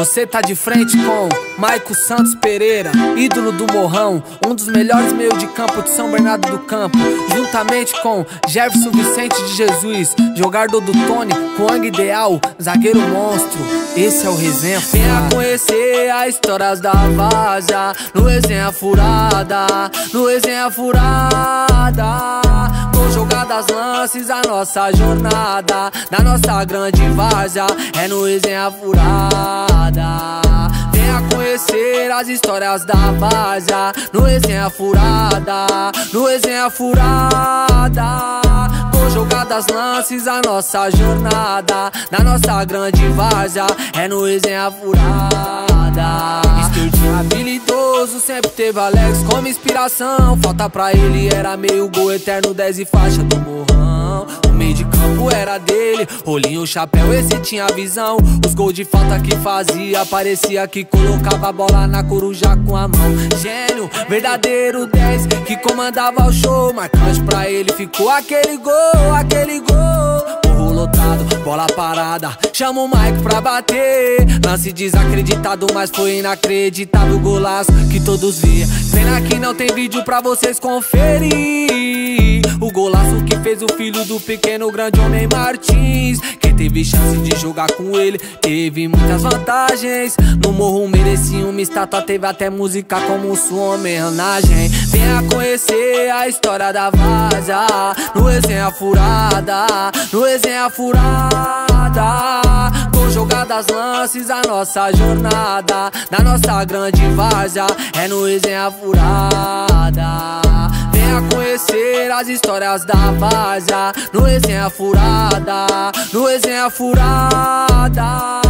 Você tá de frente com Maico Santos Pereira, ídolo do Morrão, um dos melhores meio de campo de São Bernardo do Campo, juntamente com Jefferson Vicente de Jesus, jogador do Tony, Kwang Ideal, zagueiro monstro. Esse é o resenha. Venha conhecer as histórias da vaza, no resenha furada, no resenha furada. Jogadas, lances, a nossa jornada Na nossa grande várzea, é no resenha furada Venha conhecer as histórias da várzea No resenha furada, no resenha furada Com jogadas, lances, a nossa jornada Na nossa grande várzea, é no resenha furada nada habilidoso, sempre teve Alex como inspiração Falta pra ele, era meio gol eterno, 10 e faixa do morrão O meio de campo era dele, rolinho, chapéu, esse tinha visão Os gols de falta que fazia, parecia que colocava a bola na coruja com a mão Gênio, verdadeiro 10, que comandava o show Marcante pra ele, ficou aquele gol, aquele gol lotado, bola parada. Chama o Mike pra bater. Lance desacreditado, mas foi inacreditável o golaço que todos via. Cena que não tem vídeo pra vocês conferir. O golaço que fez o filho do pequeno grande homem Martins. Quem teve chance de jogar com ele teve muitas vantagens. No morro merecia uma estátua, teve até música como sua homenagem. Venha conhecer a história da vaza, no resenha furada, no resenha furada Com jogadas, lances, a nossa jornada Na nossa grande várzea, é no resenha furada Venha conhecer as histórias da várzea No resenha furada, no resenha furada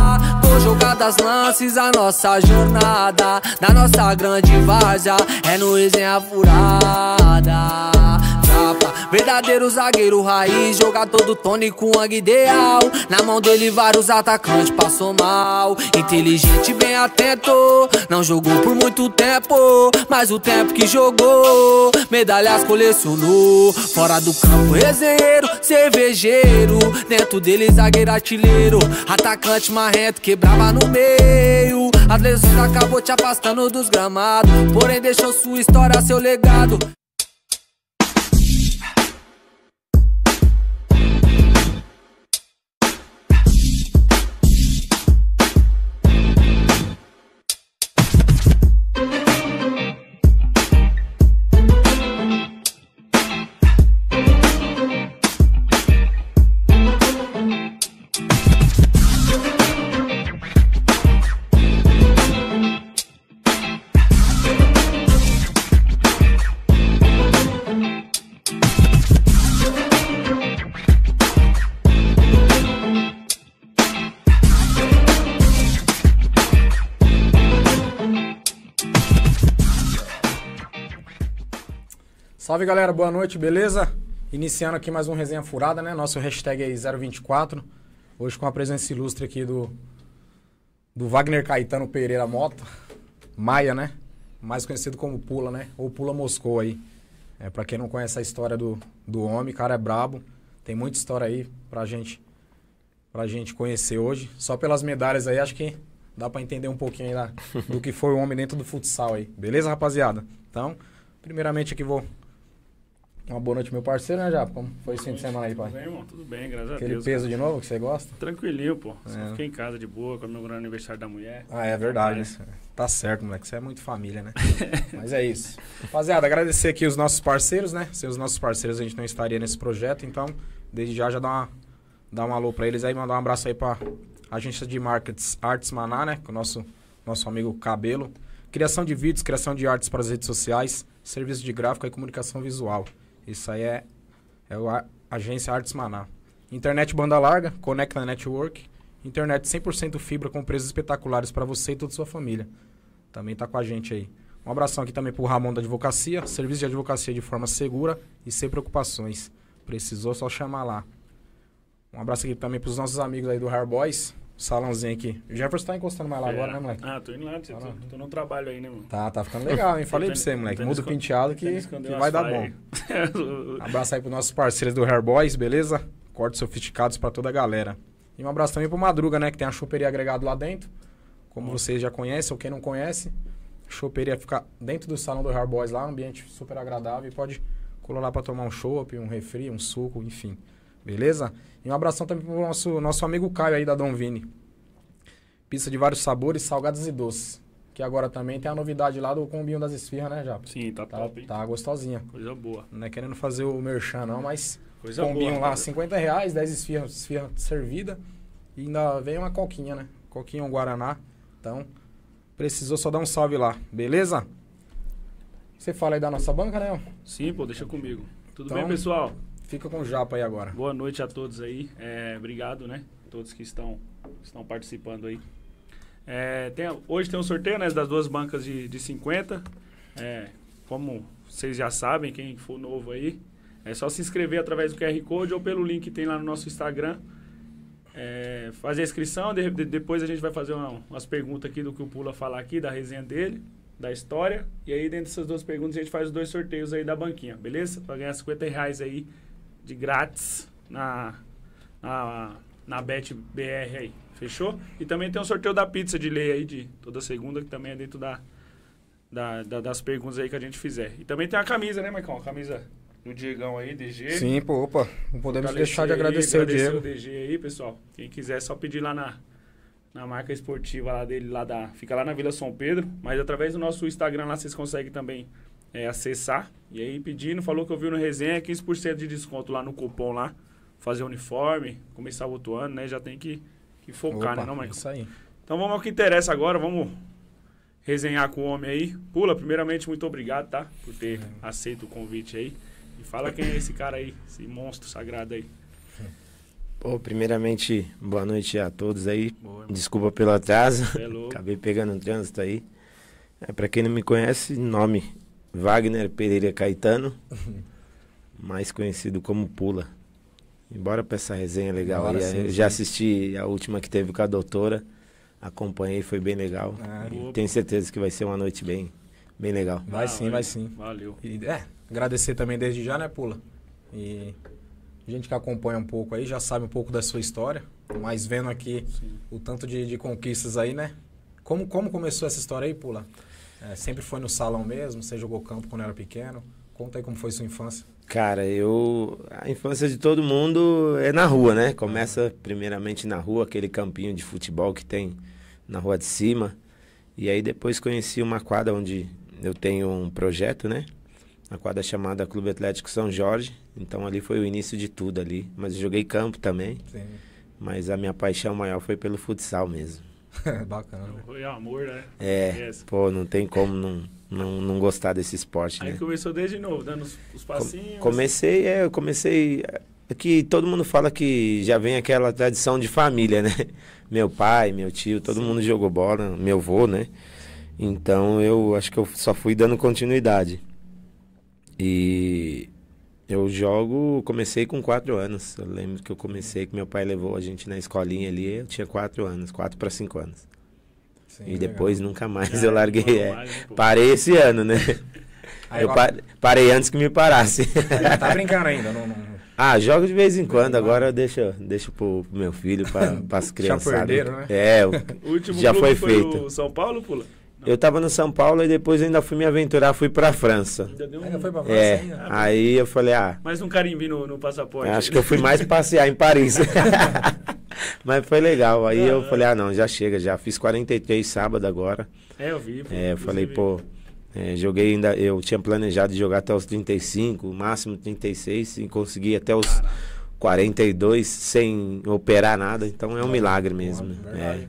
Com jogadas, lances, a nossa jornada Na nossa grande várzea, é no resenha furada Verdadeiro zagueiro raiz, jogador do Tony com ideal. Na mão dele vários atacantes passou mal. Inteligente, bem atento, não jogou por muito tempo, mas o tempo que jogou, medalhas colecionou. Fora do campo, resenheiro, cervejeiro. Dentro dele, zagueiro artilheiro, atacante marrento, quebrava no meio. As lesões acabou te afastando dos gramados, porém deixou sua história, seu legado. Salve galera, boa noite, beleza? Iniciando aqui mais um Resenha Furada, né? Nosso hashtag aí 024. Hoje com a presença ilustre aqui do, do Wagner Caetano Pereira Mota. Maia, né? Mais conhecido como Pula, né? Ou Pula Moscou aí. É, para quem não conhece a história do, do homem, cara é brabo. Tem muita história aí pra gente, pra gente conhecer hoje. Só pelas medalhas aí, acho que dá para entender um pouquinho aí da, do que foi o homem dentro do futsal aí. Beleza, rapaziada? Então, primeiramente aqui vou uma boa noite, meu parceiro, né, Japa? Como foi esse fim de semana aí, pai? Tudo bem, irmão? Tudo bem, graças Aquele a Deus. Aquele peso cara. de novo que você gosta? Tranquilinho, pô. É. Só fiquei em casa de boa, comemorando o aniversário da mulher. Ah, é verdade. Né? É. Tá certo, moleque. Você é muito família, né? Mas é isso. Rapaziada, agradecer aqui os nossos parceiros, né? Sem os nossos parceiros a gente não estaria nesse projeto, então, desde já, já dá uma, dá uma alô pra eles aí, mandar um abraço aí pra agência de markets Artes Maná, né? Com o nosso, nosso amigo Cabelo. Criação de vídeos, criação de artes para as redes sociais, serviço de gráfico e comunicação visual. Isso aí é, é a agência Artes Maná. Internet banda larga, conecta network. Internet 100% fibra com preços espetaculares para você e toda a sua família. Também tá com a gente aí. Um abração aqui também para o Ramon da Advocacia. Serviço de advocacia de forma segura e sem preocupações. Precisou só chamar lá. Um abraço aqui também para os nossos amigos aí do Hair Boys salãozinho aqui. O Jefferson tá encostando mais lá é. agora, né, moleque? Ah, tô indo lá, você tô no trabalho aí, né, mano? Tá, tá ficando legal, hein? Falei pra você, moleque. Muda o penteado que, que vai dar bom. abraço aí pros nossos parceiros do Hair Boys, beleza? Cortes sofisticados pra toda a galera. E um abraço também pro Madruga, né? Que tem a choperia agregado lá dentro. Como vocês já conhecem, ou quem não conhece, a choperia fica dentro do salão do Hair Boys lá, ambiente super agradável e pode colar lá pra tomar um chopp, um refri, um suco, enfim. Beleza? E um abração também pro nosso, nosso amigo Caio aí da Dom Vini. Pizza de vários sabores, salgados e doces. Que agora também tem a novidade lá do combinho das esfirras, né, já? Sim, tá, tá top. Hein? Tá gostosinha. Coisa boa. Não é querendo fazer o merchan não, mas Coisa combinho boa, lá, cara. 50 reais, 10 esfirras, esfirra servida. E ainda vem uma coquinha, né? Coquinha um Guaraná. Então, precisou só dar um salve lá, beleza? Você fala aí da nossa banca, né? Sim, pô, deixa comigo. Tudo então, bem, pessoal? Fica com o Japa aí agora. Boa noite a todos aí. É, obrigado, né? Todos que estão, estão participando aí. É, tem, hoje tem um sorteio né, das duas bancas de, de 50. É, como vocês já sabem, quem for novo aí, é só se inscrever através do QR Code ou pelo link que tem lá no nosso Instagram. É, fazer a inscrição, de, de, depois a gente vai fazer uma, umas perguntas aqui do que o Pula falar aqui, da resenha dele, da história. E aí, dentro dessas duas perguntas, a gente faz os dois sorteios aí da banquinha, beleza? Pra ganhar 50 reais aí de grátis na, na, na BetBR aí. Fechou? E também tem um sorteio da pizza de lei aí de toda segunda, que também é dentro da, da, da, das perguntas aí que a gente fizer. E também tem a camisa, né, Maicon? A camisa do Diegão aí, DG. Sim, pô, opa. Não podemos deixar de agradecer, aí, agradecer o Diego. Agradecer o DG aí, pessoal. Quem quiser, é só pedir lá na, na marca esportiva lá dele, lá da. Fica lá na Vila São Pedro. Mas através do nosso Instagram lá vocês conseguem também é, acessar. E aí pedindo, falou que eu vi no resenha 15% de desconto lá no cupom lá. Fazer uniforme, começar o outro ano, né? Já tem que, que focar, né, Opa, né, não, Michael? Isso aí. Então vamos ao que interessa agora, vamos resenhar com o homem aí. Pula, primeiramente, muito obrigado, tá? Por ter uhum. aceito o convite aí. E fala quem é esse cara aí, esse monstro sagrado aí. Pô, primeiramente, boa noite a todos aí. Boa, Desculpa pelo atraso. É Acabei pegando um trânsito aí. É, para quem não me conhece, nome Wagner Pereira Caetano, mais conhecido como Pula. Embora bora pra essa resenha legal aí. sim, Eu já assisti a última que teve com a doutora, acompanhei, foi bem legal. Ah, e Tenho certeza que vai ser uma noite bem, bem legal. Vai sim, é vai sim. Valeu. E, é, agradecer também desde já, né, Pula? E gente que acompanha um pouco aí já sabe um pouco da sua história, mas vendo aqui Sim. o tanto de, de conquistas aí, né? Como, como começou essa história aí, Pula? É, sempre foi no salão mesmo? Você jogou campo quando era pequeno? Conta aí como foi sua infância. Cara, eu. A infância de todo mundo é na rua, né? Começa primeiramente na rua, aquele campinho de futebol que tem na rua de cima. E aí depois conheci uma quadra onde eu tenho um projeto, né? Uma quadra chamada Clube Atlético São Jorge. Então ali foi o início de tudo ali. Mas eu joguei campo também. Sim. Mas a minha paixão maior foi pelo futsal mesmo. Bacana. Foi é amor, né? É. Yes. Pô, não tem como não, não, não gostar desse esporte, Aí né? começou desde novo, dando os, os passinhos. comecei, é, eu comecei. É que todo mundo fala que já vem aquela tradição de família, né? Meu pai, meu tio, todo Sim. mundo jogou bola, meu avô, né? Então eu acho que eu só fui dando continuidade. E eu jogo, comecei com quatro anos. Eu lembro que eu comecei, que meu pai levou a gente na escolinha ali, eu tinha quatro anos, quatro para cinco anos. Sim, e depois legal. nunca mais é, eu larguei. É. parei esse ano, né? Aí, eu pa parei antes que me parasse. tá brincando ainda, não, não... Ah, jogo de vez em quando, agora eu deixo, deixo pro, pro meu filho, para as crianças. Já perderam, né? É, o, Último já foi feito. o São Paulo, pula? Eu estava no São Paulo e depois ainda fui me aventurar, fui para a França. Ainda deu um... ainda foi pra é, França é, ainda? Aí eu falei, ah... Mais um carimbi no, no passaporte. Acho que eu fui mais passear em Paris. Mas foi legal. Aí eu falei, ah, não, já chega, já fiz 43 sábado agora. É, eu vi. Pô, é, eu falei, pô... É, joguei ainda, eu tinha planejado jogar até os 35, máximo 36, e consegui até os 42 sem operar nada, então é um milagre mesmo. é.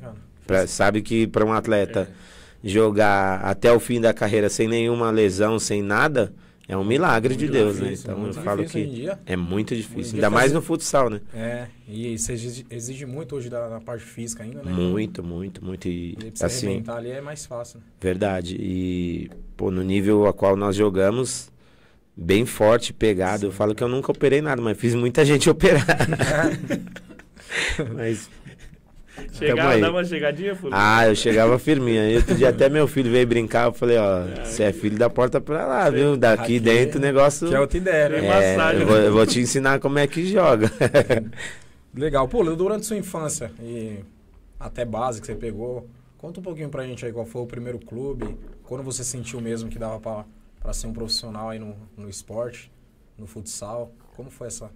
Pra, sabe que para um atleta. É jogar até o fim da carreira sem nenhuma lesão, sem nada, é um milagre muito de Deus, né? difícil, né? Então eu falo que é muito difícil, ainda tá mais no futsal, né? É, e isso exige muito hoje da, da parte física ainda, né? Muito, muito, muito. E, e assim, ali é mais fácil. Né? Verdade. E, pô, no nível a qual nós jogamos, bem forte, pegado. Sim. Eu falo que eu nunca operei nada, mas fiz muita gente operar. mas Chegava, dava uma chegadinha, fulano? Ah, eu chegava firminha. E outro dia até meu filho veio brincar, eu falei, ó, ah, você é filho da porta pra lá, Sei. viu? Daqui Aqui dentro o negócio... Que é o que der, é, eu, vou, né? eu vou te ensinar como é que joga. Legal. Pô, durante sua infância e até base que você pegou, conta um pouquinho pra gente aí qual foi o primeiro clube, quando você sentiu mesmo que dava pra, pra ser um profissional aí no, no esporte, no futsal. Como foi essa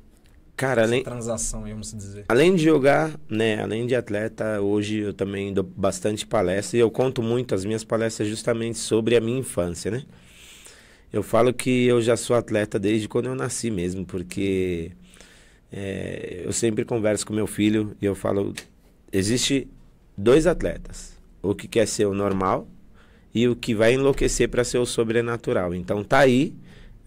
Cara, além, transação, vamos dizer. Além de jogar, né, além de atleta, hoje eu também dou bastante palestra e eu conto muito as minhas palestras justamente sobre a minha infância, né? Eu falo que eu já sou atleta desde quando eu nasci mesmo, porque é, eu sempre converso com meu filho e eu falo, existe dois atletas, o que quer ser o normal e o que vai enlouquecer para ser o sobrenatural. Então tá aí,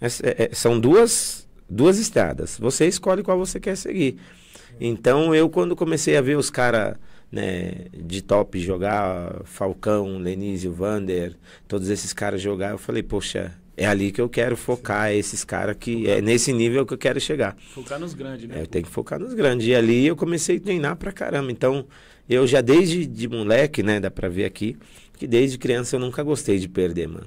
é, é, são duas duas estradas. Você escolhe qual você quer seguir. Então, eu quando comecei a ver os caras né, de top jogar, Falcão, Lenísio, Vander, todos esses caras jogar, eu falei, poxa, é ali que eu quero focar, esses caras que. Focar. É nesse nível que eu quero chegar. Focar nos grandes, né? É, eu tenho que focar nos grandes. E ali eu comecei a treinar pra caramba. Então, eu já desde de moleque, né, dá pra ver aqui, que desde criança eu nunca gostei de perder, mano.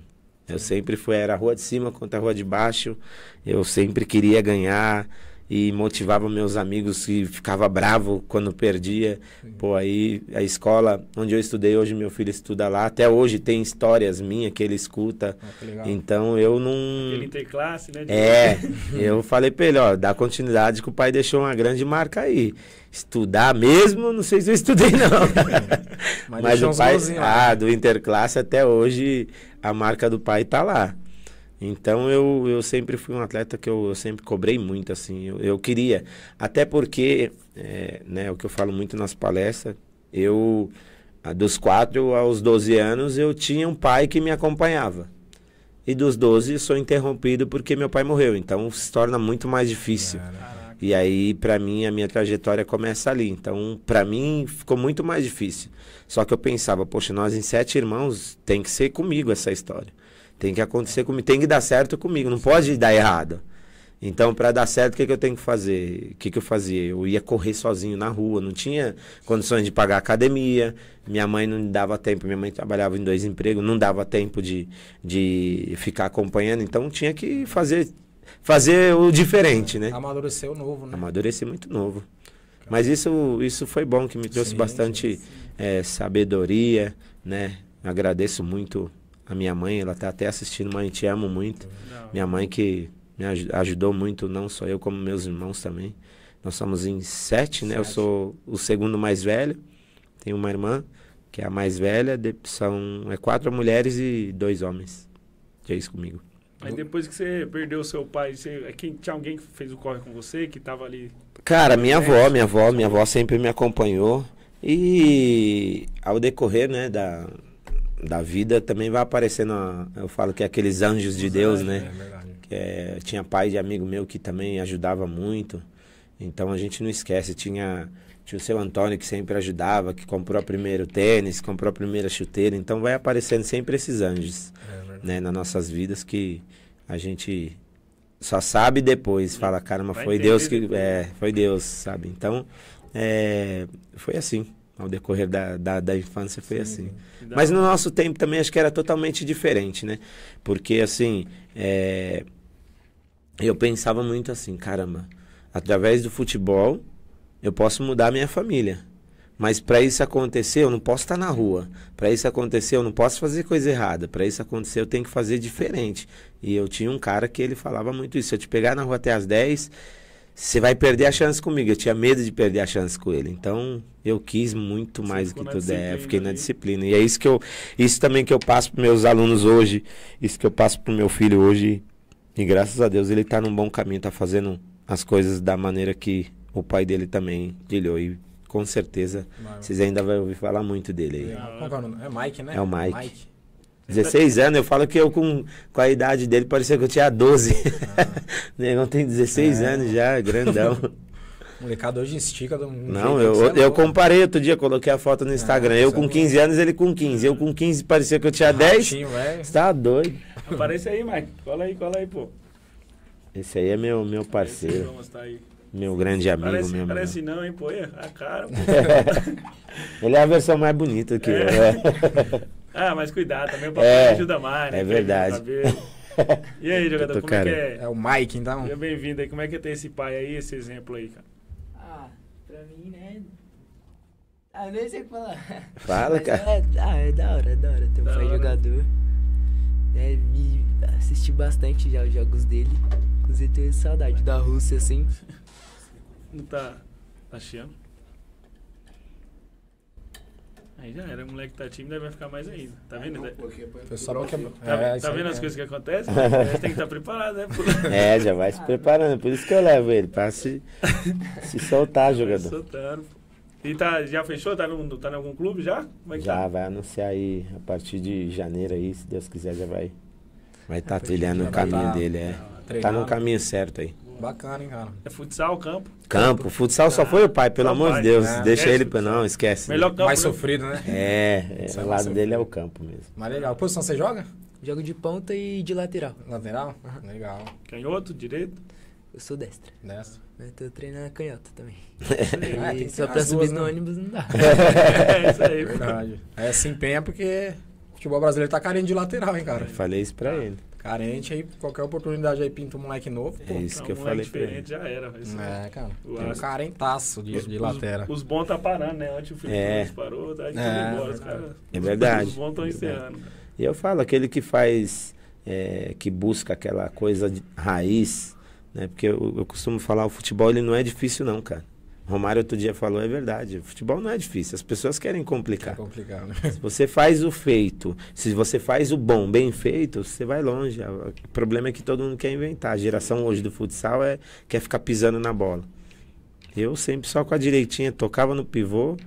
Eu sempre fui, era a rua de cima contra a rua de baixo. Eu sempre queria ganhar e motivava meus amigos que ficava bravo quando perdia. Pô, aí a escola onde eu estudei hoje meu filho estuda lá, até hoje tem histórias minhas que ele escuta. Ah, que então eu não Aquele interclasse, né? É. eu falei para ele, ó, dá continuidade que o pai deixou uma grande marca aí. Estudar mesmo, não sei se eu estudei não. Mas, Mas o pai, ah, né? do interclasse até hoje a marca do pai tá lá. Então eu, eu sempre fui um atleta que eu, eu sempre cobrei muito, assim, eu, eu queria. Até porque, é, né, o que eu falo muito nas palestras, eu, dos 4 aos 12 anos, eu tinha um pai que me acompanhava. E dos 12 sou interrompido porque meu pai morreu, então se torna muito mais difícil. Caramba. E aí, para mim, a minha trajetória começa ali. Então, para mim, ficou muito mais difícil. Só que eu pensava, poxa, nós em sete irmãos, tem que ser comigo essa história. Tem que acontecer comigo, tem que dar certo comigo, não pode dar errado. Então, para dar certo, o que, que eu tenho que fazer? O que, que eu fazia? Eu ia correr sozinho na rua, não tinha condições de pagar academia, minha mãe não dava tempo, minha mãe trabalhava em dois empregos, não dava tempo de, de ficar acompanhando, então tinha que fazer fazer o diferente, né? Amadureceu novo, né? Amadureci muito novo. Mas isso, isso foi bom, que me trouxe sim, bastante sim, sim. É, sabedoria, né? Agradeço muito a minha mãe, ela tá até assistindo, mãe, te amo muito. Não. Minha mãe que me ajudou muito, não só eu, como meus irmãos também. Nós somos em sete, né? Eu sou o segundo mais velho. Tenho uma irmã, que é a mais velha, de, são é quatro mulheres e dois homens. Três comigo. Aí depois que você perdeu seu pai, você, é quem, tinha alguém que fez o corre com você, que tava ali? Cara, minha né? avó, minha avó, minha avó sempre me acompanhou. E ao decorrer, né, da, da vida também vai aparecendo, eu falo que é aqueles anjos de Deus, né? É, é, tinha pai de amigo meu que também ajudava muito. Então a gente não esquece, tinha tinha o seu Antônio que sempre ajudava, que comprou primeiro o tênis, comprou a primeira chuteira, então vai aparecendo sempre esses anjos. É né, nas nossas vidas que a gente só sabe depois, fala, caramba, foi Deus que. É, foi Deus, sabe? Então, é, foi assim. Ao decorrer da, da, da infância foi Sim, assim. Mas no nosso tempo também acho que era totalmente diferente, né? Porque assim, é, eu pensava muito assim, caramba, através do futebol eu posso mudar a minha família. Mas para isso acontecer, eu não posso estar tá na rua. Para isso acontecer, eu não posso fazer coisa errada. Para isso acontecer, eu tenho que fazer diferente. E eu tinha um cara que ele falava muito isso. Se eu te pegar na rua até as 10, você vai perder a chance comigo. Eu tinha medo de perder a chance com ele. Então, eu quis muito mais do que tudo é. Fiquei na disciplina. E é isso que eu. Isso também que eu passo para meus alunos hoje. Isso que eu passo para meu filho hoje. E graças a Deus ele está num bom caminho, está fazendo as coisas da maneira que o pai dele também trilhou. E com certeza Mano. vocês ainda vão ouvir falar muito dele aí. É, é o é Mike, né? É o Mike. Mike. 16 anos, eu falo que eu com, com a idade dele parecia que eu tinha 12. Ah. o negão tem 16 é. anos já, grandão. molecado hoje estica. Um não, eu, é eu, eu comparei outro dia, coloquei a foto no Instagram. Ah, eu com 15 anos, ele com 15. Eu com 15 parecia que eu tinha 10. Você tá doido. Aparece aí, Mike. Cola aí, cola aí, pô. Esse aí é meu, meu parceiro. Vamos, estar aí. Meu grande amigo parece, amigo né? Parece não, hein, pô? É a cara, pô. Ele é a versão mais bonita que é. eu. Né? É. Ah, mas cuidado, também o papai é, ajuda mais, né? É verdade. E aí, jogador, como cara. é que é? É o Mike, então. Seja bem-vindo aí. Como é que é ter esse pai aí, esse exemplo aí, cara? Ah, pra mim, né? Ah, nem sei o que falar. Fala, mas, cara. É, ah, é da hora, é da hora ter um da pai hora. Né? jogador. É, me assisti bastante já os jogos dele. Inclusive, tenho saudade da Rússia, assim. Não tá achando. Aí já era, o moleque tá tímido, aí vai ficar mais ainda. Tá vendo? Não, porque, pessoal que... Tá, assim. é, tá vendo é. as coisas que acontecem? gente é, tem que estar tá preparado, né? É, já vai se preparando, por isso que eu levo ele, pra se, se soltar, jogador. Soltaram, pô. E tá, já fechou? Tá, no, tá em algum clube já? É já, tá? vai anunciar aí a partir de janeiro aí, se Deus quiser já vai. Vai estar é, tá trilhando o caminho tá dele, é. Tá, tá no caminho certo aí. Bacana, hein, cara? É futsal, campo? Campo. Futsal ah, só foi o pai, pelo amor de Deus. É. Deixa esquece, ele. Não, esquece. Melhor campo. Mais né? sofrido, né? É, é, é o lado sofrido. dele é o campo mesmo. Mas legal. Posição você joga? Jogo de ponta e de lateral. Lateral? Uhum. Legal. Canhoto, direito? Eu sou destra. Destra. Eu tô treinando a canhota também. ah, é, só pra subir duas, no né? ônibus não dá. é, isso aí. Verdade. Aí é se empenha porque o futebol brasileiro tá carente de lateral, hein, cara? Eu falei isso pra ah. ele carente, aí qualquer oportunidade aí pinta um moleque novo. Pô, é isso que um eu falei diferente já era. Mas, é, cara. O tem um carentaço de, os, de latera. Os, os bons tá parando, né? Antes o Felipe é. parou, tá de é, embora, é os caras. É verdade. Os bons estão encerrando. Né? E eu falo, aquele que faz, é, que busca aquela coisa de raiz, né? Porque eu, eu costumo falar, o futebol ele não é difícil não, cara. Romário outro dia falou, é verdade. Futebol não é difícil, as pessoas querem complicar. É né? Se você faz o feito, se você faz o bom bem feito, você vai longe. É, o problema é que todo mundo quer inventar. A geração hoje do futsal é quer ficar pisando na bola. Eu sempre só com a direitinha tocava no pivô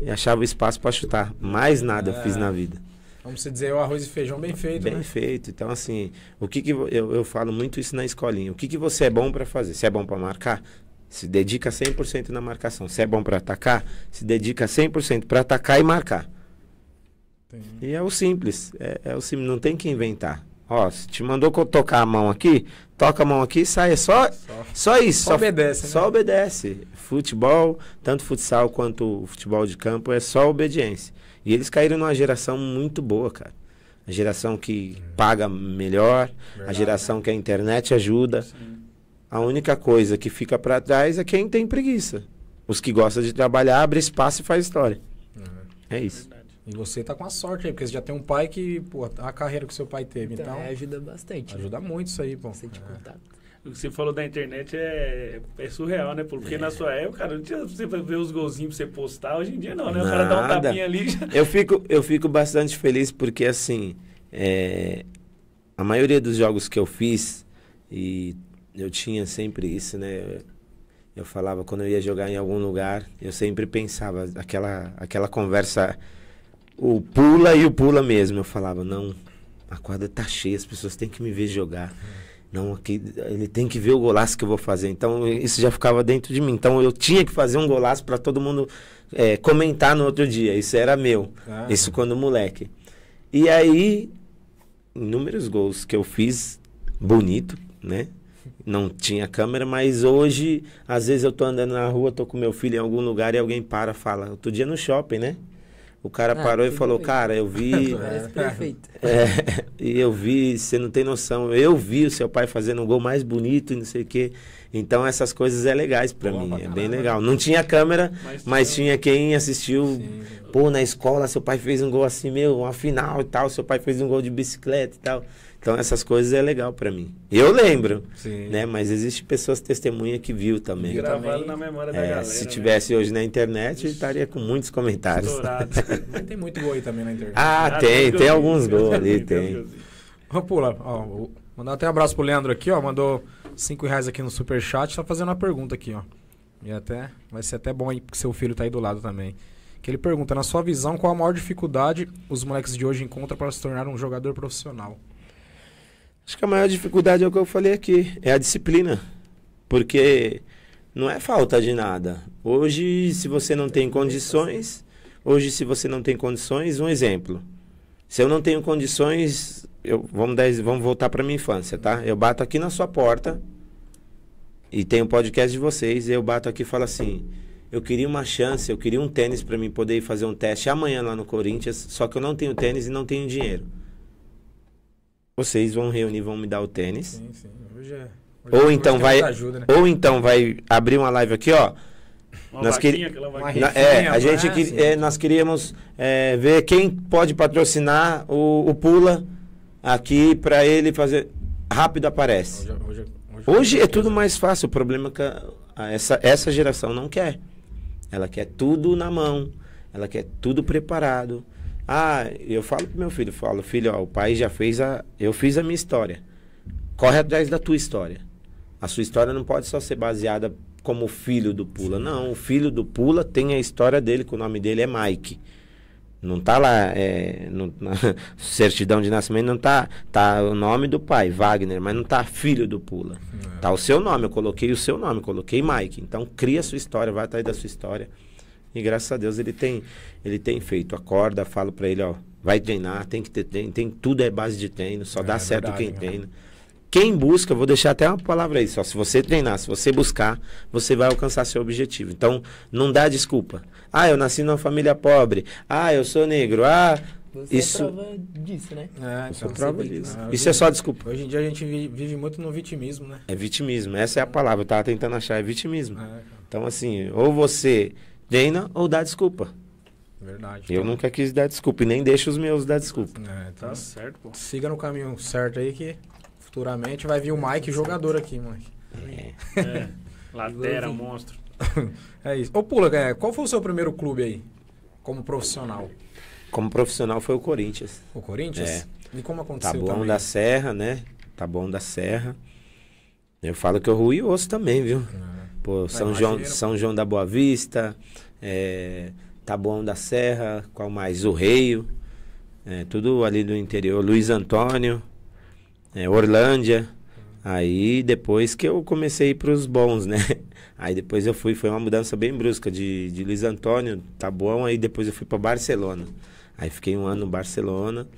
e achava espaço para chutar. Mais nada é, fiz na vida. Vamos dizer, o arroz e feijão bem feito, Bem né? feito. Então, assim, o que, que eu, eu falo muito isso na escolinha. O que, que você é bom para fazer? Você é bom para marcar? Se dedica 100% na marcação. Se é bom para atacar, se dedica 100% para atacar e marcar. E é o simples. É, é, o simples. Não tem que inventar. Ó, se te mandou tocar a mão aqui, toca a mão aqui, sai. É só, só, só isso. Só, só obedece. Né? Só obedece. Futebol, tanto futsal quanto futebol de campo, é só obediência. E eles caíram numa geração muito boa, cara. A geração que uhum. paga melhor, Verdade. a geração que a internet ajuda. Sim a única coisa que fica para trás é quem tem preguiça. Os que gostam de trabalhar, abre espaço e faz história. Uhum. É isso. E você tá com a sorte aí, porque você já tem um pai que, pô, a carreira que seu pai teve. Então, então ajuda bastante. Né? Ajuda né? muito isso aí, pô. Sente é. contato. O que você falou da internet é, é surreal, né? Porque é. na sua época, cara, não tinha você ver os golzinhos pra você postar. Hoje em dia não, né? O cara dá um tapinha ali. Já... Eu, fico, eu fico bastante feliz porque, assim, é, a maioria dos jogos que eu fiz e eu tinha sempre isso, né? Eu falava quando eu ia jogar em algum lugar, eu sempre pensava aquela aquela conversa o pula e o pula mesmo. Eu falava, não, a quadra tá cheia, as pessoas têm que me ver jogar. Não, aqui, ele tem que ver o golaço que eu vou fazer. Então, isso já ficava dentro de mim. Então, eu tinha que fazer um golaço para todo mundo é, comentar no outro dia. Isso era meu. Ah. Isso quando moleque. E aí, inúmeros gols que eu fiz, bonito, né? não tinha câmera, mas hoje, às vezes eu tô andando na rua, tô com meu filho em algum lugar e alguém para fala. Outro dia no shopping, né? O cara ah, parou e falou, cara, eu vi. perfeito. É, e eu vi, você não tem noção. Eu vi o seu pai fazendo um gol mais bonito e não sei o quê. Então essas coisas é legais para mim, é bem legal. Não tinha câmera, mas, mas tinha quem assistiu. Sim. Pô, na escola seu pai fez um gol assim, meu, uma final e tal, seu pai fez um gol de bicicleta e tal. Então essas coisas é legal para mim. Eu lembro, Sim. né? Mas existe pessoas testemunha que viu também. Gravado na memória da é, galera. Se né? tivesse né? hoje na internet, estaria com muitos comentários. Mas tem muito gol aí também na internet. Ah, ah tem, tem alguns gols ali, tem. Vamos pular. Ó, mandar até um abraço pro Leandro aqui, ó. Mandou 5 reais aqui no superchat. Tá fazendo uma pergunta aqui, ó. E até vai ser até bom aí, porque seu filho tá aí do lado também. Que ele pergunta, na sua visão, qual a maior dificuldade os moleques de hoje encontram para se tornar um jogador profissional? Acho que a maior dificuldade é o que eu falei aqui, é a disciplina. Porque não é falta de nada. Hoje, se você não tem condições, hoje se você não tem condições, um exemplo. Se eu não tenho condições, eu, vamos, dar, vamos voltar para minha infância, tá? Eu bato aqui na sua porta e tem um podcast de vocês, e eu bato aqui e falo assim: eu queria uma chance, eu queria um tênis para mim poder ir fazer um teste amanhã lá no Corinthians, só que eu não tenho tênis e não tenho dinheiro vocês vão reunir, vão me dar o tênis. Sim, sim. Hoje é. Hoje ou, é então vai, ajuda, né? ou então vai abrir uma live aqui, ó. Uma nós vaquinha, queri... vaquinha. Na, é, a gente né? é, nós queríamos é, ver quem pode patrocinar o, o Pula aqui para ele fazer. Rápido aparece. Hoje, hoje, é- hoje é, é tudo mais fácil. O problema é que essa, essa geração não quer. Ela quer tudo na mão. Ela quer tudo preparado. Ah, eu falo pro meu filho, falo, filho, ó, o pai já fez a. Eu fiz a minha história. Corre atrás da tua história. A sua história não pode só ser baseada como filho do Pula. Sim. Não, o filho do Pula tem a história dele, que o nome dele é Mike. Não tá lá, é, na certidão de nascimento não tá, tá o nome do pai, Wagner, mas não tá filho do Pula. É. Tá o seu nome, eu coloquei o seu nome, coloquei Mike. Então cria a sua história, vai atrás da sua história. E graças a Deus ele tem, ele tem feito. Acorda, falo para ele, ó, vai treinar, tem que ter treino, tem, tudo é base de treino, só é, dá é certo verdade, quem treina. Quem busca, vou deixar até uma palavra aí, só se você treinar, se você buscar, você vai alcançar seu objetivo. Então, não dá desculpa. Ah, eu nasci numa família pobre. Ah, eu sou negro. Ah, você é isso... é prova disso, né? É, então, é prova disso. Ah, isso é só desculpa. Hoje em dia a gente vive muito no vitimismo, né? É vitimismo, essa é a palavra, eu tava tentando achar, é vitimismo. Ah, então, assim, ou você Dena ou dá desculpa. Verdade. Eu tá. nunca quis dar desculpa e nem deixo os meus dar desculpa. É, tá, tá certo, pô. Siga no caminho certo aí que futuramente vai vir o Mike jogador aqui, Mike. É. é. Latera, monstro. é isso. Ô, Pula, é, qual foi o seu primeiro clube aí? Como profissional? Como profissional foi o Corinthians. O Corinthians? É. E como aconteceu Tá também? da Serra, né? Tá bom da Serra. Eu falo que eu ruí osso também, viu? Ah. Pô, São, João, São João da Boa Vista, é, Taboão da Serra, qual mais? O Reio, é, tudo ali do interior. Luiz Antônio, é, Orlândia. Aí depois que eu comecei para os bons, né? Aí depois eu fui, foi uma mudança bem brusca de, de Luiz Antônio, Taboão, aí depois eu fui para Barcelona. Aí fiquei um ano em Barcelona,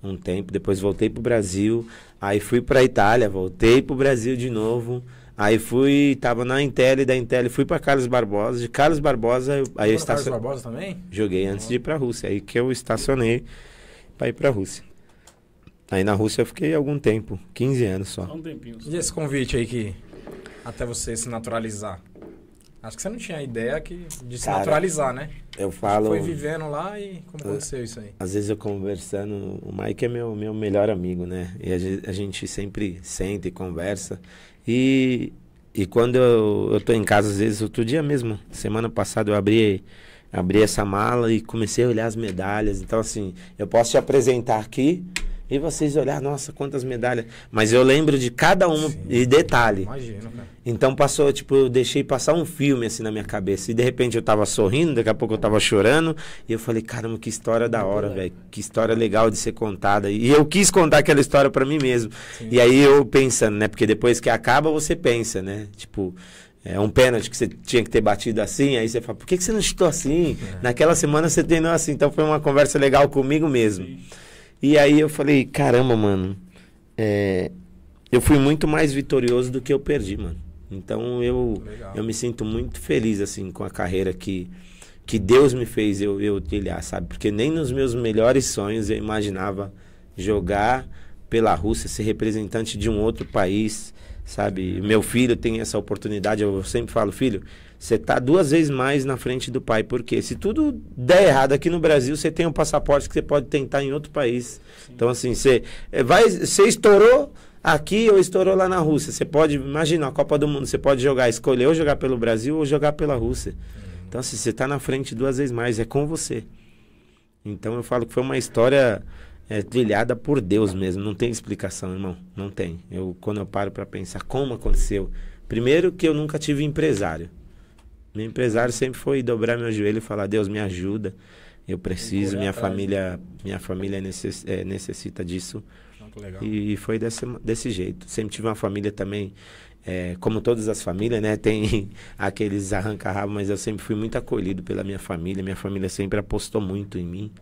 um tempo, depois voltei para o Brasil, aí fui para Itália, voltei para o Brasil de novo. Aí fui, tava na Intel, da Intel fui para Carlos Barbosa. De Carlos Barbosa, eu, aí eu estacionei. Carlos Barbosa também? Joguei antes de ir para Rússia. Aí que eu estacionei para ir para Rússia. Aí na Rússia eu fiquei algum tempo, 15 anos só. Um tempinho. Só. E esse convite aí que até você se naturalizar? Acho que você não tinha ideia que, de se Cara, naturalizar, né? Eu falo. foi vivendo lá e como ah, aconteceu isso aí? Às vezes eu conversando, o Mike é meu, meu melhor amigo, né? E a, gente sempre senta e conversa. E, e quando eu, estou em casa, às vezes, outro dia mesmo, semana passada eu abri, abri essa mala e comecei a olhar as medalhas. Então, assim, eu posso te apresentar aqui e vocês olhar, nossa, quantas medalhas. Mas eu lembro de cada um Sim, e detalhe. Imagino, cara. Então passou, tipo, eu deixei passar um filme assim na minha cabeça. E de repente eu tava sorrindo, daqui a pouco eu tava chorando. E eu falei, caramba, que história da hora, velho. Que história legal de ser contada. E eu quis contar aquela história para mim mesmo. Sim. E aí eu pensando, né? Porque depois que acaba, você pensa, né? Tipo, é um pênalti que você tinha que ter batido assim, aí você fala, por que, você não chutou assim? É. Naquela semana você treinou assim. Então foi uma conversa legal comigo mesmo. E aí eu falei, caramba, mano, é, eu fui muito mais vitorioso do que eu perdi, mano. Então eu, eu me sinto muito feliz, assim, com a carreira que, que Deus me fez eu, eu trilhar, sabe? Porque nem nos meus melhores sonhos eu imaginava jogar pela Rússia, ser representante de um outro país, sabe? Meu filho tem essa oportunidade, eu sempre falo, filho, você está duas vezes mais na frente do pai, porque se tudo der errado aqui no Brasil, você tem um passaporte que você pode tentar em outro país. Sim. Então, assim, você, eh, vai, você estourou aqui ou estourou lá na Rússia. Você pode, imagina, a Copa do Mundo, você pode jogar, escolher ou jogar pelo Brasil ou jogar pela Rússia. Uhum. Então, assim, você está na frente duas vezes mais, é com você. Então, eu falo que foi uma história é, trilhada por Deus mesmo. Não tem explicação, irmão. Não tem. Eu, quando eu paro para pensar como aconteceu. Primeiro que eu nunca tive empresário. Meu empresário sempre foi dobrar meu joelho e falar: Deus, me ajuda. Eu preciso, minha né? família, minha família necess, é, necessita disso. Ah, e, e foi desse, desse jeito. Sempre tive uma família também é, como todas as famílias, né, tem aqueles arranca mas eu sempre fui muito acolhido pela minha família. Minha família sempre apostou muito em mim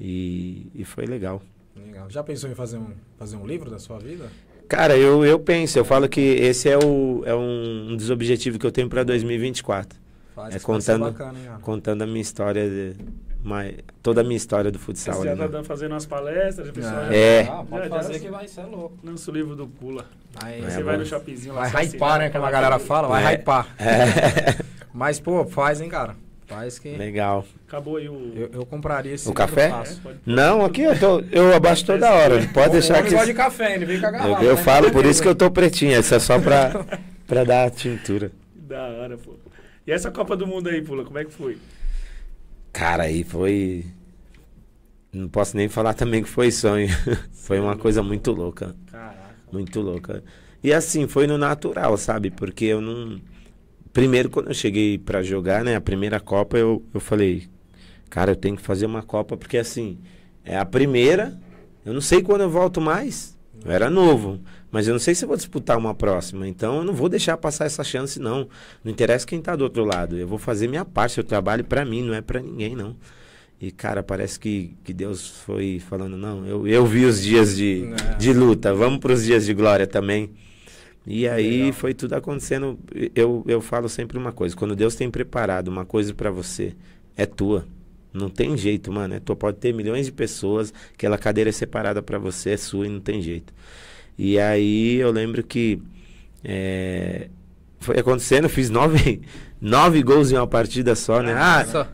e, e foi legal. Legal. Já pensou em fazer um, fazer um livro da sua vida? Cara, eu, eu penso, eu falo que esse é, o, é um, dos objetivos que eu tenho para 2024. Faz, é contando, bacana, hein, contando a minha história, de, mais, toda a minha história do futsal. Você já tá né? fazendo as palestras, o pessoal ah, é. já... É. Ah, pode já, fazer já, que vai ser louco. Lança o livro do Pula. Aí, você é vai bom. no shoppingzinho lá. Vai hypar, né, como a galera fala, vai é. hypar. É. Mas, pô, faz, hein, cara. Rapaz, que. Legal. Acabou aí o. Eu, eu compraria esse. O café? É, não, aqui eu, tô, eu abaixo toda hora. É. Pode deixar que. de café, ele vem com a garrafa. Eu, eu né? falo, por isso que eu tô pretinho. Isso é só pra, pra dar a tintura. da hora, pô. E essa Copa do Mundo aí, Pula, como é que foi? Cara, aí foi. Não posso nem falar também que foi sonho. foi uma coisa muito louca. Caraca. Muito louca. E assim, foi no natural, sabe? Porque eu não primeiro, quando eu cheguei para jogar, né, a primeira Copa, eu, eu falei, cara, eu tenho que fazer uma Copa, porque assim, é a primeira, eu não sei quando eu volto mais. Eu era novo, mas eu não sei se eu vou disputar uma próxima, então eu não vou deixar passar essa chance, não. Não interessa quem tá do outro lado, eu vou fazer minha parte, eu trabalho para mim, não é para ninguém, não. E, cara, parece que, que Deus foi falando, não, eu, eu vi os dias de, é. de luta, vamos para os dias de glória também. E aí Legal. foi tudo acontecendo. Eu, eu falo sempre uma coisa: quando Deus tem preparado uma coisa para você, é tua. Não tem jeito, mano. É tua. Pode ter milhões de pessoas, aquela cadeira é separada para você, é sua e não tem jeito. E aí eu lembro que é, foi acontecendo, fiz nove, nove gols em uma partida só, né? Ah, só.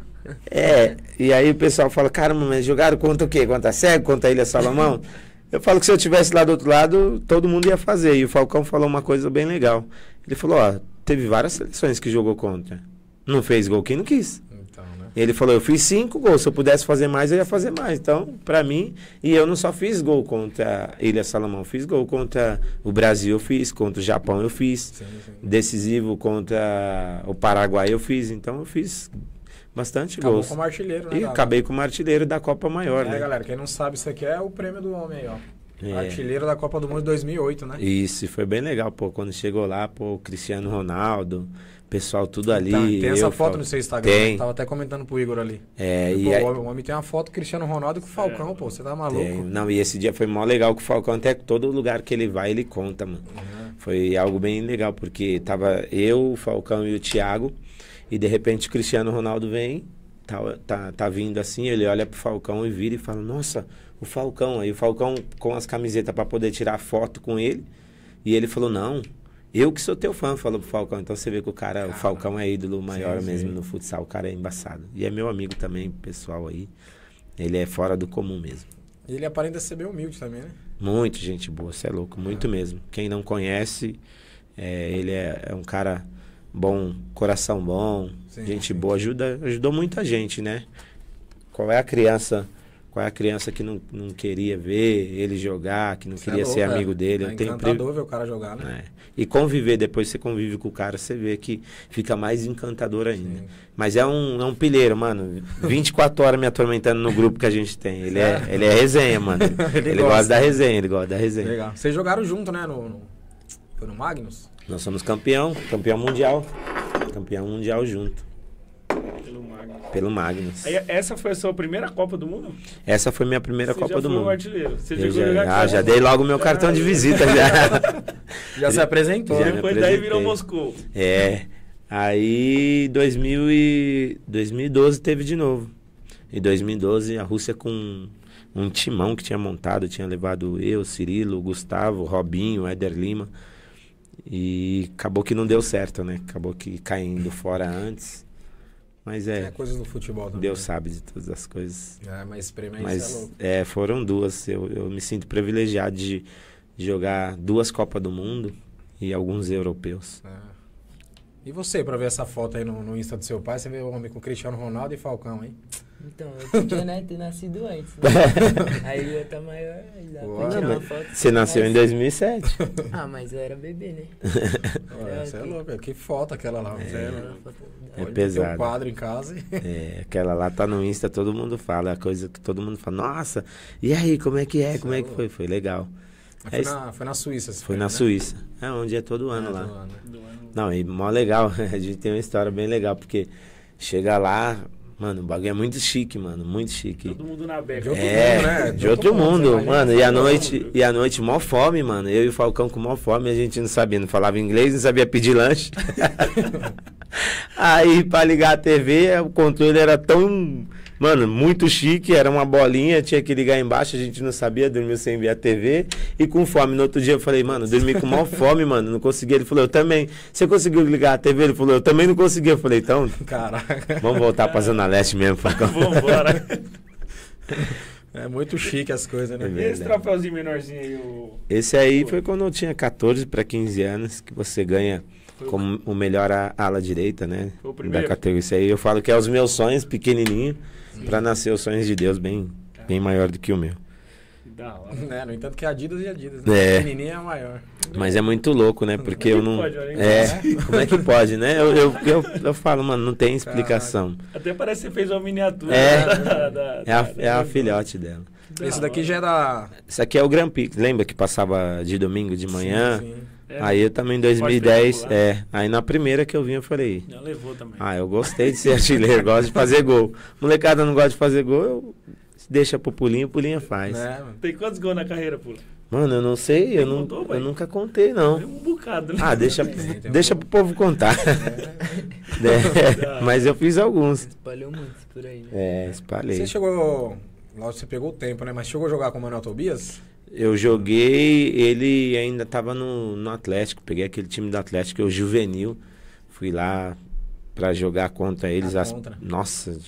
É, e aí o pessoal fala: caramba, mas jogaram contra o quê? Contra a Cego? Contra a Ilha Salomão? Eu falo que se eu tivesse lá do outro lado, todo mundo ia fazer. E o Falcão falou uma coisa bem legal. Ele falou: ó, teve várias seleções que jogou contra. Não fez gol quem não quis. Então, né? Ele falou: eu fiz cinco gols. Se eu pudesse fazer mais, eu ia fazer mais. Então, para mim, e eu não só fiz gol contra Ilha Salomão, fiz gol contra o Brasil, eu fiz, contra o Japão, eu fiz. Sim, sim. Decisivo contra o Paraguai, eu fiz. Então, eu fiz bastante Acabou gols. o artilheiro, né? E acabei com o artilheiro da Copa Maior, é, né? galera, quem não sabe, isso aqui é o prêmio do homem aí, ó. É. Artilheiro da Copa do Mundo de 2008, né? Isso, foi bem legal, pô. Quando chegou lá, pô, o Cristiano Ronaldo, pessoal tudo tá, ali. Tá, tem essa foto no seu Instagram, tem. Né? tava até comentando pro Igor ali. É, e, e aí... o homem tem uma foto Cristiano Ronaldo com o Falcão, é. pô, você tá maluco? Tem. Não, e esse dia foi mó legal com o Falcão, até todo lugar que ele vai, ele conta, mano. Uhum. Foi algo bem legal, porque tava eu, o Falcão e o Thiago. E de repente Cristiano Ronaldo vem, tá, tá, tá vindo assim, ele olha pro Falcão e vira e fala: Nossa, o Falcão. Aí o Falcão com as camisetas para poder tirar foto com ele. E ele falou: Não, eu que sou teu fã, falou pro Falcão. Então você vê que o cara, cara o Falcão é ídolo maior sim, mesmo no futsal. O cara é embaçado. E é meu amigo também, pessoal aí. Ele é fora do comum mesmo. E ele aparenta ser bem humilde também, né? Muito gente boa, você é louco, muito é. mesmo. Quem não conhece, é, ele é, é um cara bom, coração bom, sim, gente sim. boa, ajuda, ajudou muita gente, né? Qual é a criança? Qual é a criança que não, não queria ver ele jogar, que não é queria é louco, ser amigo é, dele? É eu tenho encantador ver o cara jogar, né? É. E conviver, depois você convive com o cara, você vê que fica mais encantador ainda. Sim. Mas é um, é um pilheiro, mano. 24 horas me atormentando no grupo que a gente tem. Ele é, é? ele é resenha, mano. ele, ele gosta. gosta. da resenha, ele gosta da resenha. Legal. Vocês jogaram junto, né? No, no... Foi no Magnus? Nós somos campeão, campeão mundial. Campeão mundial junto. Pelo Magnus. Pelo Magnus. essa foi a sua primeira Copa do Mundo? Essa foi minha primeira Você Copa já do foi Mundo. Um artilheiro. Você eu já, ah, já, já dei logo meu cartão de visita já. já se apresentou. Já Depois daí virou Moscou. É. Aí 2000 e 2012 teve de novo. Em 2012 a Rússia com um timão que tinha montado, tinha levado eu, Cirilo, Gustavo, Robinho, Éder Lima. E acabou que não deu certo, né? Acabou que caindo fora antes. Mas é. É coisas do futebol também. Deus né? sabe de todas as coisas. É, mas prêmio mas, é louco. É, foram duas. Eu, eu me sinto privilegiado de, de jogar duas Copas do Mundo e alguns europeus. É. E você, pra ver essa foto aí no, no Insta do seu pai, você vê o homem com Cristiano Ronaldo e Falcão, hein? Então, eu podia né, ter nascido antes. Né? aí eu tá maior, já Uou, tirar uma foto. Você nasceu em 2007. ah, mas eu era bebê, né? Olha, você é louco, é que foto aquela lá. É, era, foto... é pesado. Tem um quadro em casa. é, aquela lá tá no Insta, todo mundo fala, é a coisa que todo mundo fala, nossa, e aí, como é que é, como é, é que foi? Foi legal. Foi, é, na, foi na Suíça. Foi, foi na né? Suíça, é onde é todo ano é, lá. Todo ano. Do ano. Não, e mó legal. A gente tem uma história bem legal, porque chega lá, Mano, o bagulho é muito chique, mano. Muito chique. Todo mundo na beca. De é, mundo, né? De, de outro, outro mundo, mundo mano. E é à noite, mundo. e à noite, mó fome, mano. Eu e o Falcão com mó fome, a gente não sabia, não falava inglês, não sabia pedir lanche. Aí, pra ligar a TV, o controle era tão Mano, muito chique, era uma bolinha, tinha que ligar embaixo, a gente não sabia, dormiu sem ver a TV. E com fome, no outro dia eu falei, mano, dormi com maior fome, mano, não consegui. Ele falou, eu também. Você conseguiu ligar a TV? Ele falou, eu também não consegui. Eu falei, então. Caraca. Vamos voltar pra Zona Leste mesmo, Facão. Vambora. É muito chique as coisas, né? É e esse troféuzinho menorzinho aí? O... Esse aí foi quando eu tinha 14 para 15 anos, que você ganha foi como o melhor ala direita, né? Foi o primeiro. Da categoria. Isso aí eu falo que é os meus sonhos, pequenininho para nascer os sonhos de Deus bem, bem maior do que o meu. Da hora. É, no entanto que é Adidas e Adidas, né? É. Menininha é maior. Mas é muito louco, né? Porque como é eu não. Pode, é, né? como é que pode, né? Eu, eu, eu, eu falo, mano, não tem explicação. Caraca. Até parece que você fez uma miniatura. É, né? da, da, é, a, é a filhote dela. Esse daqui já era. Esse aqui é o Grand Prix. Lembra que passava de domingo de manhã? Sim, sim. É, aí eu né? também em 2010, é. Aí na primeira que eu vim, eu falei. Já levou também. Ah, eu gostei de ser artilheiro, gosto de fazer gol. Molecada não gosta de fazer gol, eu deixa pro pulinho, pulinha faz. É, Tem quantos gols na carreira, pula? Mano, eu não sei, eu, não, eu nunca contei, não. um bocado, né? Ah, deixa, é, deixa pro povo contar. É. Mas eu fiz alguns. Espalhou muito por aí, né? É, espalhei. Você chegou. Lógico, você pegou o tempo, né? Mas chegou a jogar com o Manuel Tobias? Eu joguei, ele ainda estava no, no Atlético. Peguei aquele time do Atlético, eu juvenil. Fui lá para jogar contra eles. Ah, as, contra. Nossa,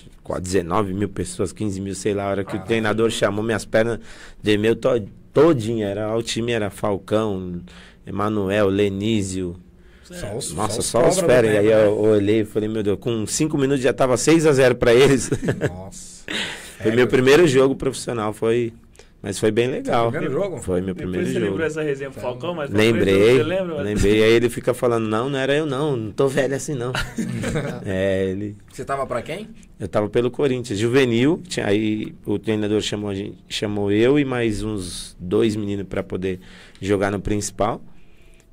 19 mil pessoas, 15 mil, sei lá. A hora que ah, o treinador chamou, minhas pernas de to, todinho Era, o time era Falcão, Emanuel, Lenísio. Só é os, Nossa, só os, férias. Aí eu olhei e falei, meu Deus, com 5 minutos já tava 6 a 0 para eles. Nossa. foi é, meu primeiro jogo profissional, foi mas foi bem legal. Foi jogo? Foi meu Depois primeiro você jogo. Você lembrou essa resenha pro Falcão? Mas lembrei. Você lembra, mas... Lembrei. Aí ele fica falando: Não, não era eu, não. Não tô velho assim, não. é, ele. Você tava pra quem? Eu tava pelo Corinthians. Juvenil. Tinha, aí o treinador chamou, a gente, chamou eu e mais uns dois meninos pra poder jogar no principal.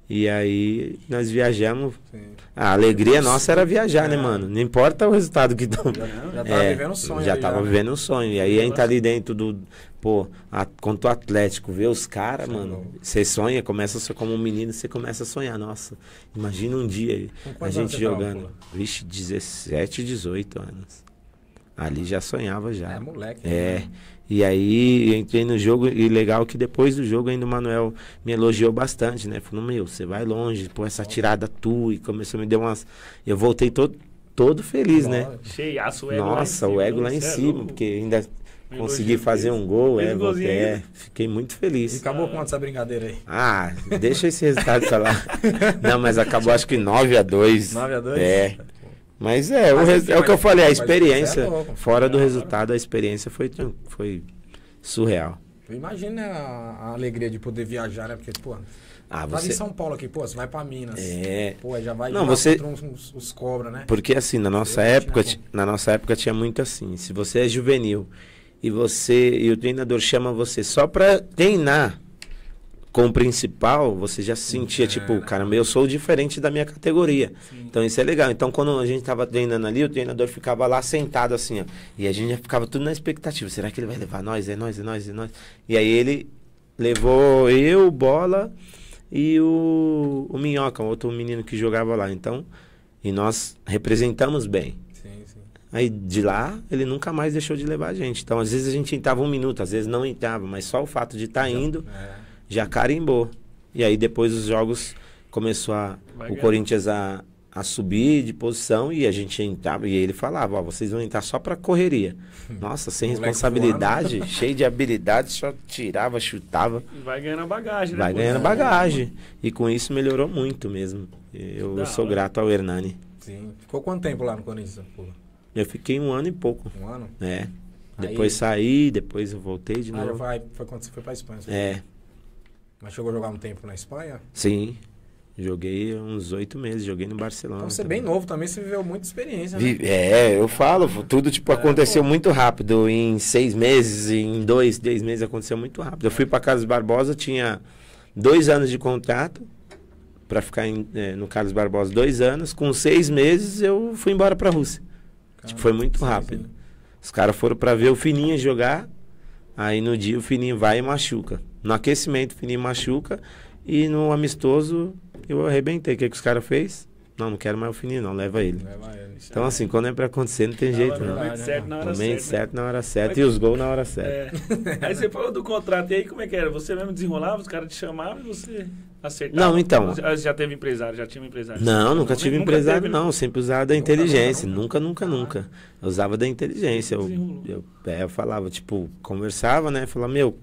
E aí nós viajamos. Sim. A alegria nossa, nossa era viajar, né, é. né, mano? Não importa o resultado que estão. Já, já tava é, vivendo um sonho. Já aí, tava né? vivendo um sonho. E aí a gente tá ali dentro do, Pô, a, quanto Atlético, ver os caras, mano. Você sonha, começa a, como um menino, você começa a sonhar. Nossa, imagina um dia a gente jogando. Tava, Vixe, 17, 18 anos. Ali já sonhava já. É, moleque. Né? É. E aí entrei no jogo e legal que depois do jogo ainda o Manuel me elogiou bastante, né? Falou, meu, você vai longe, pô, essa tirada tua e começou a me dar umas. Eu voltei todo, todo feliz, né? Cheiaço, o ego Nossa, lá em cima, o ego lá em cima, é porque ainda Consegui fazer um gol, é, é, Fiquei muito feliz. E acabou com essa brincadeira aí? Ah, deixa esse resultado falar. lá. Não, mas acabou acho que 9 a 2 9 a 2 É. Mas é, mas o, é res... é o que eu falei, a é experiência, fora do resultado, a experiência foi, foi surreal. Imagina né, a, a alegria de poder viajar, né? Porque, pô, ah, tá em São Paulo aqui, pô, você vai pra Minas. É. Pô, já vai não, você... uns, uns né? Porque assim, na nossa época, na nossa época tinha muito assim. Se você é juvenil e você e o treinador chama você só para treinar com o principal, você já se sentia cara. É. tipo, caramba, eu sou diferente da minha categoria. Sim. Então isso é legal. Então quando a gente tava treinando ali, o treinador ficava lá sentado assim, ó. E a gente já ficava tudo na expectativa. Será que ele vai levar nós? É nós, é nós, é nós. E aí ele levou eu, bola e o, o Minhoca, outro menino que jogava lá. Então, e nós representamos bem. Aí de lá, ele nunca mais deixou de levar a gente. Então, às vezes a gente entrava um minuto, às vezes não entrava, mas só o fato de estar tá indo é. já carimbou. E aí depois os jogos começou a, o Corinthians a, a subir de posição e a gente entrava. E ele falava: Ó, vocês vão entrar só pra correria. Nossa, sem responsabilidade, cheio de habilidade, só tirava, chutava. Vai ganhando bagagem, né? Vai ganhando bagagem. E com isso melhorou muito mesmo. Eu sou grato ao Hernani. Sim. Ficou quanto tempo lá no Corinthians, Pula? Eu fiquei um ano e pouco. Um ano? É. Aí... Depois saí, depois eu voltei de ah, novo. Aí foi quando você foi pra Espanha. é. Mas chegou a jogar um tempo na Espanha? Sim. Joguei uns oito meses, joguei no Barcelona. Então você é bem novo também, você viveu muita experiência, né? É, eu falo, tudo tipo, é, aconteceu é, muito rápido. Em seis meses, em dois, dez meses aconteceu muito rápido. Eu fui para Carlos Barbosa, tinha dois anos de contrato para ficar em, é, no Carlos Barbosa dois anos. Com seis meses eu fui embora para a Rússia. Tipo, foi muito rápido. Né? Os caras foram para ver o Fininha jogar. Aí no dia o Fininho vai e machuca. No aquecimento o Fininho machuca. E no amistoso eu arrebentei. O que, é que os caras fez? Não, não quero mais o Fininho, não. Leva ele. então, assim, quando é pra acontecer, não tem na jeito, hora, não. Momento né? certo na hora certa. certo na hora certa. e os gols na hora certa. É. aí você falou do contrato. E aí, como é que era? Você mesmo desenrolava, os caras te chamavam e você acertar. Não, então. Ah, já teve empresário, já tinha um empresário? Não, nunca não, tive nunca empresário, teve, né? não. Sempre usava da inteligência. Nunca, nunca, ah. nunca. Eu usava da inteligência. Eu, eu, é, eu falava, tipo, conversava, né? Falava, meu,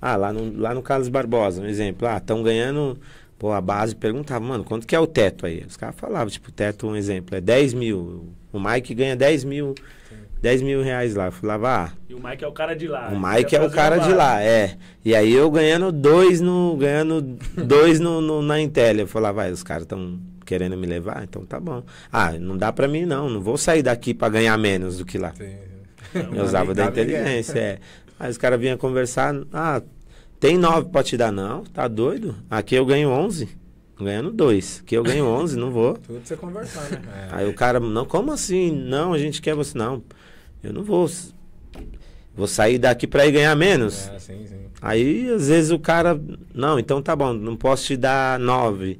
ah, lá no, lá no Carlos Barbosa, um exemplo. Ah, estão ganhando. Pô, a base perguntava, mano, quanto que é o teto aí? Os caras falavam, tipo, teto, um exemplo, é 10 mil. O Mike ganha 10 mil. Sim. 10 mil reais lá, fui lavar. Ah, e o Mike é o cara de lá. O Mike é o cara de lá, é. E aí eu ganhando dois no. ganhando dois no, no na Intel. Eu falei, vai, os caras estão querendo me levar, então tá bom. Ah, não dá pra mim não, não vou sair daqui pra ganhar menos do que lá. Sim. Eu usava da inteligência, é. Aí os caras vinham conversar, ah, tem nove pra te dar, não, tá doido? Aqui eu ganho onze ganhando dois. Que eu ganho onze não vou. Tudo você conversar, né? É. Aí o cara, não, como assim? Não, a gente quer você. Não, eu não vou. Vou sair daqui para ir ganhar menos. É, sim, sim. Aí, às vezes, o cara. Não, então tá bom, não posso te dar nove.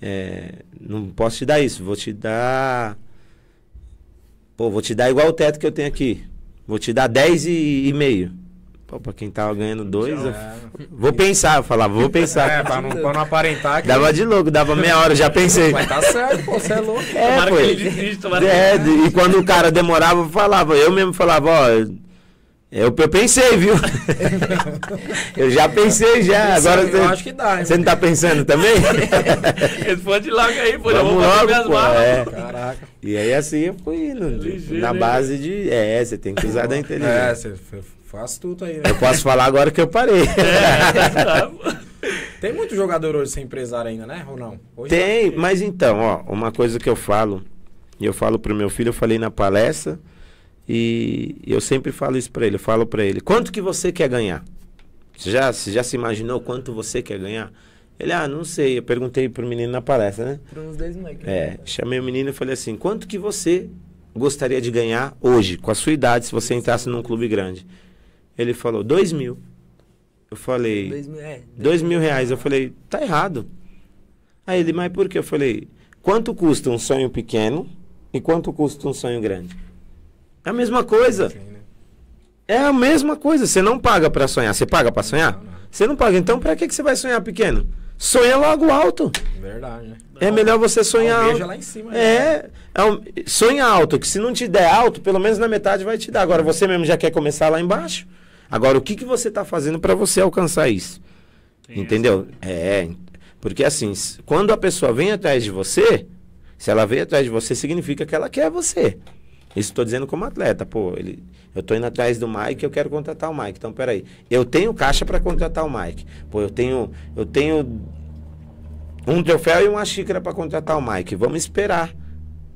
É, não posso te dar isso, vou te dar. Pô, vou te dar igual o teto que eu tenho aqui. Vou te dar dez e, e meio. Pô, pra quem tava ganhando dois, eu... é. vou pensar, eu falava, vou pensar. É, pra não, pra não aparentar. Que... Dava de louco, dava meia hora, já pensei. Mas tá certo, pô, você é louco. É, tomara que ele desiste, tomara é, que... e quando o cara demorava, eu falava, eu mesmo falava, ó, eu, eu pensei, viu? eu já pensei, já. Pensei, Agora eu acho que dá. Hein, você não tá pensando também? Responde logo aí, pô. Vamos eu vou logo, minhas pô, malas. É. Caraca. E aí assim eu fui indo. É ligeiro, na base hein? de. É, você tem que usar da é, inteligência. É, você foi... Faz tudo aí. Né? Eu posso falar agora que eu parei. É, é, Tem muito jogador hoje sem empresário ainda, né, ou não? Hoje Tem, não. mas então, ó, uma coisa que eu falo, e eu falo pro meu filho, eu falei na palestra, e eu sempre falo isso para ele, eu falo para ele, quanto que você quer ganhar? Você já, você já se imaginou quanto você quer ganhar? Ele, ah, não sei. Eu perguntei pro menino na palestra, né? Para uns dois moleques. É, chamei o menino e falei assim, quanto que você gostaria de ganhar hoje, com a sua idade, se você entrasse num clube grande? Ele falou, dois mil. Eu falei, dois mil, é, dois dois mil reais. Eu falei, tá errado. Aí ele, mas por que? Eu falei, quanto custa um sonho pequeno e quanto custa um sonho grande? É a mesma coisa. Né? É a mesma coisa. Você não paga para sonhar. Você paga para sonhar? Você não paga. Então, para que, que você vai sonhar pequeno? Sonha logo alto. Verdade, né? É melhor você sonhar alto. lá em cima. É. Né? é um, sonha alto, que se não te der alto, pelo menos na metade vai te dar. Agora, você mesmo já quer começar lá embaixo. Agora, o que, que você está fazendo para você alcançar isso? Tem Entendeu? Essa. É. Porque assim, quando a pessoa vem atrás de você, se ela vem atrás de você, significa que ela quer você. Isso estou dizendo como atleta, pô, ele, eu estou indo atrás do Mike, eu quero contratar o Mike. Então, peraí, eu tenho caixa para contratar o Mike. Pô, eu tenho, eu tenho um troféu e uma xícara para contratar o Mike. Vamos esperar.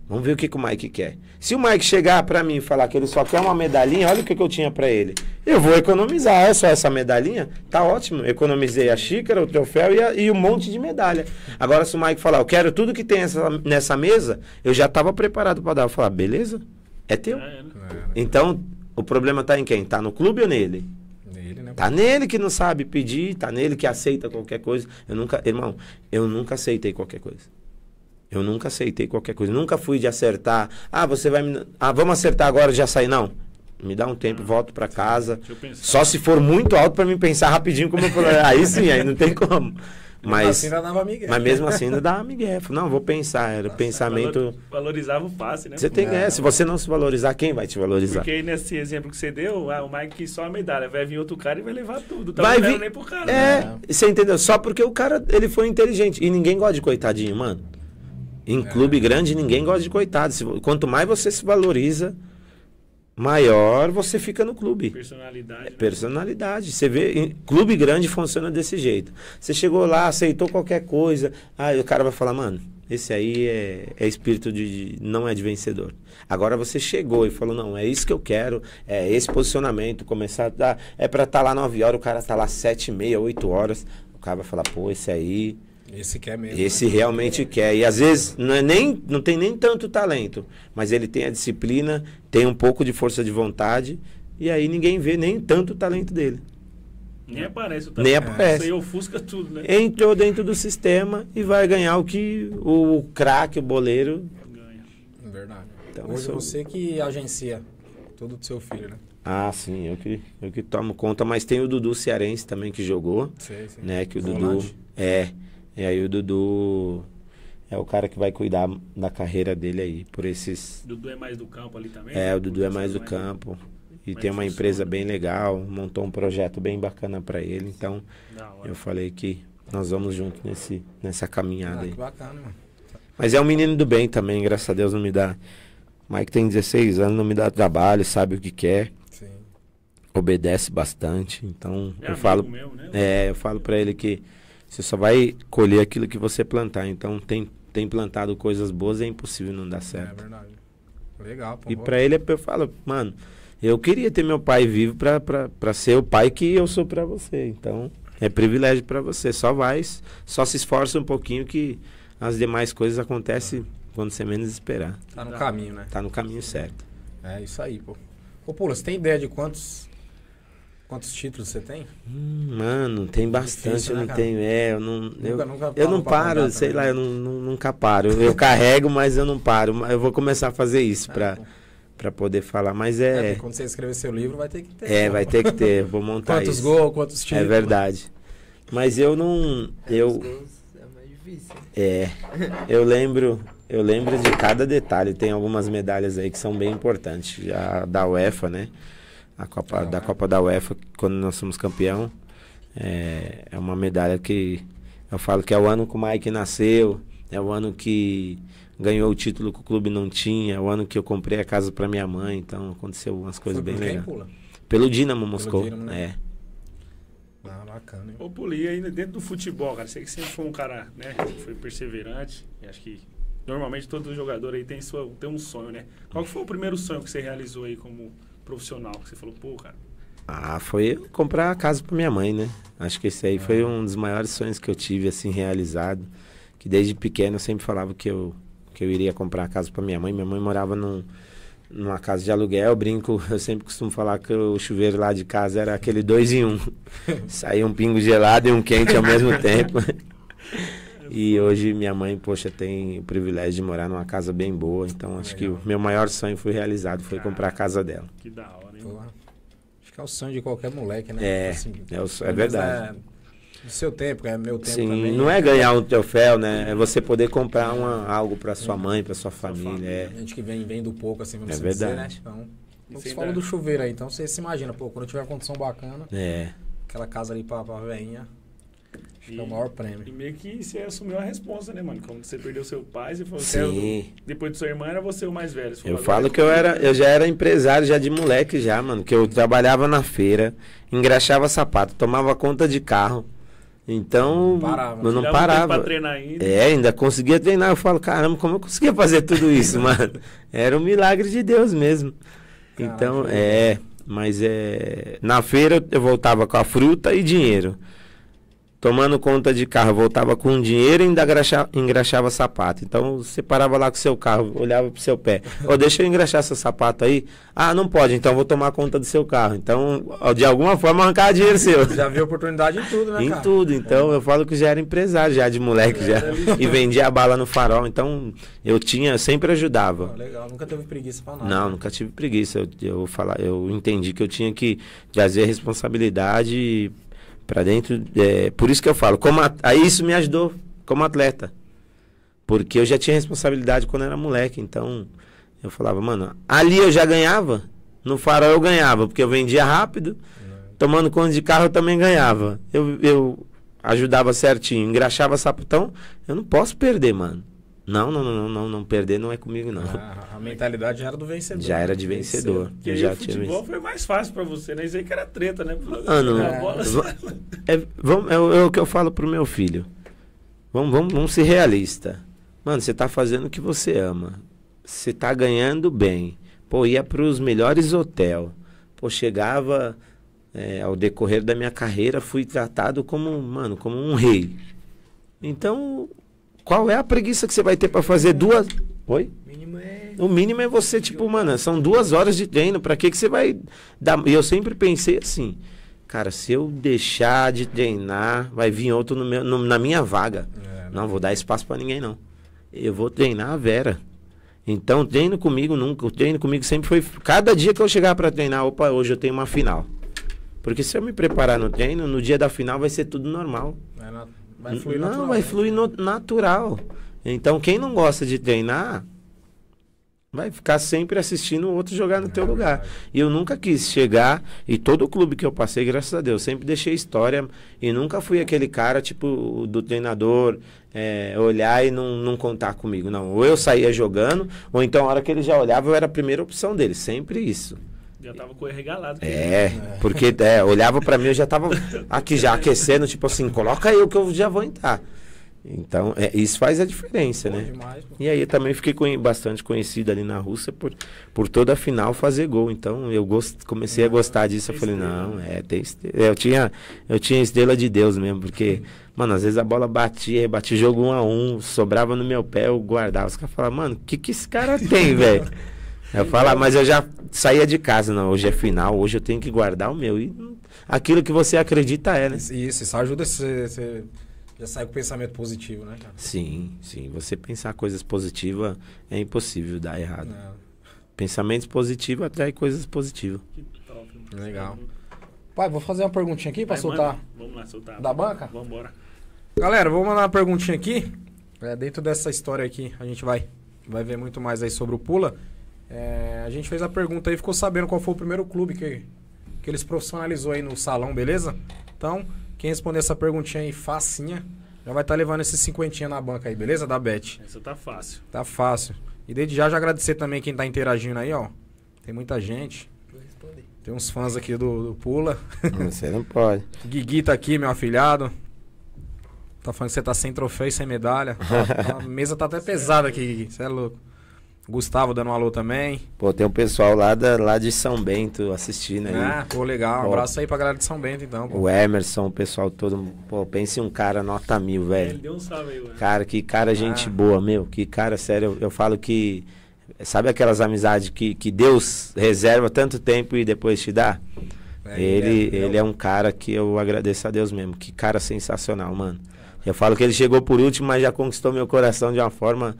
Vamos ver o que, que o Mike quer. Se o Mike chegar para mim e falar que ele só quer uma medalhinha, olha o que, que eu tinha para ele. Eu vou economizar. É só essa medalhinha? Tá ótimo. Economizei a xícara, o troféu e, a, e um monte de medalha. Agora, se o Mike falar, eu quero tudo que tem essa, nessa mesa, eu já estava preparado para dar. Eu falar, beleza? É teu. Então, o problema tá em quem? Tá no clube ou nele? Nele, né? Tá nele que não sabe pedir, tá nele que aceita qualquer coisa. Eu nunca, irmão, eu nunca aceitei qualquer coisa. Eu nunca aceitei qualquer coisa. Nunca fui de acertar. Ah, você vai me. Ah, vamos acertar agora já sair. Não. Me dá um tempo, ah, volto para casa. Só se for muito alto para mim pensar rapidinho como eu falei. aí sim, aí não tem como. Mas, assim mas mesmo assim ainda dava migué. Não, vou pensar. Era Nossa, pensamento. Valorizava o passe, né? Você tem que. É, é, se você não se valorizar, quem vai te valorizar? Porque nesse exemplo que você deu, ah, o Mike só a medalha. Vai vir outro cara e vai levar tudo. Tá vai vir... nem pro cara. É, né? você entendeu? Só porque o cara ele foi inteligente. E ninguém gosta de coitadinho, mano. Em clube grande ninguém gosta de coitado. Quanto mais você se valoriza, maior você fica no clube. Personalidade. É, né? personalidade. Né? Você vê, clube grande funciona desse jeito. Você chegou lá, aceitou qualquer coisa, aí o cara vai falar, mano, esse aí é, é espírito de, de, não é de vencedor. Agora você chegou e falou, não, é isso que eu quero, é esse posicionamento, começar a dar, é para estar tá lá 9 horas, o cara tá lá 7, meia, 8 horas, o cara vai falar, pô, esse aí esse quer mesmo. Esse né? realmente quer. E às vezes não, é nem, não tem nem tanto talento, mas ele tem a disciplina, tem um pouco de força de vontade, e aí ninguém vê nem tanto o talento dele. Nem aparece o talento. Nem aparece. Isso aí ofusca tudo, né? Entrou dentro do sistema e vai ganhar o que o craque, o boleiro. Ganha. Verdade. Então, Hoje sou... você que agencia tudo do seu filho, né? Ah, sim, eu que, eu que tomo conta, mas tem o Dudu Cearense também que jogou. Sei, sei. Né, que o Dudu. É. E aí o Dudu é o cara que vai cuidar da carreira dele aí, por esses... Dudu é mais do campo ali também? É, o Dudu é mais do mais campo. E tem uma empresa né? bem legal, montou um projeto bem bacana para ele. Então, eu falei que nós vamos junto nesse, nessa caminhada ah, aí. bacana, mano. Mas é um menino do bem também, graças a Deus não me dá... Mike tem 16 anos, não me dá trabalho, sabe o que quer. É. Sim. Obedece bastante, então é eu falo, meu, né? é, eu falo para ele que você só vai colher aquilo que você plantar. Então, tem, tem plantado coisas boas, é impossível não dar certo. É verdade. Legal, pô. E para ele, eu falo, mano, eu queria ter meu pai vivo para ser o pai que eu sou para você. Então, é privilégio para você. Só vai, só se esforça um pouquinho que as demais coisas acontecem quando você menos esperar. Tá no caminho, né? Tá no caminho certo. É isso aí, pô. Ô, Pula, você tem ideia de quantos Quantos títulos você tem? Hum, mano, tem bastante, Difícil, eu né, não tenho. É, eu não. Nunca, eu, nunca eu não paro, tá sei lá, eu não, não, nunca paro. Eu, carrego, mas eu não paro. Eu vou começar a fazer isso ah, pra, pra poder falar. Mas é. é quando você escrever seu livro, vai ter que ter. É, né? vai ter que ter. Vou montar quantos isso. Quantos gols, quantos é títulos? É verdade. Mas eu não. É, eu, é mais difícil. É. Eu lembro. Eu lembro de cada detalhe. Tem algumas medalhas aí que são bem importantes. A da UEFA, né? a Copa, da Copa da UEFA, quando nós somos campeão. É, é uma medalha que eu falo que é o ano que o Mike nasceu, é o ano que ganhou o título que o clube não tinha, é o ano que eu comprei a casa para minha mãe, então aconteceu umas coisas Foi bem legais. Pelo Dinamo Moscou, Pelo Dinamo, né? é. Ah, bacana. Hein? Ô, Puli, ainda dentro do futebol, cara, sei que você foi um cara, né, foi perseverante, acho que normalmente todo jogador aí tem, sua, tem um sonho, né? Qual foi o primeiro sonho que você realizou aí como profissional que você falou, pô, cara? Ah, foi comprar a casa para minha mãe, né? Acho que esse aí é. foi um dos maiores sonhos que eu tive, assim, realizado. Que desde pequeno eu sempre falava que eu, que eu iria comprar a casa para minha mãe. Minha mãe morava num, numa casa de aluguel. brinco, eu sempre costumo falar que o chuveiro lá de casa era aquele dois em um. Saía um pingo gelado e um quente ao mesmo tempo. E hoje minha mãe, poxa, tem o privilégio de morar numa casa bem boa. Então acho Legal. que o meu maior sonho foi realizado, foi comprar a casa dela. Que da hora, hein? Pô, acho que é o sonho de qualquer moleque, né? É, tipo assim, é, o, é verdade. Do é seu tempo, é meu tempo Sim, também. Não é né? ganhar um troféu, né? É você poder comprar uma, algo para sua mãe, para sua família. É. A gente que vem vendo pouco, assim, vamos é verdade. dizer, né? Então, você falou do chuveiro aí, então você se imagina, pô, quando tiver uma condição bacana, é. aquela casa ali para a veinha, e, é o maior prêmio. E meio que você assumiu a responsa, né, mano? Quando você perdeu seu pai, você falou Sim. que era, depois de sua irmã era você o mais velho. Eu falo que eu era, eu já era empresário já de moleque já, mano, que eu trabalhava na feira, engraxava sapato, tomava conta de carro. Então, parava. eu não parava. Um ainda. É, ainda conseguia treinar. Eu falo, caramba, como eu conseguia fazer tudo isso, mano? Era um milagre de Deus mesmo. Caramba. Então, é, mas é, na feira eu voltava com a fruta e dinheiro tomando conta de carro, voltava com dinheiro e ainda engraxava, engraxava sapato. Então você parava lá com seu carro, olhava pro seu pé. Ô, oh, deixa eu engraxar seu sapato aí. Ah, não pode, então vou tomar conta do seu carro. Então, de alguma forma, arrancar dinheiro seu. Já viu oportunidade em tudo, né? Em cara? tudo. Então, é. eu falo que já era empresário, já de moleque, é, já. É e vendia a bala no farol. Então, eu tinha, eu sempre ajudava. Ah, legal, nunca teve preguiça pra nada. Não, nunca tive preguiça. Eu, eu, falar, eu entendi que eu tinha que trazer responsabilidade para dentro. É, por isso que eu falo, como a, isso me ajudou como atleta. Porque eu já tinha responsabilidade quando era moleque. Então, eu falava, mano, ali eu já ganhava. No farol eu ganhava, porque eu vendia rápido. Tomando conta de carro eu também ganhava. Eu, eu ajudava certinho, engraxava sapotão. Eu não posso perder, mano. Não, não, não, não, não, perder não é comigo não. Ah, a, mentalidade já era do vencedor. Já era de vencedor. E o futebol foi mais fácil para você, né? Isso aí que era treta, né? Mano, é, vamos, é, é, o que eu falo pro meu filho. Vamos, vamos, vamos ser realista. Mano, você tá fazendo o que você ama. Você tá ganhando bem. Pô, ia pros melhores hotéis. Pô, chegava é, ao decorrer da minha carreira, fui tratado como, mano, como um rei. Então, qual é a preguiça que você vai ter para fazer duas. Oi? É o mínimo é você, tipo, mano, são duas horas de treino, pra que, que você vai dar. E eu sempre pensei assim, cara, se eu deixar de treinar, vai vir outro no meu, no, na minha vaga. É, né? não vou dar espaço para ninguém, não. Eu vou treinar a Vera. Então, treino comigo nunca. O treino comigo sempre foi. Cada dia que eu chegar para treinar, opa, hoje eu tenho uma final. Porque se eu me preparar no treino, no dia da final vai ser tudo normal. É, Vai fluir não, natural, vai né? fluir no, natural. Então, quem não gosta de treinar, vai ficar sempre assistindo o outro jogar no é, teu lugar. E eu nunca quis chegar, e todo clube que eu passei, graças a Deus, sempre deixei história, e nunca fui aquele cara, tipo, do treinador é, olhar e não, não contar comigo. Não, ou eu saía jogando, ou então a hora que ele já olhava, eu era a primeira opção dele, sempre isso. Já tava com o regalado. É, porque é, olhava para mim, eu já tava aqui já aquecendo, tipo assim, coloca eu que eu já vou entrar. Então, é, isso faz a diferença, né? Demais, e aí também fiquei com, bastante conhecido ali na Rússia por, por toda a final fazer gol. Então, eu gost, comecei não, a gostar disso. Eu falei, estrela. não, é, tem estrela. Eu tinha, eu tinha estrela de Deus mesmo, porque, Sim. mano, às vezes a bola batia, batia jogo um a um, sobrava no meu pé, eu guardava. Os caras falavam, mano, o que, que esse cara tem, velho? Eu falo, mas eu já saía de casa, não, hoje é final, hoje eu tenho que guardar o meu. E aquilo que você acredita é, né? Isso, isso ajuda você, você já sai com pensamento positivo, né, cara? Sim, sim. Você pensar coisas positivas é impossível dar errado. Não. É. Pensamentos positivos atrai coisas positivas. Que top, Legal. Pai, vou fazer uma perguntinha aqui para soltar. Vamos lá, soltar. Da banca? Vamos embora. Galera, vou mandar uma perguntinha aqui. É, dentro dessa história aqui, a gente vai, vai ver muito mais aí sobre o Pula. É, a gente fez a pergunta aí, ficou sabendo qual foi o primeiro clube que, que eles profissionalizou aí no salão, beleza? Então, quem responder essa perguntinha aí facinha, já vai estar tá levando esses cinquentinha na banca aí, beleza, da Bet? Essa tá fácil. Tá fácil. E desde já já agradecer também quem tá interagindo aí, ó. Tem muita gente. Tem uns fãs aqui do, do Pula. Você não pode. Guigui tá aqui, meu afilhado. Tá falando que você tá sem troféu e sem medalha. a, a mesa tá até pesada aqui, Guigui. Você é louco. Gustavo dando um alô também. Pô, tem um pessoal lá, da, lá de São Bento assistindo aí. Ah, pô, legal. Um abraço aí pra galera de São Bento, então. Pô. O Emerson, o pessoal todo. Pô, pense um cara nota mil, velho. Ele deu um salve aí, mano. Cara, que cara gente ah. boa, meu. Que cara, sério, eu, eu falo que. Sabe aquelas amizades que, que Deus reserva tanto tempo e depois te dá? É, é, ele, é, ele é um cara que eu agradeço a Deus mesmo. Que cara sensacional, mano. Eu falo que ele chegou por último, mas já conquistou meu coração de uma forma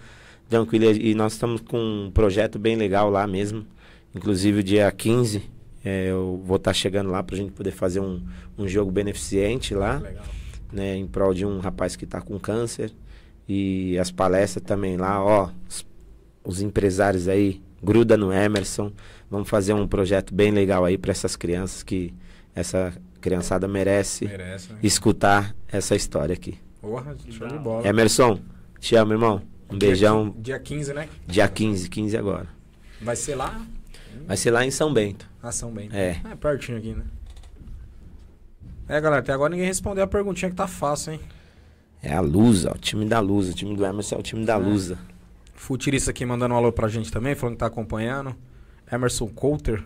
tranquilo. E nós estamos com um projeto bem legal lá mesmo. Inclusive, dia 15, é, eu vou estar tá chegando lá para a gente poder fazer um, um jogo beneficente lá, legal. né, em prol de um rapaz que está com câncer. E as palestras também lá, ó, os, os empresários aí, gruda no Emerson. Vamos fazer um projeto bem legal aí para essas crianças que essa criançada merece, merece né? escutar essa história aqui. Porra, show de bola. Emerson, te amo, irmão. Um beijão. Dia, dia 15, né? Dia 15, 15 agora. Vai ser lá? Vai ser lá em São Bento. Ah, São Bento. É. É pertinho aqui, né? É, galera, até agora ninguém respondeu a perguntinha que tá fácil, hein? É a Lusa, o time da Lusa. O time do Emerson é o time da é. Lusa. Futurista aqui mandando um alô pra gente também, falando que tá acompanhando. Emerson Coulter.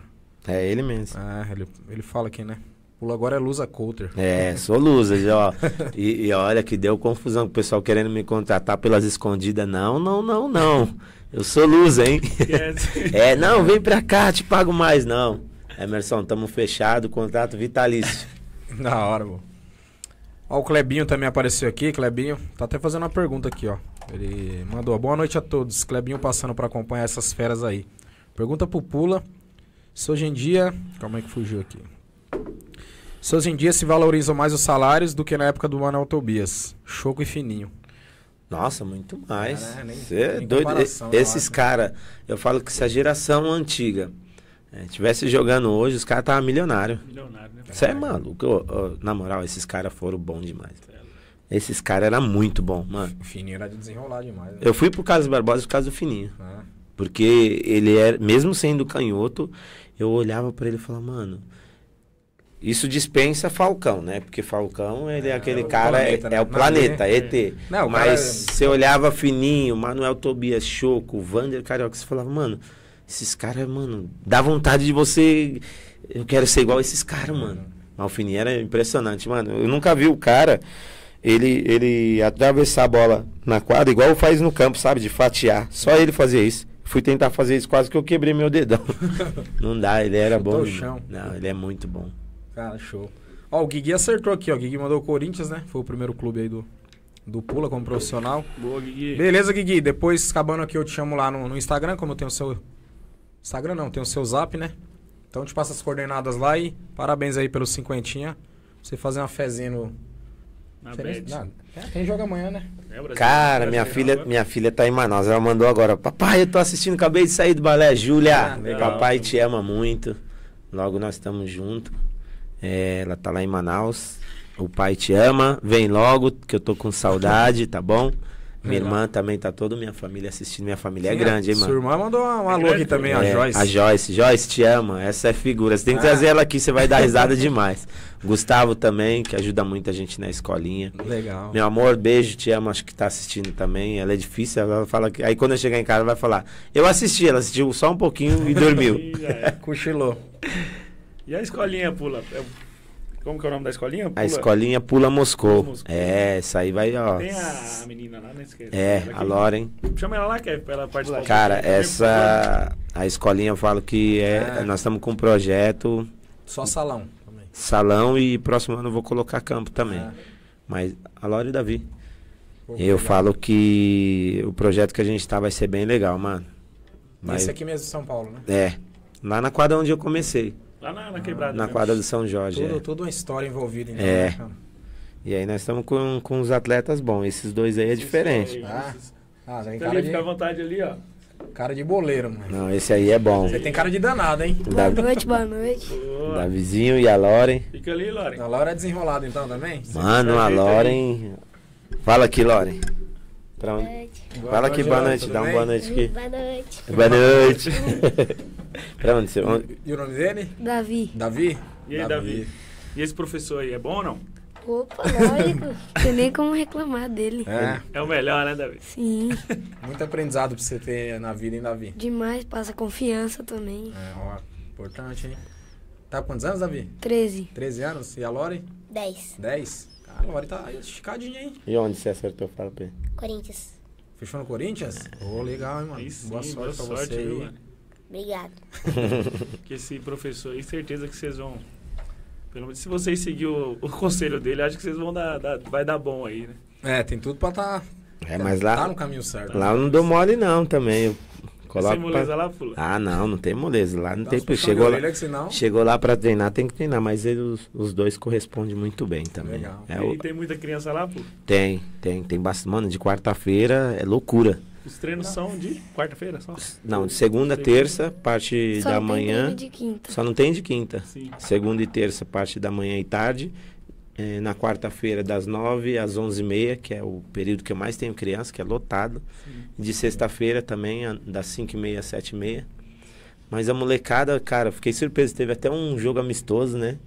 É ele mesmo. É, ele, ele fala aqui, né? Pula agora é Lusa Coulter. É, sou Lusa, ó. E, e, olha que deu confusão o pessoal querendo me contratar pelas escondidas. Não, não, não, não. Eu sou Lusa, hein? Yes. é, não, vem pra cá, te pago mais, não. Emerson, tamo fechado, contrato vitalício. Na hora, bom. Ó, o Clebinho também apareceu aqui, Clebinho. Tá até fazendo uma pergunta aqui, ó. Ele mandou boa noite a todos. Clebinho passando para acompanhar essas feras aí. Pergunta pro Pula se hoje em dia. Calma aí que fugiu aqui hoje em dias se valorizam mais os salários do que na época do Manuel Tobias. Choco e fininho. Nossa, muito mais. Você é nem doido. Esses caras, eu falo que se a geração antiga é, tivesse jogando hoje, os caras estavam milionários. Milionário, né? Você é maluco. na moral, esses caras foram bons demais. É esses caras eram muito bom, mano. O Fininho era de desenrolar demais. Né? Eu fui pro Carlos Barbosa por causa do Fininho. Ah. Porque ele era, mesmo sendo canhoto, eu olhava para ele e falava, mano, isso dispensa Falcão, né? Porque Falcão, ele é, é aquele cara, é, planeta, é, né? é, o Não, planeta, né? é, ET. Não, Mas cara... É- você olhava fininho, Manuel Tobias, Choco, Vander Carioca, você falava, mano, esses caras, mano, dá vontade de você. Eu quero ser igual a esses caras, mano. Uhum. Mas o fininho era impressionante, mano. Eu nunca vi o cara ele, ele atravessar a bola na quadra, igual faz no campo, sabe? De fatiar. Só ele fazia isso. Fui tentar fazer isso, quase que eu quebrei meu dedão. não dá, ele era Chutou bom. Não, ele é muito bom. Cara, show. Ó, o Guigui acertou aqui, ó. O Guigui mandou o Corinthians, né? Foi o primeiro clube aí do, do Pula como profissional. Boa, Guigui. Beleza, Guigui. Depois, acabando aqui, eu te chamo lá no, no Instagram, como eu tenho o seu. Instagram não, tem o seu zap, né? Então te passo as coordenadas lá e parabéns aí pelo cinquentinha. Você fazer uma fezinha no. Na é, quem joga amanhã, né? É, Brasil, Cara, minha filha, minha filha tá em Manaus. Ela mandou agora. Papai, eu tô assistindo, acabei de sair do balé, Júlia. Ah, papai te ama muito. Logo nós estamos juntos. É, ela tá lá em Manaus. O pai te ama, vem logo, que eu tô com saudade, tá bom? Minha Legal. irmã também tá toda minha família assistindo. Minha família é Sim, é grande, hein, mano? Sua irmã mandou uma, alô aqui também, é, a Joyce. A Joyce. Joyce, te ama. Essa é figura. Você tem que ah. trazer ela aqui, você vai dar risada demais. Gustavo também, que ajuda muito a gente na escolinha. Legal. Meu amor, beijo, te amo. Acho que tá assistindo também. Ela é difícil, ela fala que... Aí quando eu chegar em casa, ela vai falar... Eu assisti, ela assistiu só um pouquinho e dormiu. É, cochilou. E a escolinha pula? É como que é o nome da escolinha? Pula... A escolinha Pula Moscou. Pula Moscou. É, essa aí vai, ó. Tem a menina lá, não né? esquece. É, a Lauren. Chama ela lá, que é pra ela participar. Cara, essa... A escolinha eu falo que é, é... Nós estamos com um projeto... Só salão. Também. Salão e próximo ano eu vou colocar campo também. É. Mas a Lore e Davi. Pô, eu legal. falo que o projeto que a gente tá vai ser bem legal, mano. Mas... Esse aqui mesmo de São Paulo, né? É. Lá na quadra onde eu comecei. Lá na, na quebrada. Na mesmo. Né? quadra do São Jorge. Tudo, é. Toda uma história envolvida. Então, é. Né, e aí nós estamos com, com os atletas bons. Esses dois aí é Esse diferente. Aí, ah, esses... ah tem cara de... Fica à vontade ali, ó. Cara de boleiro, mano. Não, esse aí é bom. Você tem cara de danado, hein? Boa noite, boa noite. Boa. Davizinho e a Loren. Fica ali, Loren. A Loren é desenrolada então também? Mano, a Loren. Fala aqui, Loren. Pra onde? Boa Fala aqui, boa noite. Dá uma boa noite aqui. Boa noite. Boa noite. Pra onde você... E o nome dele? Davi. Davi? E aí, Davi? Davi? E esse professor aí, é bom ou não? Opa, lógico. Tem nem como reclamar dele. É. é o melhor, né, Davi? Sim. Muito aprendizado pra você ter na vida, hein, Davi? Demais, passa confiança também. É, ó, importante, hein? Tá com quantos anos, Davi? 13. 13 anos. E a Lore? 10. 10? Ah, a Lore tá esticadinha, hein? E onde você acertou? Fala pra ele. Corinthians. Fechou no Corinthians? É. Ô, oh, legal, hein, mano? Isso, boa sorte boa pra sorte, você. aí. mano? Obrigado. que esse professor, e certeza que vocês vão. Pelo menos se vocês seguir o, o conselho dele, acho que vocês vão dar, dar, vai dar bom aí, né? É, tem tudo pra estar. Tá, é, mas lá. Tá no caminho certo. Lá eu não dou mole, não, também. Eu coloco tem moleza pra... lá, Fula? Ah, não, não tem moleza. Lá não Dá tem. Chegou lá, senão... chegou lá pra treinar, tem que treinar, mas eles, os dois correspondem muito bem também. Legal. Né? É, e o... tem muita criança lá, Fula? Tem, tem. Tem bastante. Mano, de quarta-feira é loucura. Os treinos são de quarta-feira só? Não, de segunda, terça, parte só da não Tem de quinta. Só não tem de quinta. Sim. Segunda e terça, parte da manhã e tarde. É, na quarta-feira, das nove às onze e meia, que é o período que eu mais tenho criança, que é lotado. Sim. De sexta-feira também, das cinco e meia às sete e meia. Mas a molecada, cara, fiquei surpreso. Teve até um jogo amistoso, né?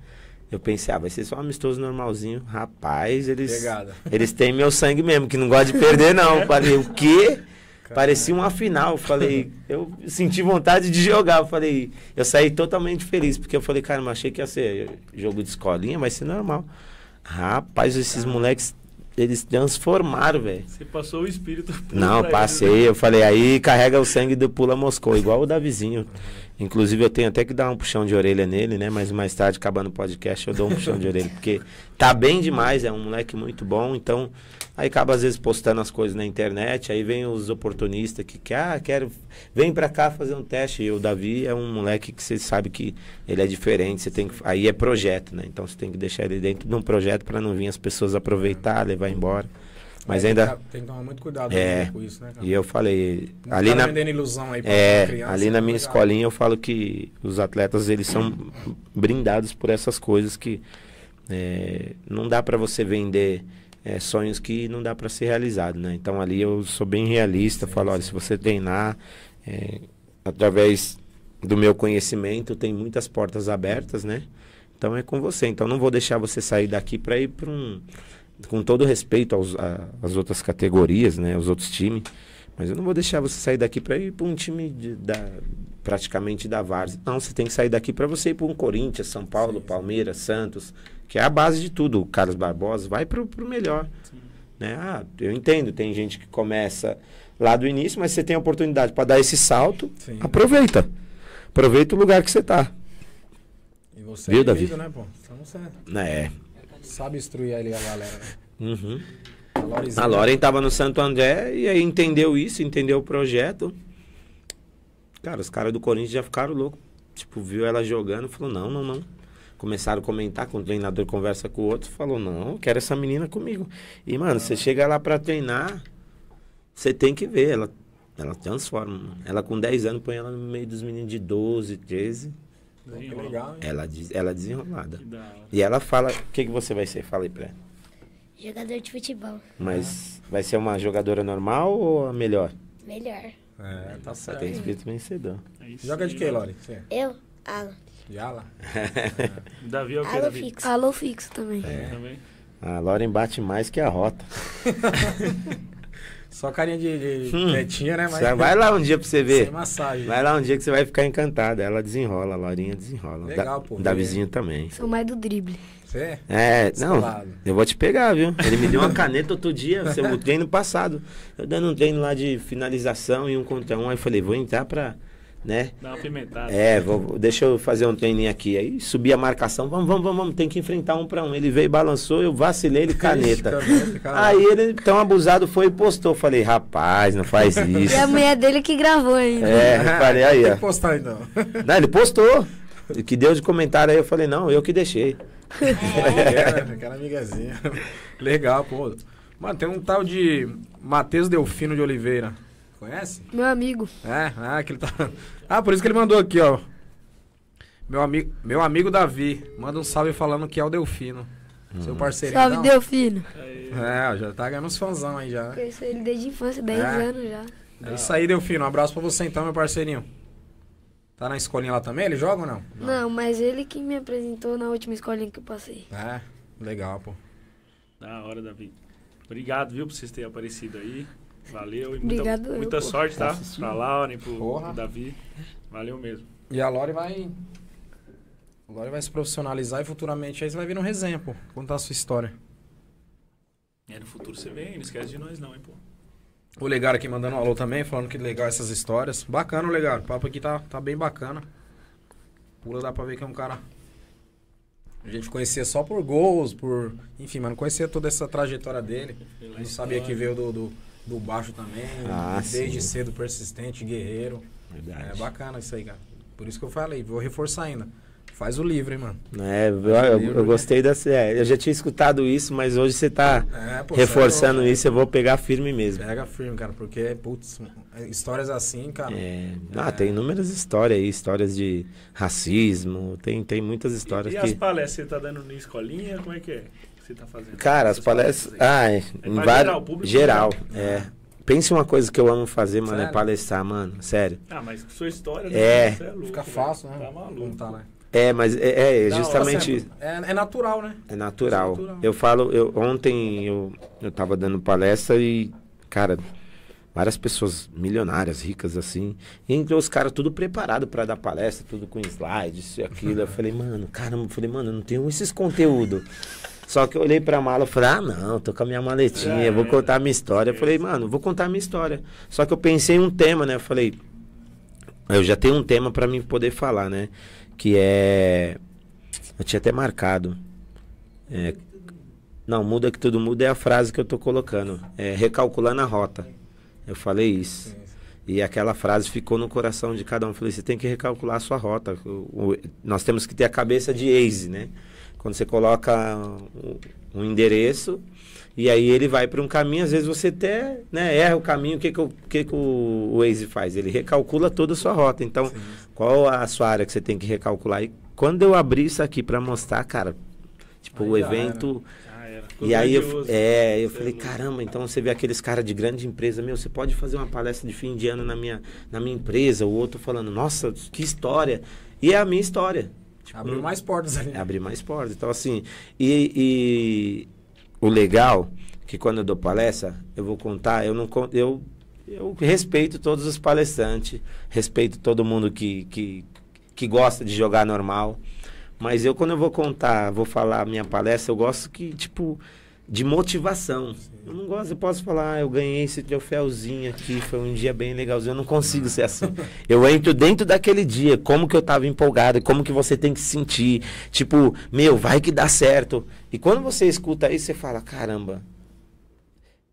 Eu pensei, ah, vai ser só um amistoso normalzinho. Rapaz, eles. Eles têm meu sangue mesmo, que não gosta de perder, não. Falei, o quê? Caramba. Parecia uma final. Falei, eu senti vontade de jogar. Eu falei, eu saí totalmente feliz, porque eu falei, cara, mas achei que ia ser jogo de escolinha, vai ser é normal. Rapaz, esses moleques eles transformaram, velho. Você passou o espírito. Não, passei. Eles, né? Eu falei, aí carrega o sangue do Pula Moscou, igual o da vizinho. É. Inclusive, eu tenho até que dar um puxão de orelha nele, né? Mas mais tarde, acabando o podcast, eu dou um puxão de orelha. Porque tá bem demais, é um moleque muito bom. Então, aí acaba às vezes postando as coisas na internet. Aí vem os oportunistas que, quer ah, quero. Vem pra cá fazer um teste. E o Davi é um moleque que você sabe que ele é diferente. Você tem que, aí é projeto, né? Então, você tem que deixar ele dentro de um projeto para não vir as pessoas aproveitar, levar embora. Mas ainda. Tem que tomar muito cuidado é, com isso, né, cara? E eu falei. Não ali tá na, ilusão aí pra é, criança, Ali na tá minha escolinha eu falo que os atletas eles são brindados por essas coisas que é, não dá para você vender é, sonhos que não dá para ser realizado, né? Então ali eu sou bem realista, sim, falo, sim. olha, se você treinar, é, através do meu conhecimento, tem muitas portas abertas, né? Então é com você. Então não vou deixar você sair daqui para ir para um com todo respeito aos, a, às outras categorias, né, aos outros times, mas eu não vou deixar você sair daqui para ir para um time de, da, praticamente da Várzea. Não, você tem que sair daqui para você ir para um Corinthians, São Paulo, Sim. Palmeiras, Santos, que é a base de tudo. O Carlos Barbosa vai para o melhor. Né? Ah, eu entendo, tem gente que começa lá do início, mas você tem a oportunidade para dar esse salto, Sim. aproveita. Aproveita o lugar que você está. E você Viu, é Davi? Né, pô? Estamos certo. É. Sabe instruir ali a galera. Uhum. A Loren estava no Santo André e aí entendeu isso, entendeu o projeto. Cara, os caras do Corinthians já ficaram loucos. Tipo, viu ela jogando, falou: não, não, não. Começaram a comentar com o treinador, conversa com o outro, falou: não, quero essa menina comigo. E, mano, você ah. chega lá pra treinar, você tem que ver. Ela, ela transforma. Ela com 10 anos põe ela no meio dos meninos de 12, 13. Que legal, hein? Ela, diz, ela é desenrolada. E ela fala. O que, que você vai ser? Fala aí pra ela. Jogador de futebol. Mas vai ser uma jogadora normal ou a melhor? Melhor. É, tá certo. Tem espírito vencedor. Joga de que, Lore? Eu? Ala. De É. Davi é o que, Davi? Fixo. Alô fixo também. É. também. A Lauren bate mais que a rota. Só carinha de, de hum, quietinha, né? Mas, vai lá um dia pra você ver. Sem massagem. Vai lá um dia que você vai ficar encantada. Ela desenrola, a Laurinha desenrola. Legal, da, pô. Da vizinha também. Sou mais do drible. Você é? é? não. Eu vou te pegar, viu? Ele me deu uma caneta outro dia, seu treino passado. Eu dando um treino lá de finalização e um contra um. Aí eu falei, vou entrar pra né? Dá uma pimentada. É, vou, deixa eu fazer um treininho aqui. Aí subi a marcação, vamos, vamos, vamos, vamos, tem que enfrentar um para um. Ele veio, balançou, eu vacilei, ele caneta. aí ele, tão abusado, foi e postou. Falei, rapaz, não faz isso. E é a mulher dele que gravou ainda. É, falei, aí, ó. postar ainda. Então. Não, ele postou. E que deu de comentário aí, eu falei, não, eu que deixei. É. Aquela amigazinha. Legal, pô. Mano, tem um tal de Matheus Delfino de Oliveira. Conhece? Meu amigo. É, ah, que ele tá. Ah, por isso que ele mandou aqui, ó. Meu amigo, meu amigo Davi, manda um salve falando que é o Delfino. Seu hum. parceiro. Salve, Delfino. É, já tá ganhando uns fãzão aí já. Conheço ele desde a infância, 10 é. anos já. É isso aí, Delfino. Um abraço pra você então, meu parceirinho. Tá na escolinha lá também? Ele joga ou não? Não, não mas ele que me apresentou na última escolinha que eu passei. É, legal, pô. Da hora, Davi. Obrigado, viu, por vocês terem aparecido aí. Valeu e muita, Obrigado, muita eu, sorte, tá? Assistindo. Pra Lauren, pro, Porra. pro Davi. Valeu mesmo. E a Lore vai. A Lore vai se profissionalizar e futuramente aí você vai vir um resenha, pô. Contar a sua história. É, no futuro você vem, não esquece de nós, não, hein, pô. O legar aqui mandando um alô também, falando que legal essas histórias. Bacana, o Legaro. O papo aqui tá, tá bem bacana. Pula, dá pra ver que é um cara. A gente conhecia só por gols, por. Enfim, mano conhecia toda essa trajetória dele. Não sabia que veio do, do do baixo também. Ah, desde sim. cedo persistente, guerreiro. Verdade. É bacana isso aí, cara. Por isso que eu falei, vou reforçar ainda. Faz o livro, hein, mano. É, eu, livro, eu né? gostei né? dessa. É, eu já tinha escutado isso, mas hoje você tá é, pô, é reforçando isso, eu vou pegar firme mesmo. Pega firme, cara, porque, putz, histórias assim, cara. É. é ah, tem inúmeras histórias aí, histórias de racismo, tem, tem muitas histórias. E, e que... as palestras, você tá dando na escolinha? Como é que é? que você tá fazendo? Cara, as palestras. ah, é, é em Geral, público, geral né? é. Pense uma coisa que eu amo fazer, mano, é sério? é palestrar, mano. Sério. Ah, mas sua história, né? É. é louco, Fica fácil, né? Tá maluco. né? É, mas é, é justamente. Não, é, é, natural, né? É natural. É natural. Eu falo, eu, ontem eu, eu tava dando palestra e, cara, várias pessoas milionárias, ricas assim, e entrou os caras tudo preparado para dar palestra, tudo com slides, isso e aquilo. eu falei, mano, caramba, eu falei, mano, eu não tenho esses conteúdos. Só que eu olhei pra mala e falei, ah, não, tô com a minha maletinha, é. vou contar a minha história. Eu falei, mano, vou contar a minha história. Só que eu pensei em um tema, né? Eu falei, eu já tenho um tema para mim poder falar, né? Que é. Eu tinha até marcado. É... Não, muda que tudo muda é a frase que eu tô colocando. É recalculando a rota. Eu falei isso. E aquela frase ficou no coração de cada um. Eu falei, você tem que recalcular a sua rota. Nós temos que ter a cabeça de Waze, né? Quando você coloca um, um endereço e aí ele vai para um caminho, às vezes você até né, erra o caminho, o que, que, o, que, que o Waze faz? Ele recalcula toda a sua rota. Então, Sim. qual a sua área que você tem que recalcular? E quando eu abri isso aqui para mostrar, cara, tipo, aí o evento. Era. e aí eu, é, eu falei, caramba, então você vê aqueles caras de grande empresa, meu, você pode fazer uma palestra de fim de ano na minha, na minha empresa, o outro falando, nossa, que história. E é a minha história. Tipo, mais portas ali. mais portas. Então, assim, e, e o legal é que quando eu dou palestra, eu vou contar, eu não eu eu respeito todos os palestrantes, respeito todo mundo que, que, que gosta de jogar normal. Mas eu, quando eu vou contar, vou falar a minha palestra, eu gosto que, tipo, de motivação. Sim. Eu não gosto, eu posso falar, ah, eu ganhei esse troféuzinho aqui, foi um dia bem legalzinho, eu não consigo ser assim. eu entro dentro daquele dia, como que eu tava empolgado, como que você tem que sentir, tipo, meu, vai que dá certo. E quando você escuta isso, você fala, caramba,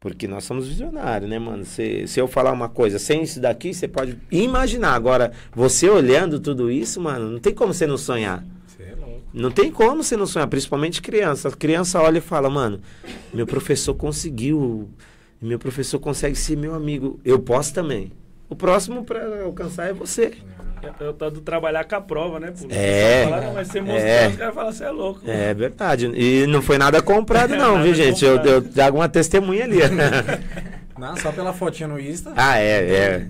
porque nós somos visionários, né, mano? Se, se eu falar uma coisa sem isso daqui, você pode imaginar. Agora, você olhando tudo isso, mano, não tem como você não sonhar. Não tem como você não sonhar, principalmente criança. A criança olha e fala, mano, meu professor conseguiu, meu professor consegue ser meu amigo. Eu posso também. O próximo para alcançar é você. É, é o tanto trabalhar com a prova, né? É. Falar, não, vai ser monstruoso, é, os caras falam, você é louco. Mano. É verdade. E não foi nada comprado, não, é, viu, gente? Comprado. Eu, eu trago uma testemunha ali. Não, só pela fotinha no Insta. Ah, é, é. é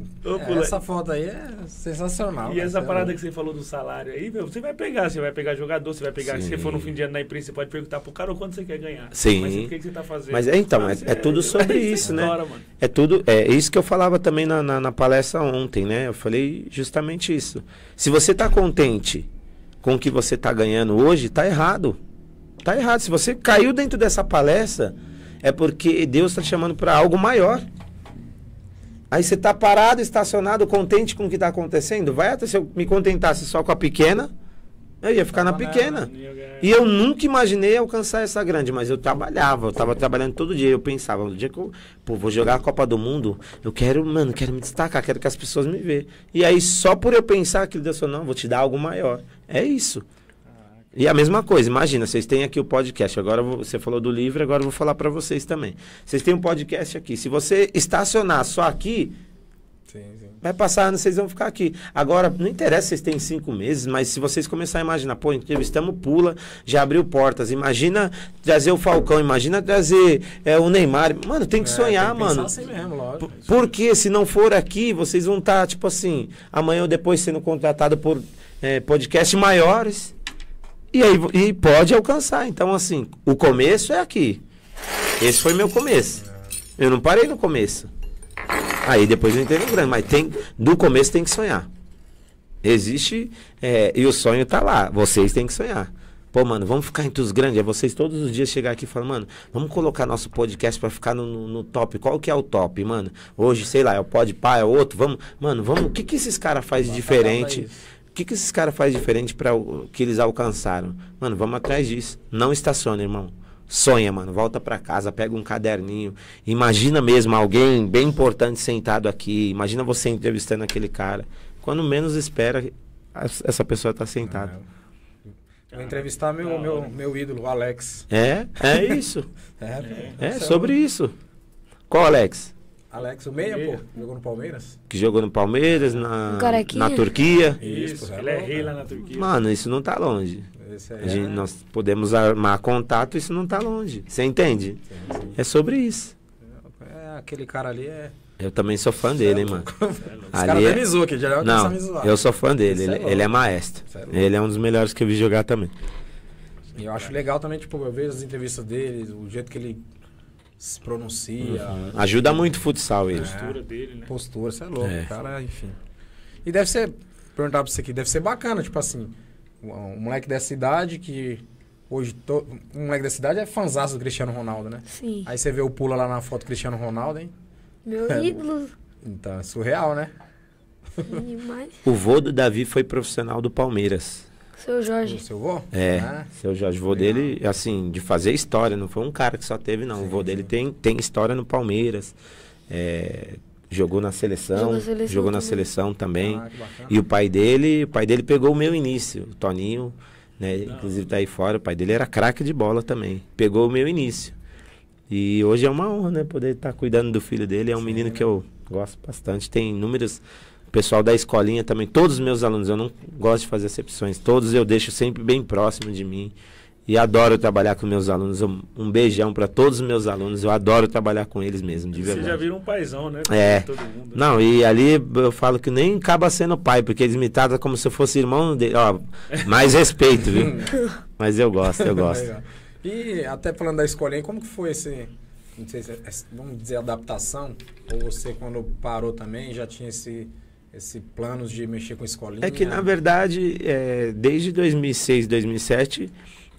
essa foto aí é sensacional. E essa é parada é... que você falou do salário aí, meu, você vai pegar, você vai pegar jogador, você vai pegar. Sim. Se for no fim de ano na imprensa, você pode perguntar pro cara quanto você quer ganhar. Sim. Mas o que, que você tá fazendo? Mas é, então, é, é, tudo sobre isso, né? é tudo. É isso que eu falava também na, na, na palestra ontem, né? Eu falei justamente isso. Se você tá contente com o que você tá ganhando hoje, tá errado. Tá errado. Se você caiu dentro dessa palestra é porque Deus está te chamando para algo maior. Aí você está parado, estacionado, contente com o que está acontecendo? Vai até se eu me contentasse só com a pequena, eu ia ficar na pequena. E eu nunca imaginei alcançar essa grande, mas eu trabalhava, eu estava trabalhando todo dia. Eu pensava, no dia que eu pô, vou jogar a Copa do Mundo, eu quero, mano, quero me destacar, quero que as pessoas me vejam. E aí, só por eu pensar aquilo, Deus falou, não, vou te dar algo maior. É isso. E a mesma coisa, imagina, vocês têm aqui o podcast. Agora você falou do livro, agora eu vou falar para vocês também. Vocês têm um podcast aqui. Se você estacionar só aqui, sim, sim. vai passar ano, vocês vão ficar aqui. Agora, não interessa se vocês têm cinco meses, mas se vocês começarem a imaginar, pô, entrevistamos Pula, já abriu portas. Imagina trazer o Falcão, imagina trazer é, o Neymar. Mano, tem que é, sonhar, tem que mano. Assim mesmo, lógico. Porque se não for aqui, vocês vão estar, tá, tipo assim, amanhã ou depois sendo contratado por é, podcasts maiores. E aí e pode alcançar. Então, assim, o começo é aqui. Esse foi meu começo. Eu não parei no começo. Aí depois eu entrei no grande, mas tem, do começo tem que sonhar. Existe, é, e o sonho tá lá. Vocês têm que sonhar. Pô, mano, vamos ficar entre os grandes. É vocês todos os dias chegar aqui e falar, mano, vamos colocar nosso podcast para ficar no, no, no, top. Qual que é o top, mano? Hoje, sei lá, é o Podpah, é outro. Vamos, mano, vamos. O que, que esses caras fazem diferente? O que, que esses caras fazem diferente para o que eles alcançaram? Mano, vamos atrás disso. Não estaciona, irmão. Sonha, mano. Volta para casa, pega um caderninho. Imagina mesmo alguém bem importante sentado aqui. Imagina você entrevistando aquele cara. Quando menos espera, essa pessoa tá sentada. Eu vou entrevistar meu, meu, meu ídolo, o Alex. É, é isso. é, é, é sobre isso. Qual Alex? Alex, o meia, pô, jogou no Palmeiras. Que jogou no Palmeiras, na, na Turquia. Isso, isso é ele é rei né? lá na Turquia. Mano, isso não tá longe. É, gente, né? nós podemos armar contato, isso não tá longe. Você entende? Sim, sim. É sobre isso. É, aquele cara ali é. Eu também sou fã dele, hein, é mano. Ali caras é... me zoam aqui, já Não, eu sou fã dele, ele, ele é, maestro. ele é um dos melhores que eu vi jogar também. E eu acho legal também, tipo, eu vejo as entrevistas dele, o jeito que ele se pronuncia. Uhum. Ajuda muito o futsal ele. É. postura dele, né? Postura, você é louco, é. cara, enfim. E deve ser, perguntar pra você aqui, deve ser bacana, tipo assim, um, um moleque dessa idade que hoje, to, um moleque dessa idade é fanzaço do Cristiano Ronaldo, né? Sim. Aí você vê o pula lá na foto do Cristiano Ronaldo, hein? Meu é. ídolo. Então, é surreal, né? É demais. o vô do Davi foi profissional do Palmeiras. Seu Jorge. O seu vô? É. Ah, seu Jorge. O vô dele, assim, de fazer história, não foi um cara que só teve, não. Sim, o vô dele tem, tem história no Palmeiras. É, jogou na seleção, seleção jogou na seleção, também. Ah, e o pai dele, o pai dele pegou o meu início, o Toninho, né? Não. Inclusive tá aí fora, o pai dele era craque de bola também. Pegou o meu início. E hoje é uma honra, né, poder estar tá cuidando do filho dele. É um sim, menino né? que eu gosto bastante, tem inúmeras. O pessoal da escolinha também, todos os meus alunos, eu não gosto de fazer exceções, todos eu deixo sempre bem próximo de mim. E adoro trabalhar com meus alunos. Um, um beijão para todos os meus alunos. Eu adoro trabalhar com eles mesmo, de verdade. Você já vira um paizão, né? é. Não, e ali eu falo que nem acaba sendo pai, porque eles me tratam como se eu fosse irmão dele. Ó, mais respeito, viu? Mas eu gosto, eu gosto. e até falando da escolinha, como que foi esse, não sei se, é, é, vamos dizer, adaptação? Ou você, quando parou também, já tinha esse esse planos de mexer com escolinha? É que, na verdade, é, desde 2006, 2007,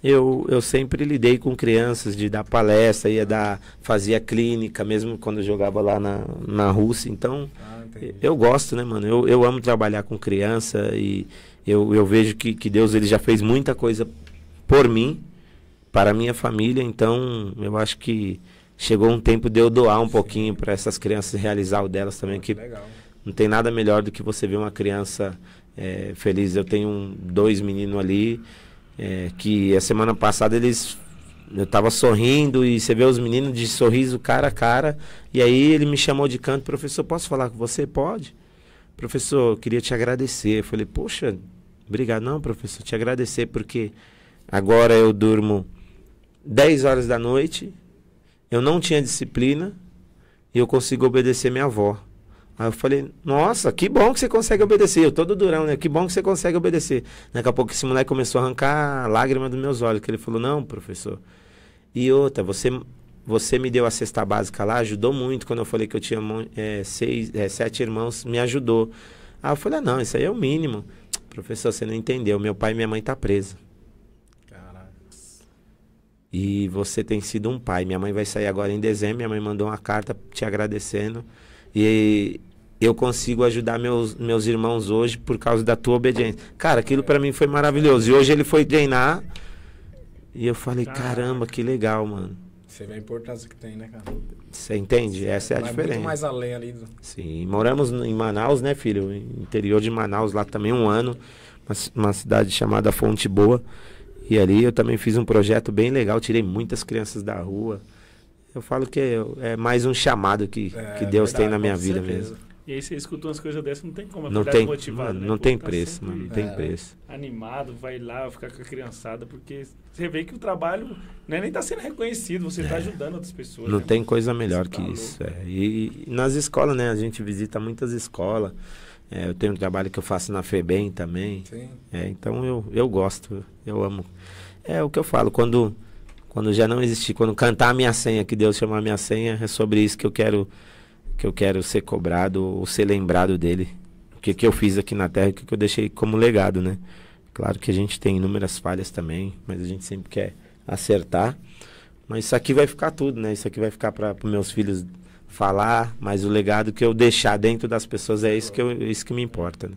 eu, eu sempre lidei com crianças de dar palestra, ia dar, fazia clínica, mesmo quando eu jogava lá na, na Rússia. Então, ah, eu gosto, né, mano? Eu, eu amo trabalhar com criança e eu, eu vejo que, que Deus ele já fez muita coisa por mim, para minha família. Então, eu acho que chegou um tempo de eu doar um Sim. pouquinho para essas crianças realizar o delas também. Ah, que legal não tem nada melhor do que você ver uma criança é, feliz. Eu tenho um, dois meninos ali é, que a semana passada eles. Eu tava sorrindo e você vê os meninos de sorriso cara a cara. E aí ele me chamou de canto, professor, posso falar com você? Pode? Professor, queria te agradecer. Eu falei, poxa, obrigado. Não, professor, te agradecer porque agora eu durmo 10 horas da noite, eu não tinha disciplina e eu consigo obedecer minha avó. Aí eu falei, nossa, que bom que você consegue obedecer. Eu todo durão, né? Que bom que você consegue obedecer. Daqui a pouco esse moleque começou a arrancar lágrima dos meus olhos, que ele falou, não, professor. E outra, você, você me deu a cesta básica lá, ajudou muito. Quando eu falei que eu tinha é, seis, é, sete irmãos, me ajudou. Aí eu falei, ah, não, isso aí é o mínimo. Professor, você não entendeu. Meu pai e minha mãe tá presos. E você tem sido um pai. Minha mãe vai sair agora em dezembro. Minha mãe mandou uma carta te agradecendo. E eu consigo ajudar meus, meus irmãos hoje por causa da tua obediência. Cara, aquilo para mim foi maravilhoso. E hoje ele foi treinar. E eu falei, caramba, que legal, mano. Você vê a importância que tem, né, cara? Você entende? Essa é a Vai diferença. Muito mais além ali. Do... Sim, moramos em Manaus, né, filho? Interior de Manaus, lá também um ano. Uma, uma cidade chamada Fonte Boa. E ali eu também fiz um projeto bem legal. Tirei muitas crianças da rua eu falo que é, mais um chamado que, é, que Deus verdade, tem na minha vida mesmo. E aí você escuta umas coisas dessas, não tem como não tem, motivado, Não, né? não tem tá preço, mano, não tem é, preço. Animado, vai lá, ficar com a criançada, porque você vê que o trabalho né, nem está sendo reconhecido, você está é. ajudando outras pessoas. Não né? tem coisa melhor que tá isso. É. E, e nas escolas, né? A gente visita muitas escolas. É, eu tenho um trabalho que eu faço na FEBEM também. É, então eu, eu gosto, eu amo. É o que eu falo, quando quando já não existir, quando cantar a minha senha, que Deus chamar a minha senha, é sobre isso que eu quero que eu quero ser cobrado ou ser lembrado dele. O que, que eu fiz aqui na terra, o que, que eu deixei como legado, né? Claro que a gente tem inúmeras falhas também, mas a gente sempre quer acertar. Mas isso aqui vai ficar tudo, né? Isso aqui vai ficar para meus filhos falar, mas o legado que eu deixar dentro das pessoas é isso que, eu, isso que me importa, né?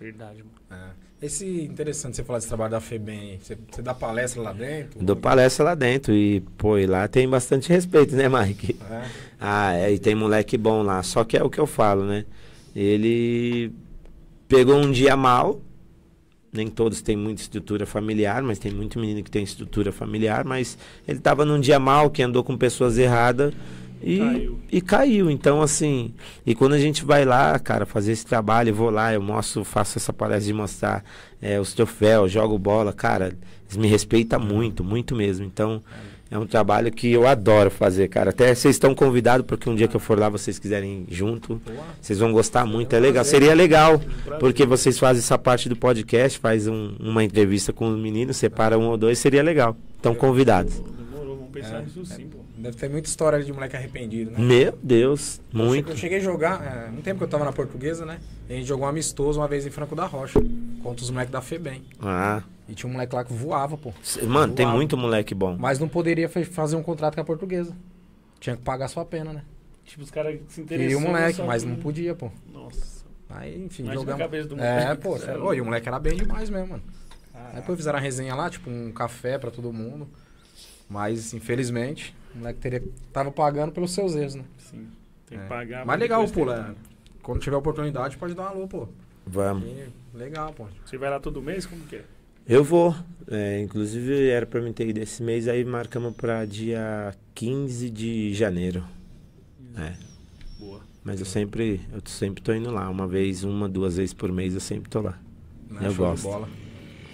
Verdade, mano. É. Esse é interessante você falar desse trabalho da FEBEM. Você, você dá palestra lá dentro? Dou palestra lá dentro. E, pô, e lá tem bastante respeito, né, Mike? É. Ah, é, e tem moleque bom lá. Só que é o que eu falo, né? Ele pegou um dia mal. Nem todos têm muita estrutura familiar, mas tem muito menino que tem estrutura familiar. Mas ele tava num dia mal, que andou com pessoas erradas. E caiu. e caiu. Então, assim, e quando a gente vai lá, cara, fazer esse trabalho, eu vou lá, eu mostro, faço essa palestra de mostrar é, os troféus, jogo bola, cara, eles me respeitam uhum. muito, muito mesmo. Então, é um trabalho que eu adoro fazer, cara. Até vocês estão convidados, porque um dia que eu for lá, vocês quiserem ir junto, vocês vão gostar muito. É, é legal, seria legal, porque vocês fazem essa parte do podcast, faz um, uma entrevista com os meninos, separa um ou dois, seria legal. Estão é. convidados. Demorou, vamos pensar é. nisso sim, pô. Deve ter muita história de moleque arrependido, né? Meu Deus, muito. Eu cheguei a jogar, é, um tempo que eu tava na portuguesa, né? a gente jogou um amistoso uma vez em Franco da Rocha, contra os moleques da FEBEM. Ah. E tinha um moleque lá que voava, pô. Mano, voava. tem muito moleque bom. Mas não poderia fazer um contrato com a portuguesa. Tinha que pagar a sua pena, né? Tipo, os caras se interessavam. E o moleque, mas que... não podia, pô. Nossa. Aí, enfim, Imagina jogamos. A cabeça do é, moleque. É, pô. É, e o moleque era bem demais mesmo, mano. Caraca. Aí depois fizeram a resenha lá, tipo, um café pra todo mundo. Mas, infelizmente, o moleque teria, tava pagando pelos seus erros, né? Sim. Tem que é. pagar. Mas legal, pô. É, quando tiver oportunidade, pode dar uma alô, pô. Vamos. E, legal, pô. Você vai lá todo mês? Como que é? Eu vou. É, inclusive, era pra mim ter ido esse mês, aí marcamos pra dia 15 de janeiro. Isso. É. Boa. Mas eu sempre, eu sempre tô indo lá. Uma vez, uma, duas vezes por mês, eu sempre tô lá. Não, eu gosto.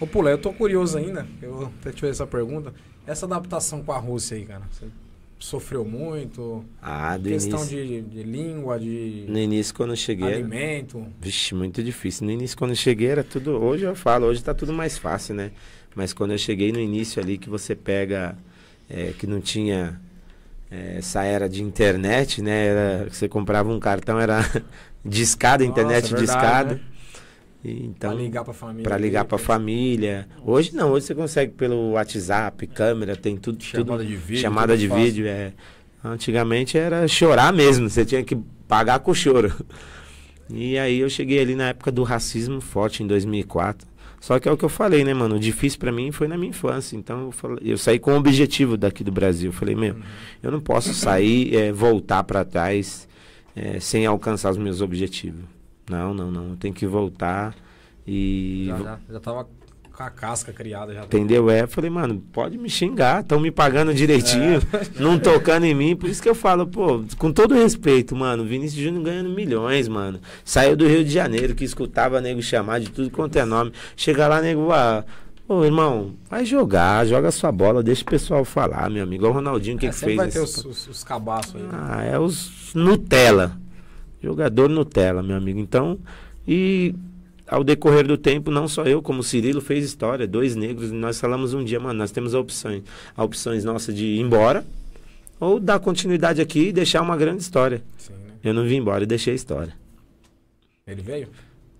Ô, Pula, eu tô curioso ainda. Eu até fiz essa pergunta. Essa adaptação com a Rússia aí, cara, você sofreu muito? Ah, do questão início. De, de língua, de. No início, quando eu cheguei. Alimento. Era... Vixe, muito difícil. No início, quando eu cheguei, era tudo. Hoje eu falo, hoje tá tudo mais fácil, né? Mas quando eu cheguei no início ali, que você pega. É, que não tinha é, essa era de internet, né? Era, você comprava um cartão, era discada, internet Nossa, discada. Verdade, né? Então, para ligar para a família. Para ligar para a né? família. Hoje não, hoje você consegue pelo WhatsApp, câmera, tem tudo. Chamada tudo, de vídeo. Chamada de fácil. vídeo, é. Antigamente era chorar mesmo, você tinha que pagar com o choro. E aí eu cheguei ali na época do racismo forte, em 2004. Só que é o que eu falei, né, mano? O difícil para mim foi na minha infância. Então eu, falei, eu saí com o um objetivo daqui do Brasil. Eu falei, meu, uhum. eu não posso sair, é, voltar para trás é, sem alcançar os meus objetivos. Não, não, não. Tem que voltar e. Já, já, já tava com a casca criada já. Entendeu? Tava... É, falei, mano, pode me xingar, estão me pagando direitinho, é. não tocando em mim. Por isso que eu falo, pô, com todo respeito, mano, Vinícius Júnior ganhando milhões, mano. Saiu do Rio de Janeiro, que escutava nego chamar de tudo quanto é nome. Chega lá, nego, ah, Ô, irmão, vai jogar, joga sua bola, deixa o pessoal falar, meu amigo. O Ronaldinho, o que, é, que fez? Vai ter os, os, os cabaços aí. Né? Ah, é os Nutella. Jogador Nutella, meu amigo. Então, e ao decorrer do tempo, não só eu, como Cirilo fez história, dois negros, nós falamos um dia, mano, nós temos a opção, a opções nossa de ir embora ou dar continuidade aqui e deixar uma grande história. Sim, né? Eu não vim embora e deixei a história. Ele veio?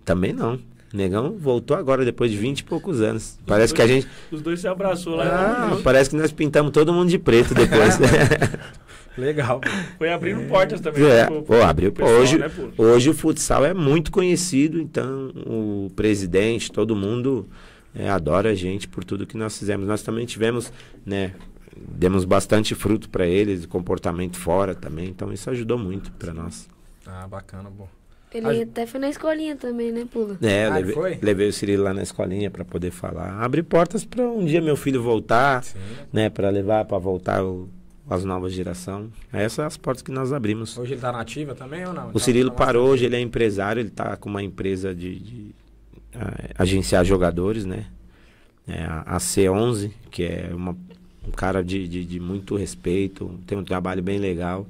Também não. Negão voltou agora, depois de vinte e poucos anos. Os parece dois, que a gente. Os dois se abraçou lá. Ah, parece que nós pintamos todo mundo de preto depois. Né? Legal. Foi abrindo é. portas também. É, né, pro, pro, abriu. Pessoal, hoje, né, hoje o futsal é muito conhecido, então o presidente, todo mundo é, adora a gente por tudo que nós fizemos. Nós também tivemos, né? Demos bastante fruto para eles, comportamento fora também, então isso ajudou muito para nós. Ah, bacana, bom. Ele a... até foi na escolinha também, né, Pula? É, eu ah, leve... foi? levei, o Cirilo lá na escolinha para poder falar. Abre portas para um dia meu filho voltar, Sim. né, para levar, para voltar o as novas geração. Essas são as portas que nós abrimos. Hoje ele está nativa também ou não? O Cirilo tá parou, hoje ele é empresário, ele está com uma empresa de, de uh, agenciar jogadores, né? É, a C11, que é uma, um cara de, de, de, muito respeito, tem um trabalho bem legal.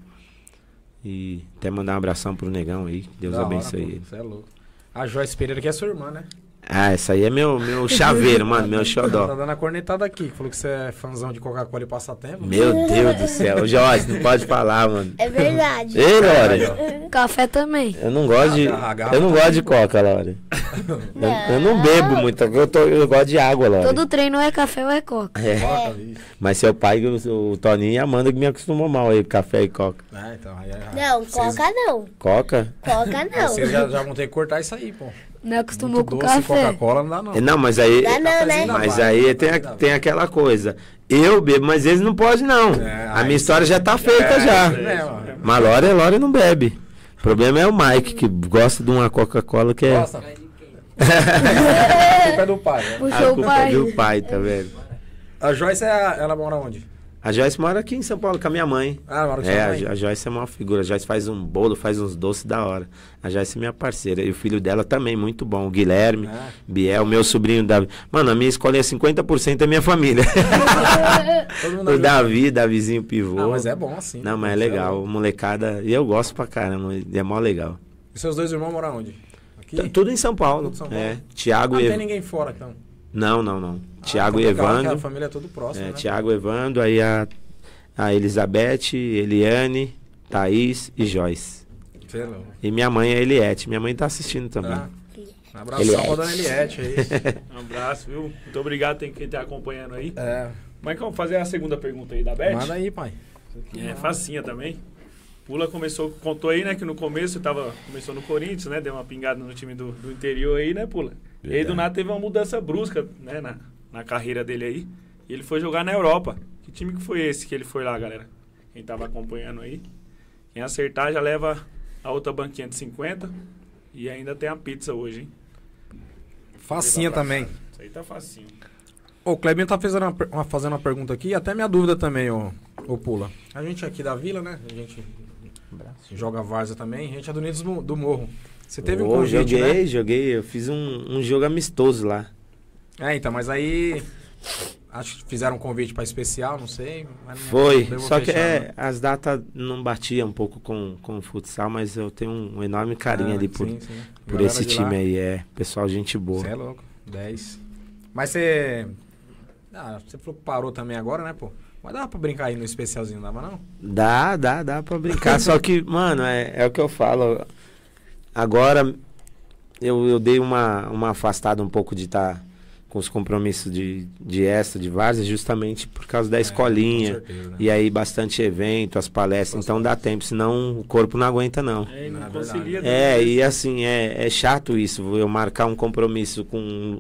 E até mandar um abração pro negão aí, Deus da abençoe hora, ele. Você é louco. A Joyce Pereira que é sua irmã, né? Ah, essa aí é meu, meu chaveiro, mano, meu tá xodó. Tá dando a cornetada aqui, falou que você é fãzão de Coca-Cola e passatempo. Meu Deus do céu, Jorge, não pode falar, mano. É verdade. Ei, Lore. Café também. Eu não gosto de, eu não gosto de Coca, Lore. Eu, eu não bebo muito, eu, tô, eu gosto de água, Lore. Todo treino é café ou é Coca. É. é. Mas seu pai, o, o, Toninho e a Amanda que me acostumou mal aí, café e Coca. Ah, então, aí, é aí, aí. Não, Coca Cês... não. Coca? Coca não. Vocês já, já vão ter que cortar isso aí, pô. Não é acostumou com doce, café. Coca-Cola não dá não. É, não, mas aí, dá não, né? mas aí tem, tem aquela coisa. Eu bebo, mas eles não podem não. É, a minha história já tá é, feita é, já. É, é mas Lore, Lore não bebe. O problema é o Mike que gosta de uma Coca-Cola que é. Nossa. a culpa é do pai. Né? a culpa o pai. do pai, tá vendo? A Joyce, é a, ela mora onde? A Joyce mora aqui em São Paulo com a minha mãe. Ah, mora com é, a, mãe. a Joyce é uma figura. A Joyce faz um bolo, faz uns doces da hora. A Joyce é minha parceira. E o filho dela também, muito bom. O Guilherme, ah. Biel, meu sobrinho Davi. Mano, a minha escola é 50% da é minha família. o Davi, Davizinho pivô. Ah, mas é bom assim. Não, mas é, é legal. É molecada. E eu gosto pra caramba. É mó legal. E seus dois irmãos moram onde? Aqui? Tudo em São Paulo. Tudo São Paulo. É. Tiago ah, e... Não tem ninguém fora, então. Não, não, não. Ah, Tiago e Evandro. a família é tudo próximo. É, né? Tiago, Evandro, aí a, a Elizabeth, Eliane, Thaís e Joyce. E minha mãe é Eliette. Minha mãe tá assistindo ah, também. Ah. Um abraço pra dona Eliette aí. um abraço, viu? Muito obrigado tem quem tá acompanhando aí. É. vamos fazer a segunda pergunta aí da Beth. Manda aí, pai. É facinha também. Pula começou, contou aí, né, que no começo tava, começou no Corinthians, né, deu uma pingada no time do, do interior aí, né, Pula? Verdade. E aí do nada teve uma mudança brusca, né, na, na carreira dele aí. E ele foi jogar na Europa. Que time que foi esse que ele foi lá, galera? Quem tava acompanhando aí. Quem acertar já leva a outra banquinha de 50. E ainda tem a pizza hoje, hein? Facinha também. Isso aí tá facinho. O Clebinho tá fazendo uma, uma, fazendo uma pergunta aqui, até minha dúvida também, ô, ô Pula. A gente aqui da Vila, né? A gente Braço. joga Varza também, a gente é do Unidos do Morro. Você teve oh, um convite, joguei, né? joguei. Eu fiz um, um jogo amistoso lá. É, então, mas aí. Acho que fizeram um convite para especial, não sei. Não Foi, só fechar, que é, né? as datas não batiam um pouco com, com o futsal, mas eu tenho um, um enorme carinho ah, ali por, sim, sim. por esse time lá. aí. É, pessoal, gente boa. Você é louco, 10. Mas você. Ah, você falou que parou também agora, né, pô? Mas dá pra brincar aí no especialzinho, dava não? Dá, dá, dá pra brincar. só que, mano, é, é o que eu falo. Agora eu, eu dei uma, uma afastada um pouco de estar. Tá com os compromissos de, de esta, de várzea, justamente por causa da é, escolinha. Certeza, né? E aí bastante evento, as palestras, então dá tempo, senão o corpo não aguenta, não. É, não é né? e assim, é, é chato isso, eu marcar um compromisso com,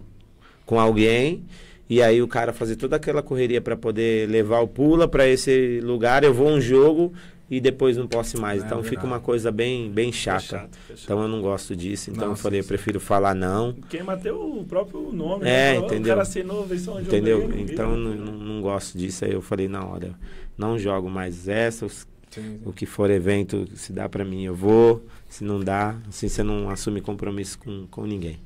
com alguém. E aí o cara fazer toda aquela correria para poder levar o pula para esse lugar, eu vou um jogo, e depois não posso mais. É, então fica uma coisa bem, bem chata. Fechado, fechado. Então eu não gosto disso. Então Nossa, eu falei, eu prefiro falar não. Quem mateu o próprio nome. Né? É, falou, entendeu? O cara assinou a versão é Entendeu? então não, não, não, gosto disso. Aí eu falei, na hora, não jogo mais essa. Os, o que for evento, se dá para mim, eu vou. Se não dá, assim você não assume compromisso com, com ninguém.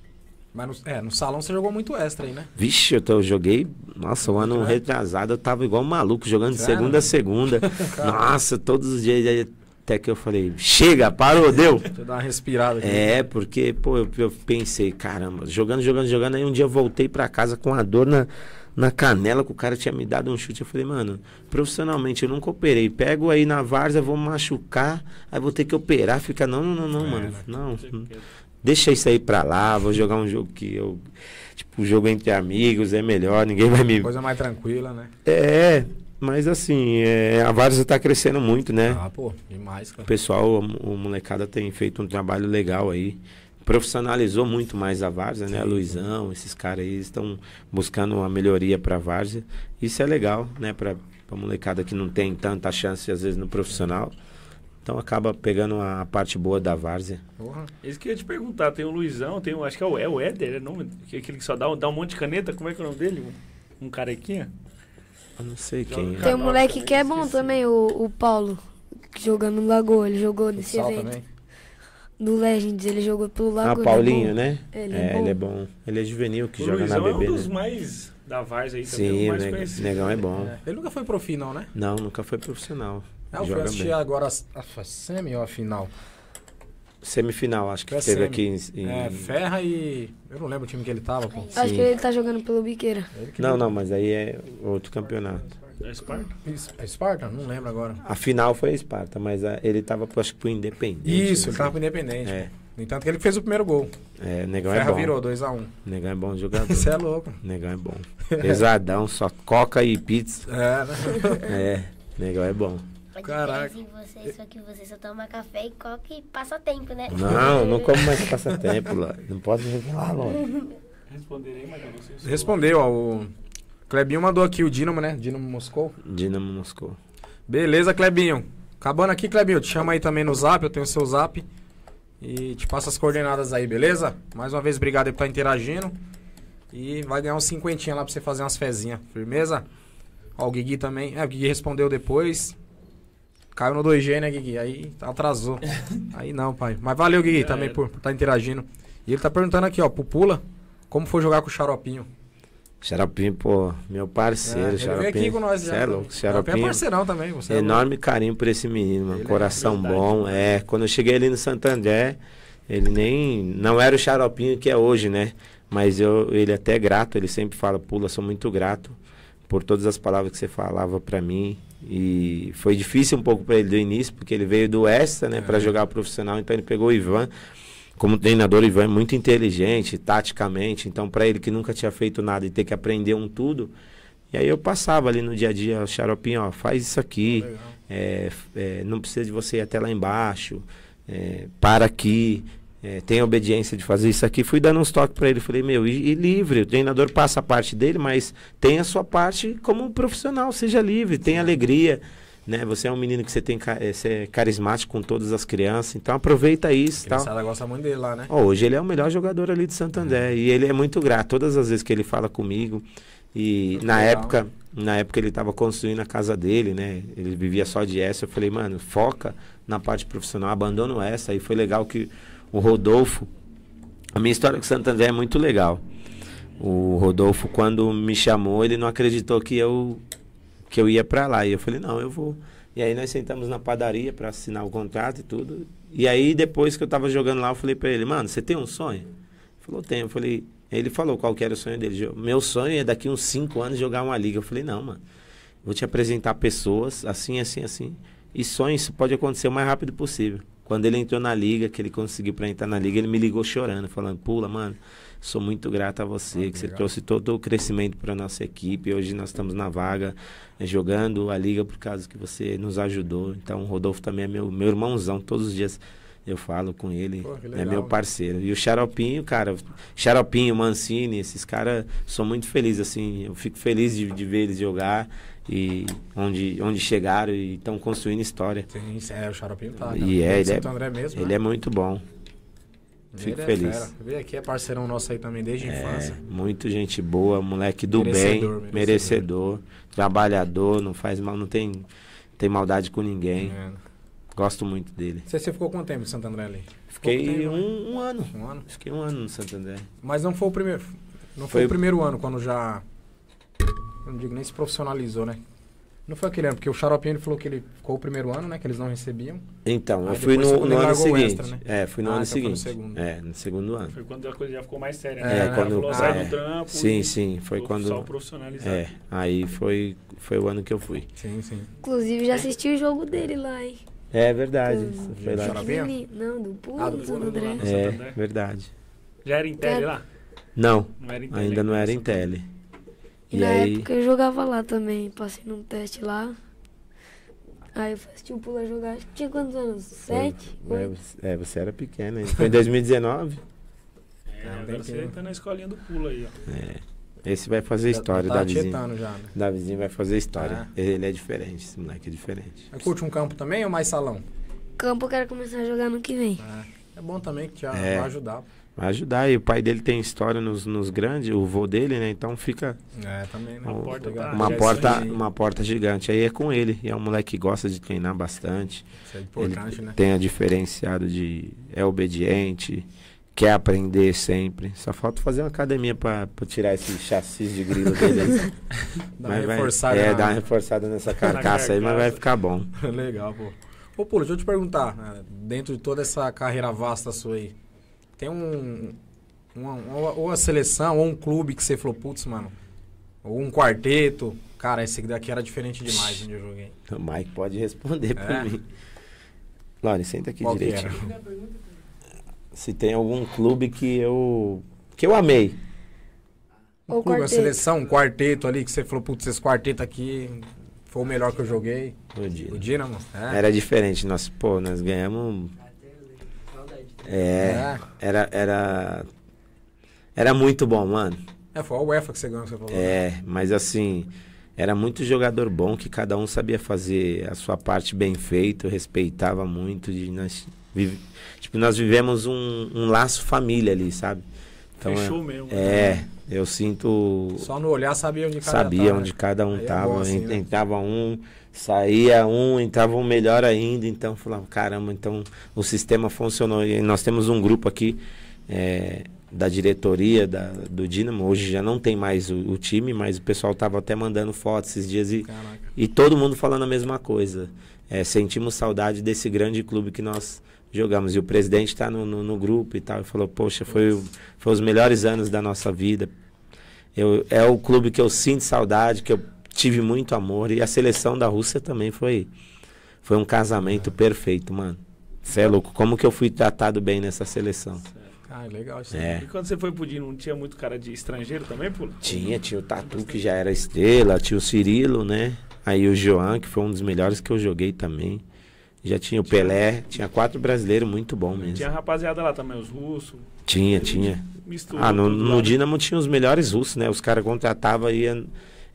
Mas no, é, no salão você jogou muito extra aí, né? Vixe, eu, tô, eu joguei. Nossa, um ano é. retrasado eu tava igual um maluco, jogando de segunda a segunda. nossa, todos os dias. até que eu falei, chega, parou, é, deu. Deixa eu dar uma respirada aqui. É, porque, pô, eu, eu, pensei, caramba, jogando, jogando, jogando. Aí um dia eu voltei para casa com a dor na, na canela, que o cara tinha me dado um chute. Eu falei, mano, profissionalmente eu nunca operei. Pego aí na várzea, vou machucar, aí vou ter que operar. Fica, não, não, não, não é, mano. Né? Não, não, Deixa isso aí pra lá, vou jogar um jogo que eu. Tipo, um jogo entre amigos é melhor, ninguém vai me. Coisa mais tranquila, né? É, mas assim, é, a Várzea tá crescendo muito, né? Ah, pô, demais, cara. O pessoal, o, o molecada tem feito um trabalho legal aí. Profissionalizou muito mais a Várzea, né? a Luizão, esses caras aí estão buscando uma melhoria pra Várzea. Isso é legal, né? Pra, pra molecada que não tem tanta chance, às vezes, no profissional. É. Então acaba pegando a parte boa da várzea. Porra. Isso que eu ia te perguntar, tem o Luizão, tem o, acho que é o, é o Éder, é nome, é aquele que só dá, dá um monte de caneta, como é que é o nome dele? Um, carequinha? Eu não sei quem é. Tem um moleque que é bom também, o, o Paulo, jogando no Lagoa, ele jogou nesse evento. Também. Do Legends, ele jogou pelo Lagoa. Ah, é Paulinho, é né? Ele é, é ele é bom. Ele é juvenil que o joga Luizão na BB. é um dos né? mais da Varsa aí é Sim, também, Sim, o mais Negão é bom. Ele nunca foi profi não, né? Não, nunca foi profissional. É, eu fui assistir bem. agora a, a semi ou a final? Semifinal, acho que é teve semi. aqui em, em, É, Ferra e. Eu não lembro o time que ele tava. Pô. Acho Sim. que ele tá jogando pelo Biqueira. Não, não, mas aí é outro campeonato. É Esparta? É Esparta? Não lembro agora. A final foi a Esparta, mas a, ah, ele tava, acho que pro Independente. Né? Isso, ele tava pro Independente. É. No entanto, que ele fez o primeiro gol. É, Negão é Ferra é bom. virou 2x1. Um. Negão é bom jogador. Isso é louco. Negão é bom. Pesadão, só coca e pizza. É, né? É, Negão é bom. Pode Caraca. em você, só que você só toma café e coca e passa tempo, né? Não, não como mais passa tempo lá. Não posso revelar, Lone. Responderei, mas não Respondeu, ó. O Clebinho mandou aqui o Dinamo, né? Dinamo Moscou. Dinamo Moscou. Beleza, Clebinho. Acabando aqui, Clebinho. Te chama aí também no zap, eu tenho o seu zap. E te passo as coordenadas aí, beleza? Mais uma vez, obrigado aí por estar tá interagindo. E vai ganhar uns cinquentinha lá pra você fazer umas fezinhas. Firmeza? Ó, o Guigui também. É, o Guigui respondeu depois. Caiu no 2G, né, Gui? Aí atrasou. Aí não, pai. Mas valeu, Gui, é. também por estar tá interagindo. E ele tá perguntando aqui, ó, pro Pula, como foi jogar com o Xaropinho? Xaropinho, pô, meu parceiro, é, ele Xaropinho. Ele veio aqui com nós, já. É louco, Xaropinho. é parceirão também, você. É Enorme carinho por esse menino, mano. Ele é coração é bom. É, quando eu cheguei ali no Santander, ele nem. Não era o Xaropinho que é hoje, né? Mas eu, ele até é grato, ele sempre fala, Pula, sou muito grato por todas as palavras que você falava para mim, e foi difícil um pouco para ele do início, porque ele veio do Extra, né, é. para jogar profissional, então ele pegou o Ivan. Como treinador, o Ivan é muito inteligente, taticamente, então para ele que nunca tinha feito nada e ter que aprender um tudo, e aí eu passava ali no dia a dia, o xaropinho, ó, faz isso aqui, ah, é, é, não precisa de você ir até lá embaixo, é, para aqui, é, tem a obediência de fazer isso aqui. Fui dando uns toques para ele, falei, meu, e, e, livre, o treinador passa a parte dele, mas tem a sua parte como um profissional, seja livre, tenha alegria, né? Você é um menino que você tem é, você é carismático com todas as crianças, então aproveita isso. A tal. gosta muito dele lá, né? Oh, hoje ele é o melhor jogador ali de Santander uhum. e ele é muito grato, todas as vezes que ele fala comigo e muito na legal. época... Na época ele estava construindo a casa dele, né? Ele vivia só de essa. Eu falei, mano, foca na parte profissional, abandono essa. E foi legal que o Rodolfo. A minha história com Santo André é muito legal. O Rodolfo, quando me chamou, ele não acreditou que eu, que eu ia para lá. E eu falei, não, eu vou. E aí nós sentamos na padaria para assinar o contrato e tudo. E aí depois que eu tava jogando lá, eu falei para ele, mano, você tem um sonho? Ele falou, tenho. Eu falei, ele falou qual que era o sonho dele. Meu sonho é daqui uns 5 anos jogar uma liga. Eu falei, não, mano. Vou te apresentar pessoas assim, assim, assim. E sonhos pode acontecer o mais rápido possível. Quando ele entrou na liga, que ele conseguiu para entrar na liga, ele me ligou chorando, falando: "Pula, mano, sou muito grato a você, ah, que você trouxe todo o crescimento para nossa equipe. Hoje nós estamos na vaga, eh, jogando a liga por causa que você nos ajudou. Então, o Rodolfo também é meu, meu irmãozão, todos os dias eu falo com ele, Pô, legal, é meu parceiro. E o Xaropinho, cara, Xaropinho, Mancini, esses caras, sou muito feliz, assim, eu fico feliz de, de ver eles jogar e onde, onde chegaram e estão construindo história. Sim, é, o Xaropinho tá. E tá é, ele, é, André mesmo, ele né? é muito bom. Fico ele é feliz. É Veio aqui, é parceirão nosso aí também desde a é, infância. Muito gente boa, moleque do merecedor, bem, merecedor, merecedor, trabalhador, não faz mal, não tem, tem maldade com ninguém. É. Gosto muito dele. Você, você ficou quanto tempo em Santo André ali? Fiquei um, né? um, ano. Um ano? Fiquei um ano no Santo André. Mas não foi o primeiro. Não foi, foi o primeiro ano quando já não digo nem se profissionalizou, né? Não foi aquele ano, porque o Xaropinho ele falou que ele ficou o primeiro ano, né? Que eles não recebiam. Então, Aí eu fui no, no ano seguinte. Extra, né? É, fui no ah, ano então seguinte. Foi no segundo. É, no segundo ano. Foi quando a coisa já ficou mais séria, né? É, quando falou, ah, é. trampo. Sim, sim, foi quando só profissionalizado. É. Aí foi foi o ano que eu fui. Sim, sim. Inclusive já assisti o jogo dele lá, hein? É verdade. Do, foi é lá. Não, do Pulo, ah, do, do, André. É, verdade. Já era em tele lá? Não. não era em tele, ainda não né? era em tele. E na aí... época eu jogava lá também, passei num teste lá. Aí eu assisti o Pula jogar, tinha quantos anos? Sete? É, é você era pequena, hein? foi em 2019? É, tá, agora você tá na escolinha do Pula aí, ó. É. Esse vai fazer já, história, tá Davizinho. Já, né? Davizinho vai fazer história. Ah. Ele é diferente, esse moleque é diferente. curte um campo também ou mais salão? Campo eu quero começar a jogar no que vem. É, é bom também que te é. ajudar. Vai ajudar. E o pai dele tem história nos, nos grandes, o vô dele, né? Então fica. É, também, né? Uma porta, uma, porta uma porta gigante. Aí é com ele. E é um moleque que gosta de treinar bastante. Isso é importante, ele né? Tem a diferenciado de. É obediente, quer aprender sempre. Só falta fazer uma academia pra, pra tirar esse chassi de grilo dele. dá mas uma reforçada. Vai, é, na... dá uma reforçada nessa carcaça, carcaça aí, mas vai ficar bom. Legal, pô. Ô, Pulo, deixa eu te perguntar, né? dentro de toda essa carreira vasta sua aí. Tem um. Uma, ou a seleção, ou um clube que você falou, putz, mano. Ou um quarteto. Cara, esse daqui era diferente demais onde eu joguei. O Mike pode responder é. pra mim. Lore, senta aqui Qual direito. Se tem algum clube que eu. que eu amei. o clube, quarteto. a seleção, um quarteto ali, que você falou, putz, esse quarteto aqui foi o melhor que eu joguei. O Dinamo. O Dinamo é. Era diferente, nós, pô, nós ganhamos é, ah. Era, era, era muito bom, mano. É, foi a UEFA que você ganhou, você falou. É, mas assim, era muito jogador bom que cada um sabia fazer a sua parte bem feito, respeitava muito. De nós, vive, tipo, nós vivemos um, um laço família ali, sabe? Então, Fechou é, mesmo. É, né? eu sinto. Só no olhar sabia onde cada um Sabia tá, onde né? cada um Aí é tava, é bom, assim, né? entrava né? um saía um, entrava um melhor ainda, então falava, caramba, então o sistema funcionou. E nós temos um grupo aqui é, da diretoria da, do Dinamo, hoje já não tem mais o, o time, mas o pessoal estava até mandando fotos esses dias e, e todo mundo falando a mesma coisa. É, sentimos saudade desse grande clube que nós jogamos. E o presidente está no, no, no, grupo e tal, e falou, poxa, foi, foi os melhores anos da nossa vida. Eu, é o clube que eu sinto saudade, que eu tive muito amor. E a seleção da Rússia também foi, foi um casamento perfeito, mano. Você é louco, como que eu fui tratado bem nessa seleção? Ah, legal. É. E quando você foi pro Dino, não tinha muito cara de estrangeiro também, pô? Tinha, tinha o Tatu, que já era estrela, tinha o Cirilo, né? Aí o João, que foi um dos melhores que eu joguei também. Já tinha o Pelé, tinha quatro brasileiros muito bom mesmo. Tinha a rapaziada lá também, os russos. Tinha, tinha. Mistura. Ah, no, no né? Dinamo tinha os melhores russos, né? Os caras contratavam e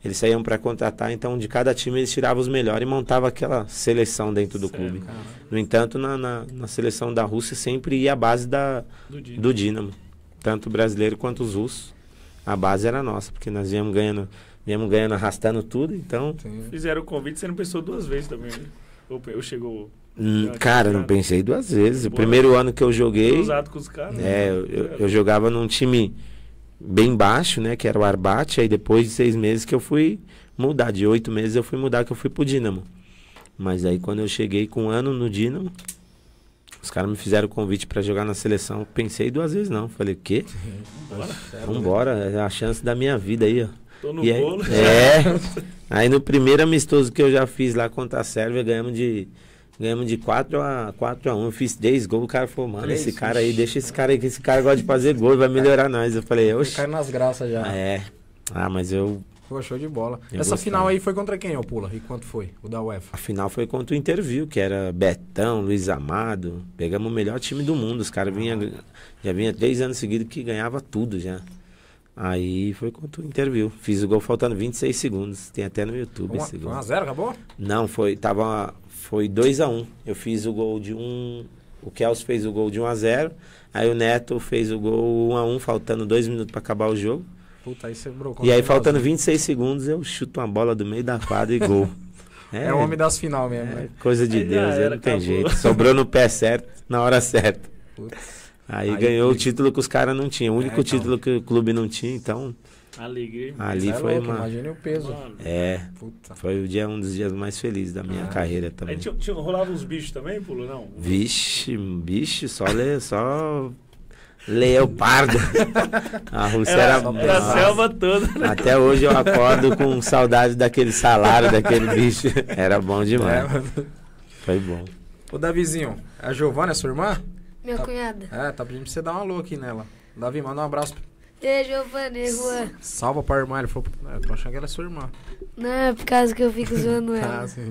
eles saíam para contratar, então de cada time eles tiravam os melhores e montava aquela seleção dentro do clube. Cara. No entanto, na, na, na, seleção da Rússia sempre ia a base da, do, Dinamo, Tanto brasileiro quanto os russos. A base era nossa, porque nós íamos ganhando, íamos ganhando arrastando tudo, então. Sim. Fizeram o convite, você não pensou duas vezes também, né? Ou, chegou hum, Cara, não pensei duas vezes. O primeiro ano que eu joguei. Cruzado com os caras. É, né? eu, eu, jogava num time bem baixo, né? Que era o Arbat. Aí depois de seis meses que eu fui mudar. De oito meses eu fui mudar, que eu fui pro Dínamo. Mas aí quando eu cheguei com um ano no Dínamo, os caras me fizeram o convite para jogar na seleção. Pensei duas vezes não. Falei, o quê? Vambora. Vambora, né? é a chance da minha vida aí, ó. Tô no e bolo. Aí, é. aí no primeiro amistoso que eu já fiz lá contra a Sérvia, ganhamos de Ganhamos de 4 a, 4 a 1. Eu fiz 10 gols. O cara falou, mano, esse cara aí, deixa esse cara aí, que esse cara gosta de fazer gol, vai melhorar nós. Eu falei, eu Cai nas graças já. É. Ah, mas eu. Pô, show de bola. Eu Essa gostava. final aí foi contra quem, ô Pula? E quanto foi? O da UEFA? A final foi contra o Interview, que era Betão, Luiz Amado. Pegamos o melhor time do mundo. Os caras vinha, já vinha três anos seguidos que ganhava tudo já. Aí foi contra o Interview. Fiz o gol faltando 26 segundos. Tem até no YouTube uma, esse gol. 1x0, acabou? Não, foi. Tava foi 2 a 1 um. Eu fiz o gol de Um, o Kels fez o gol de 1 um a 0 Aí o Neto fez o gol 1 a 1 faltando dois minutos para acabar o jogo. Puta, aí você brocou. E aí, faltando 26 segundos, eu chuto uma bola do meio da quadra e gol. É, é o homem das final mesmo. É, né? Coisa de aí Deus, ah, era, não tem jeito. Sobrou no pé certo, na hora certa. Putz. Aí, aí ganhou que... o título que os caras não tinham. O único é, então... título que o clube não tinha, então. Alegria. Ali é foi, louco, mano. Imagina o peso. Mano. É. Puta. Foi o dia, um dos dias mais felizes da minha ah. carreira também. Aí, tinha, tinha, rolava uns bichos também, Pulo, não? Vixe, bicho, só, le, só Leopardo. A Rússia era, era, era a selva toda. Né? Até hoje eu acordo com saudade daquele salário, daquele bicho. Era bom demais. É, Foi bom. Ô, Davizinho, é a Giovana é sua irmã? Minha tá, cunhada. É, tá pedindo pra você dar uma alô aqui nela. Davi, manda um abraço é Giovanni, Juan. Salva pra irmã. Ele falou, eu tô achando que ela é sua irmã. Não, é por causa que eu fico zoando ah, ela. ah, sim.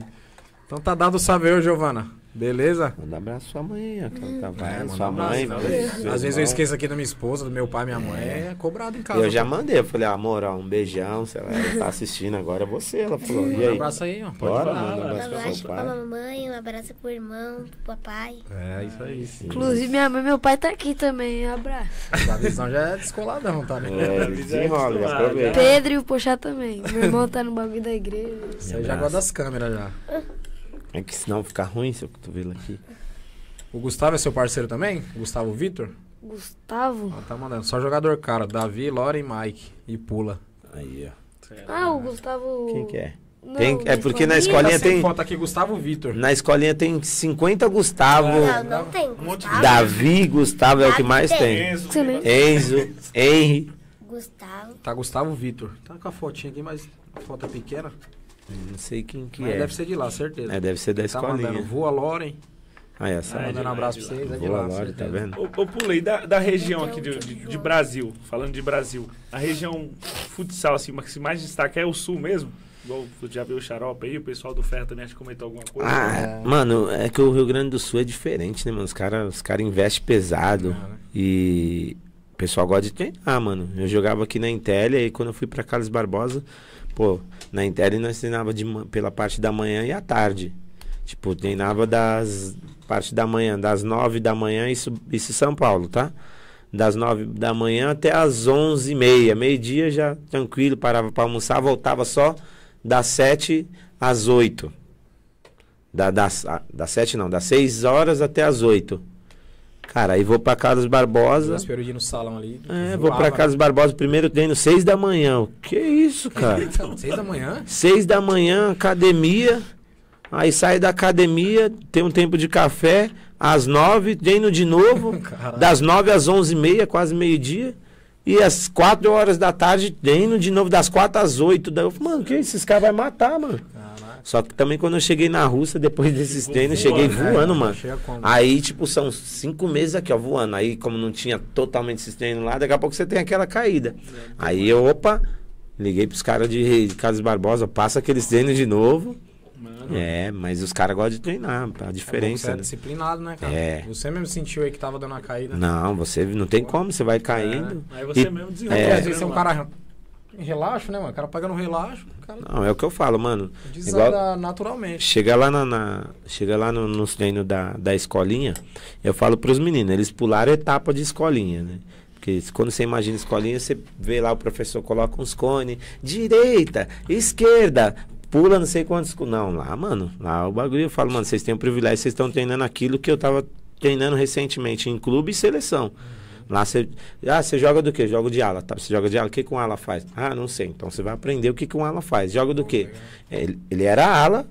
Então tá dado o salve aí, Giovana. Beleza? Manda um abraço à sua mãe, aquela tá vai, é, sua mãe. às irmão. vezes eu esqueço aqui da minha esposa, do meu pai, minha mãe. É, é cobrado em casa. Eu já mandei, eu falei, amor, ó, um beijão, sei lá, ela tá assistindo agora, é você. Ela falou, e aí? Um abraço aí, ó. Bora, manda um abraço pra pra mamãe, um abraço pro irmão, pro papai. É, isso aí. Sim. Inclusive, minha mãe meu pai tá aqui também, um abraço. A visão já é descoladão, tá? Né? É, desenrola, já aproveita. Pedro e o Pochá também. Meu irmão tá no bagulho da igreja. Você já gosta das câmeras, já. Ah. É que senão fica ruim seu cotovelo aqui. O Gustavo é seu parceiro também? Gustavo Vitor? Gustavo? Ó, ah, tá mandando. Só jogador cara. Davi, e Mike. E pula. Aí, ó. Ah, o Gustavo. Quem que é? Não, tem, é porque na escolinha tá tem. foto aqui Gustavo Vitor. Na escolinha tem 50 Gustavo. Não, não tem. Gustavo. Davi Gustavo é Davi o que mais tem. Enzo, Enzo Henry. Gustavo. Tá Gustavo Vitor. Tá com a fotinha aqui, mas a foto é pequena. Não sei quem que Mas é. deve ser de lá, certeza. É, deve ser da tá escolinha. Mandando, voa Loren. Ah, essa. Ah, é mandando um abraço pra vocês. voa né, de Loren, tá vendo? Eu, eu pulei da, da região aqui de, de, de, Brasil, falando de Brasil. A região futsal, assim, que mais destaca é o sul mesmo. Igual já viu o xarope aí, o pessoal do Ferro também acho que comentou alguma coisa. Ah, mano, é que o Rio Grande do Sul é diferente, né, mano? Os caras os cara investem pesado. né? E o pessoal gosta de treinar, mano. Eu jogava aqui na Intel e quando eu fui pra Carlos Barbosa, Pô, na Intel nós treinava de, pela parte da manhã e à tarde. Tipo, treinava das parte da manhã, das nove da manhã, isso, isso São Paulo, tá? Das nove da manhã até as onze e meia. Meio-dia já tranquilo, parava para almoçar, voltava só das sete às oito, Da, das, ah, das sete não, das seis horas até as oito. Cara, aí vou pra Carlos Barbosa. Eu dia no salão ali. É, voava. vou pra Carlos Barbosa, primeiro treino, seis da manhã. O que é isso, cara? então, seis da manhã? Seis da manhã, academia. Aí saio da academia, tem um tempo de café, às nove, treino de novo. das nove às onze e meia, quase meio-dia. E às quatro horas da tarde, treino de novo, das quatro às oito. Daí eu falo, mano, que esses caras vão matar, mano. Só que também quando eu cheguei na Rússia, depois desses treinos, voando, cheguei voando, né? mano. Aí, tipo, são cinco meses aqui, ó, voando. Aí, como não tinha totalmente esses treinos lá, daqui a pouco você tem aquela caída. Aí eu, opa, liguei pros caras de, de Carlos Barbosa, passa aqueles treinos de novo. Mano. É, mas os caras gostam de treinar, a diferença. É você é né? disciplinado, né, cara? É. Você mesmo sentiu aí que tava dando a caída. Não, você não tem como, você vai caindo. É, né? Aí você e, mesmo é. desenrola. É, às né, vezes é um cara relaxo, né, mano? O cara paga no relaxo. Cara... Não, é o que eu falo, mano. Desanda Igual... naturalmente. Chega lá, na, na... Chega lá no, nos treinos da, da escolinha, eu falo pros meninos, eles pularam etapa de escolinha, né? Porque quando você imagina escolinha, você vê lá o professor coloca uns cones, direita, esquerda, pula não sei quantos. Não, lá, mano, lá o bagulho eu falo, mano, vocês têm o privilégio, vocês estão treinando aquilo que eu tava treinando recentemente em clube e seleção. Hum. Lá você. Ah, você joga do quê? Jogo de ala. Tá, você joga de ala. O que, que um ala faz? Ah, não sei. Então você vai aprender o que, que um ala faz. Joga do quê? É, ele, ele era ala.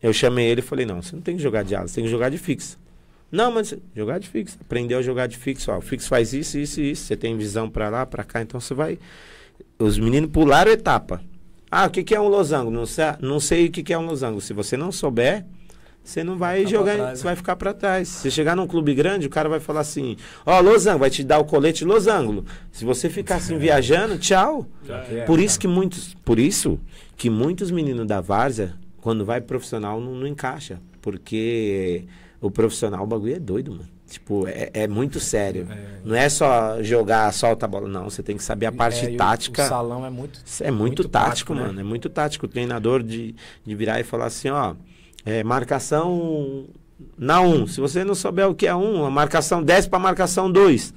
Eu chamei ele e falei: não, você não tem que jogar de ala, você tem que jogar de fixa. Não, mas jogar de fixo. Aprendeu a jogar de fixo. Ó, o fixo faz isso, isso e isso. Você tem visão para lá, para cá. Então você vai. Os meninos pularam etapa. Ah, o que, que é um losango? Não sei, não sei o que, que é um losango. Se você não souber, você não vai, jogar, trás, você né? vai ficar para trás. Se chegar num clube grande, o cara vai falar assim: Ó, oh, Losango, vai te dar o colete Losango. Se você ficar assim é. viajando, tchau. É, por né? isso que muitos, por isso que muitos meninos da várzea, quando vai profissional, não, não encaixa. Porque o profissional, o bagulho é doido, mano. Tipo, é, é, muito sério. É, Não é só jogar, solta a bola, não. Você tem que saber a é, parte tática. O, o, salão é muito. É muito, muito tático, prático, né? mano. Né? É muito tático. O treinador de, de virar e falar assim, ó é, marcação na 1. Um. Se você não souber o que é 1, um, a marcação desce para marcação 2.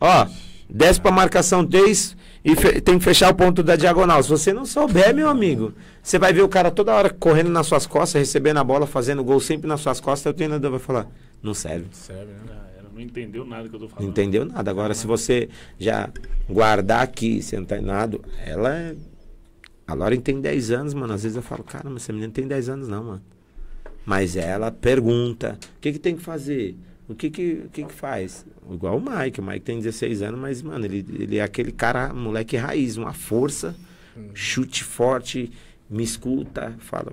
Ó, desce para marcação 3 e tem que fechar o ponto da diagonal. Se você não souber, meu amigo, você vai ver o cara toda hora correndo nas suas costas, recebendo a bola, fazendo gol sempre nas suas costas, e o treinador vai falar, não serve. Não serve, né? Ah, não entendeu nada que eu tô falando. entendeu nada. Agora, se você já guardar aqui, sentado, tá ela é... A Lauren tem 10 anos, mano. Às vezes eu falo, cara, mas essa menina tem 10 anos não, mano. Mas ela pergunta: o que, que tem que fazer? O que que, o que que faz? Igual o Mike. O Mike tem 16 anos, mas, mano, ele, ele é aquele cara, moleque raiz, uma força, hum. chute forte, me escuta, fala.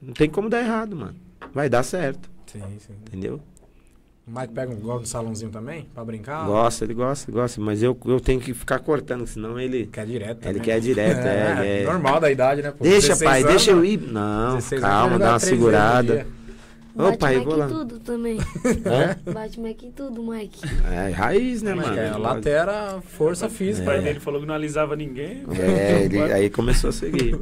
Não tem como dar errado, mano. Vai dar certo. Sim, sim. Entendeu? O Mike pega um gol no salãozinho também, pra brincar? Gosta, ele gosta, gosta. Mas eu, eu tenho que ficar cortando, senão ele. Quer direto. Ele né? quer direto, é, é, é, Normal da idade, né? Pô, deixa, pai, anos, deixa eu ir. Não, calma, dá uma segurada. Ô, Bate pai, Mike vou lá. tudo também. É? Bate Mike em tudo, Mike. É, raiz, né, mano? É, latera, força é. física. O Ele falou que não alisava ninguém. É, ele, aí começou a seguir.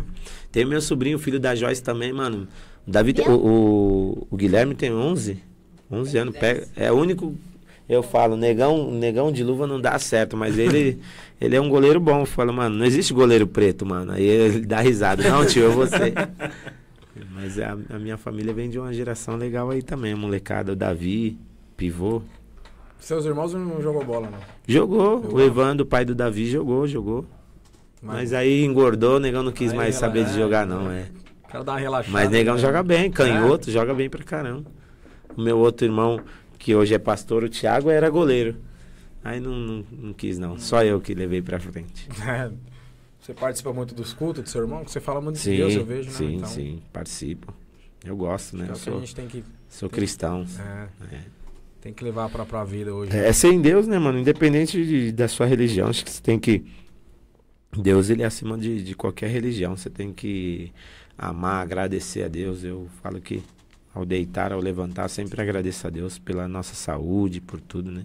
Tem meu sobrinho, filho da Joyce também, mano. David, o, o, o Guilherme tem 11. 11 anos. Pega, é o único. Eu falo, negão, negão de luva não dá certo, mas ele, ele é um goleiro bom. Eu falo, mano, não existe goleiro preto, mano. Aí ele dá risada. Não, tio, eu vou ser. Mas a, a, minha família vem de uma geração legal aí também, molecada, o Davi, pivô. Seus irmãos não jogou bola, não? Jogou. jogou. O Evandro, pai do Davi, jogou, jogou. Mas, Mas aí engordou, o negão não quis aí mais ela, saber é, de jogar, não, é. O cara dá uma relaxada. Mas negão né? joga bem, é. canhoto, é. joga bem pra caramba. O meu outro irmão, que hoje é pastor, o Thiago, era goleiro. Aí não, não, não quis, não. Só eu que levei pra frente. É. você participa muito dos cultos do seu irmão? Você fala muito sim, de Deus, eu vejo, né? Sim, então... sim, participo. Eu gosto, né? É eu sou, a gente tem que... sou cristão. É. é. Tem que levar pra, pra vida hoje. É, é sem Deus, né, mano? Independente de, da sua religião, acho que você tem que. Deus, ele é acima de, de qualquer religião. Você tem que amar, agradecer a Deus. Eu falo que ao deitar, ao levantar, sempre agradeço a Deus pela nossa saúde, por tudo, né?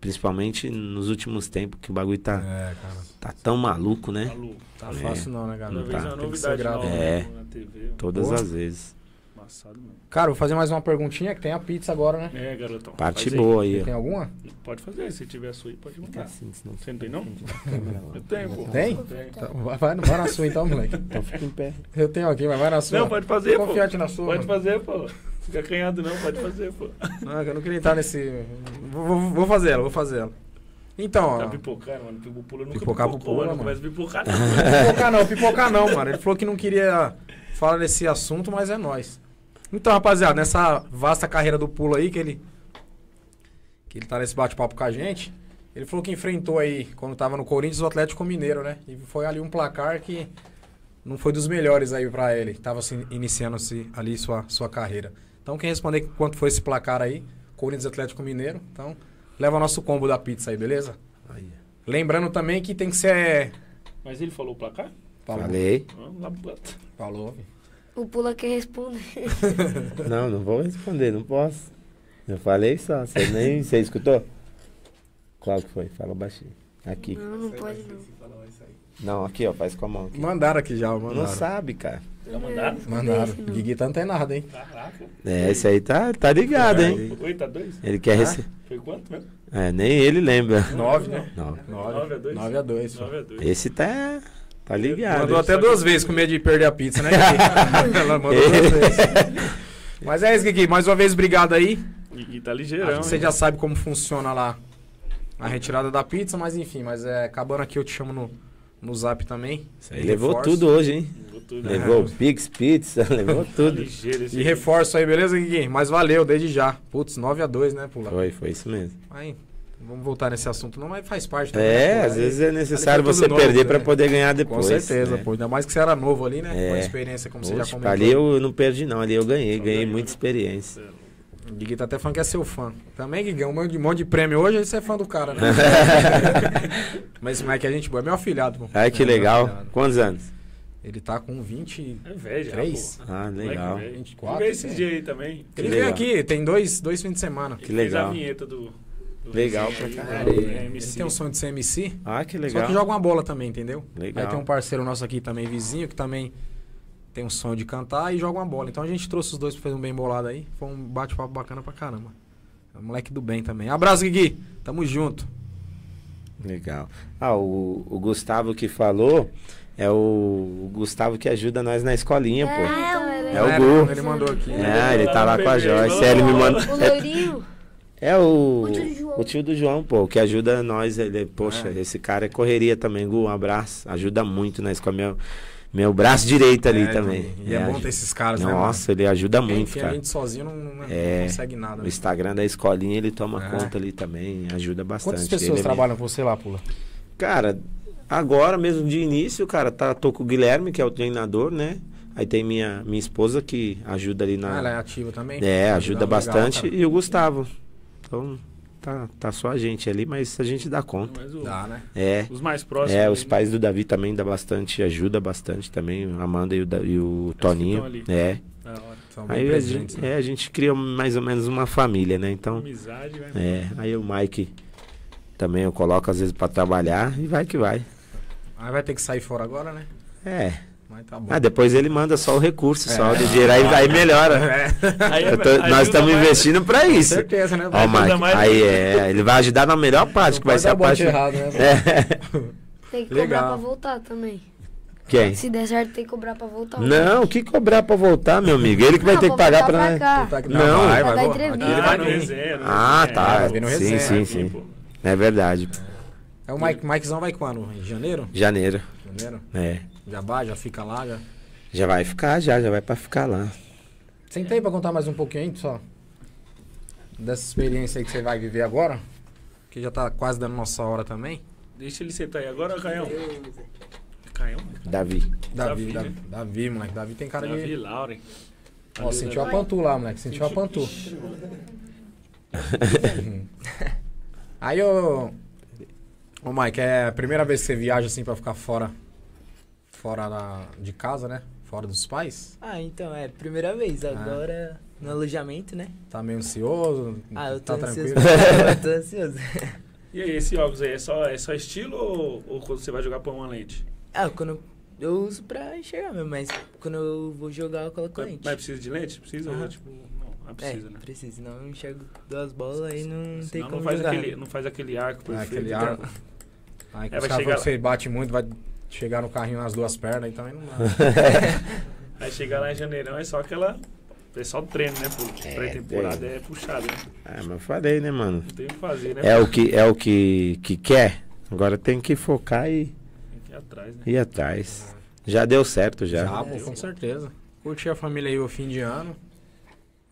Principalmente nos últimos tempos que o bagulho tá, é, tá tão maluco, né? Maluco. Tá, tá é. fácil não, né, galera? Toda não vez tá. é uma novidade nova né, é, na TV. Todas Boa. as vezes. Passado mesmo. Cara, vou fazer mais uma perguntinha que tem a pizza agora, né? É, garotão. Parte Faz boa aí. aí. Tem alguma? Pode fazer, se tiver a sua aí, pode mandar. Assim, senão... Você não tem, não? Assim, assim, eu tenho, pô. Assim. Tem? tem. Então, vai, vai na sua então, moleque. Então fica em pé. Eu tenho aqui, mas vai na sua. Não, pode fazer, pô. Confiante na sua. Pode fazer, pô. Fica acanhado não, pode fazer, pô. Não, ah, eu não queria entrar nesse... Vou, vou, vou fazer ela, vou fazer ela. Então, tá ó. pipocando, mano. Pipopula nunca pipocar pipocou, pipula, mano. Não começa a pipocar, não. pipocar não, pipocar não, mano. Ele falou que não queria falar desse assunto, mas é nós. Então, rapaziada, nessa vasta carreira do pulo aí que ele. Que ele tá nesse bate-papo com a gente. Ele falou que enfrentou aí, quando tava no Corinthians, o Atlético Mineiro, né? E foi ali um placar que não foi dos melhores aí para ele. Tava assim, iniciando-se ali sua, sua carreira. Então, quem responder quanto foi esse placar aí, Corinthians Atlético Mineiro. Então, leva nosso combo da pizza aí, beleza? Aí. Lembrando também que tem que ser. Mas ele falou o placar? Falou. Falei. Ah, falou. O Pula quer responder. não, não vou responder, não posso. Eu falei só, você nem. Você escutou? Qual que foi? Fala baixinho. Aqui. Não, não pode não. Não, aqui, ó, faz com a mão. Aqui. Mandaram aqui já, mano. Não sabe, cara. Já mandaram? Mandaram. O Guigui tá antenado, hein? Caraca. É, esse aí tá, tá ligado, é. hein? Oi, tá dois? Ele quer ah, receber. Foi quanto mesmo? É, nem ele lembra. Nove, né? Nove. Nove a dois. Nove a dois. Esse tá. Tá ligado. Mandou até duas que... vezes com medo de perder a pizza, né, Ela mandou duas vezes. Mas é isso, Gui. Mais uma vez, obrigado aí. E tá ligeirão. Você já sabe como funciona lá a retirada da pizza, mas enfim, mas é, acabando aqui eu te chamo no, no zap também. levou tudo hoje, hein? Levou tudo. Levou o Pix, pizza, levou tá tudo. Tá e reforço aí, beleza, Gui? Mas valeu, desde já. Putz, 9 a 2 né, Pula? Foi, foi isso mesmo. Aí vamos voltar nesse assunto, não, mas faz parte. Né? É, às vezes é necessário você novo, perder né? para poder ganhar depois. Com certeza, né? pô. Ainda mais que você era novo ali, né? Com a é. experiência, como Poxa, você já comentou. Ali eu não perdi, não. Ali eu ganhei, ganhei, muita experiência. O Gui tá até falando que é seu fã. Também, Gui, um monte, um monte de prêmio hoje, você é fã do cara, né? mas como é que a gente boa? É meu afilhado, pô. É que é legal. Afilhado. Quantos anos? Ele tá com 23. É ah, legal. 24. Veio esses é. dias aí também. Ele vem aqui, tem dois, dois fins de semana. Que Ele legal. Fez a vinheta do Legal pra caralho. ele tem um sonho de ser MC. Ah, que legal. Só que joga uma bola também, entendeu? Legal. Aí tem um parceiro nosso aqui também, vizinho, que também tem um sonho de cantar e joga uma bola. Então a gente trouxe os dois pra fazer um bem bolado aí. Foi um bate-papo bacana pra caramba. É moleque do bem também. Abraço, Gui. Tamo junto. Legal. Ah, o, o Gustavo que falou é o, o, Gustavo que ajuda nós na escolinha, é, pô. É, então, é o é, Gu. Ele mandou aqui. É, ele tá lá com a Joyce. É, ele me mandou. O é Lourinho. É o, o tio do João, tio do João pô, que ajuda nós. Ele, poxa, é. esse cara é correria também, Gu, um abraço. Ajuda muito na né, escola. Meu, meu braço direito ali é, também. E é, é bom é, ter esses caras, Nossa, né? Nossa, ele ajuda muito, cara. a gente sozinho não, não é, consegue nada. O né? Instagram da escolinha, ele toma é. conta ali também, ajuda bastante. Quantas é pessoas ele trabalham com você lá, Pula? Cara, agora mesmo de início, cara, tá, tô com o Guilherme, que é o treinador, né? Aí tem minha, minha esposa que ajuda ali na. Ah, ela é ativa também? É, ajuda, ajuda bastante. Legal, e o Gustavo, então, tá, tá só a gente ali, mas a gente dá conta. o, dá, né? É. Os mais próximos. É, os né? pais do Davi também dá bastante, ajuda bastante também, a Amanda e o, e o Toninho. Ali, é. Aí a gente, né? é, a gente cria mais ou menos uma família, né? Então. Amizade, né? É. Aí o Mike também eu coloco às vezes para trabalhar e vai que vai. Aí vai ter que sair fora agora, né? É. Mas tá bom. Ah, depois ele manda só o recurso, é, só de dinheiro, aí, aí melhora. É. Aí, nós estamos investindo para isso. Com certeza, né? Ó, Mike, aí é, ele vai ajudar na melhor parte, que vai ser a parte. Errado, né? é. Tem que Legal. cobrar para voltar também. Quem? Se der certo, tem que cobrar para voltar. Não, o que cobrar para voltar, meu amigo? Ele que vai ah, ter que pagar para não, não, vai, vai, vai, vai vai no reserva. Ah, né? tá. É, sim, sim, sim. Tipo. É verdade. É o Mike. Mikezão vai quando? Em janeiro? Janeiro. Janeiro? É. Já vai, já fica lá, já. Já vai ficar, já, já vai para ficar lá. Senta aí para contar mais um pouquinho só. Dessa experiência aí que você vai viver agora. Que já tá quase dando nossa hora também. Deixa ele sentar aí agora, Caião. Caião? Davi. Davi, Davi, Davi, né? Davi, moleque. Davi tem cara Davi, de. Davi, Lauren. Ó, Valeu, sentiu Davi. a pantu lá, moleque. Sentiu, sentiu a pantu. Uhum. aí, ô. Ô, Mike, é a primeira vez que você viaja assim pra ficar fora fora da, de casa, né? Fora dos pais? Ah, então, é. Primeira vez. Ah. Agora, no alojamento, né? Tá meio ansioso? Ah, eu tá tô tá ansioso. eu tô ansioso. E aí, esse óculos aí, é só, é só estilo ou, ou quando você vai jogar põe uma lente? Ah, quando eu uso pra enxergar mesmo, mas quando eu vou jogar eu coloco mas, lente. Mas precisa de lente? Precisa? Ah. Ou, tipo, não, ah, precisa, é, né? Precisa, não eu enxergo duas bolas e não Senão tem como não faz jogar. Aquele, não faz aquele arco ah, perfeito. É, aquele arco. é, vai chegar... você bate muito, vai Chegar no carrinho nas duas pernas, então aí não dá. aí chegar lá em janeirão é só aquela. É só treino, né? Pô? É, Pré-temporada é puxado, né? É, mas eu falei, né, mano? Não tem o que fazer, né? É mano? o que, é o que, que quer. Agora tem que focar e. Tem que ir atrás, né? Ir atrás. Já deu certo, já. Já, pô, com certeza. Curti a família aí o fim de ano.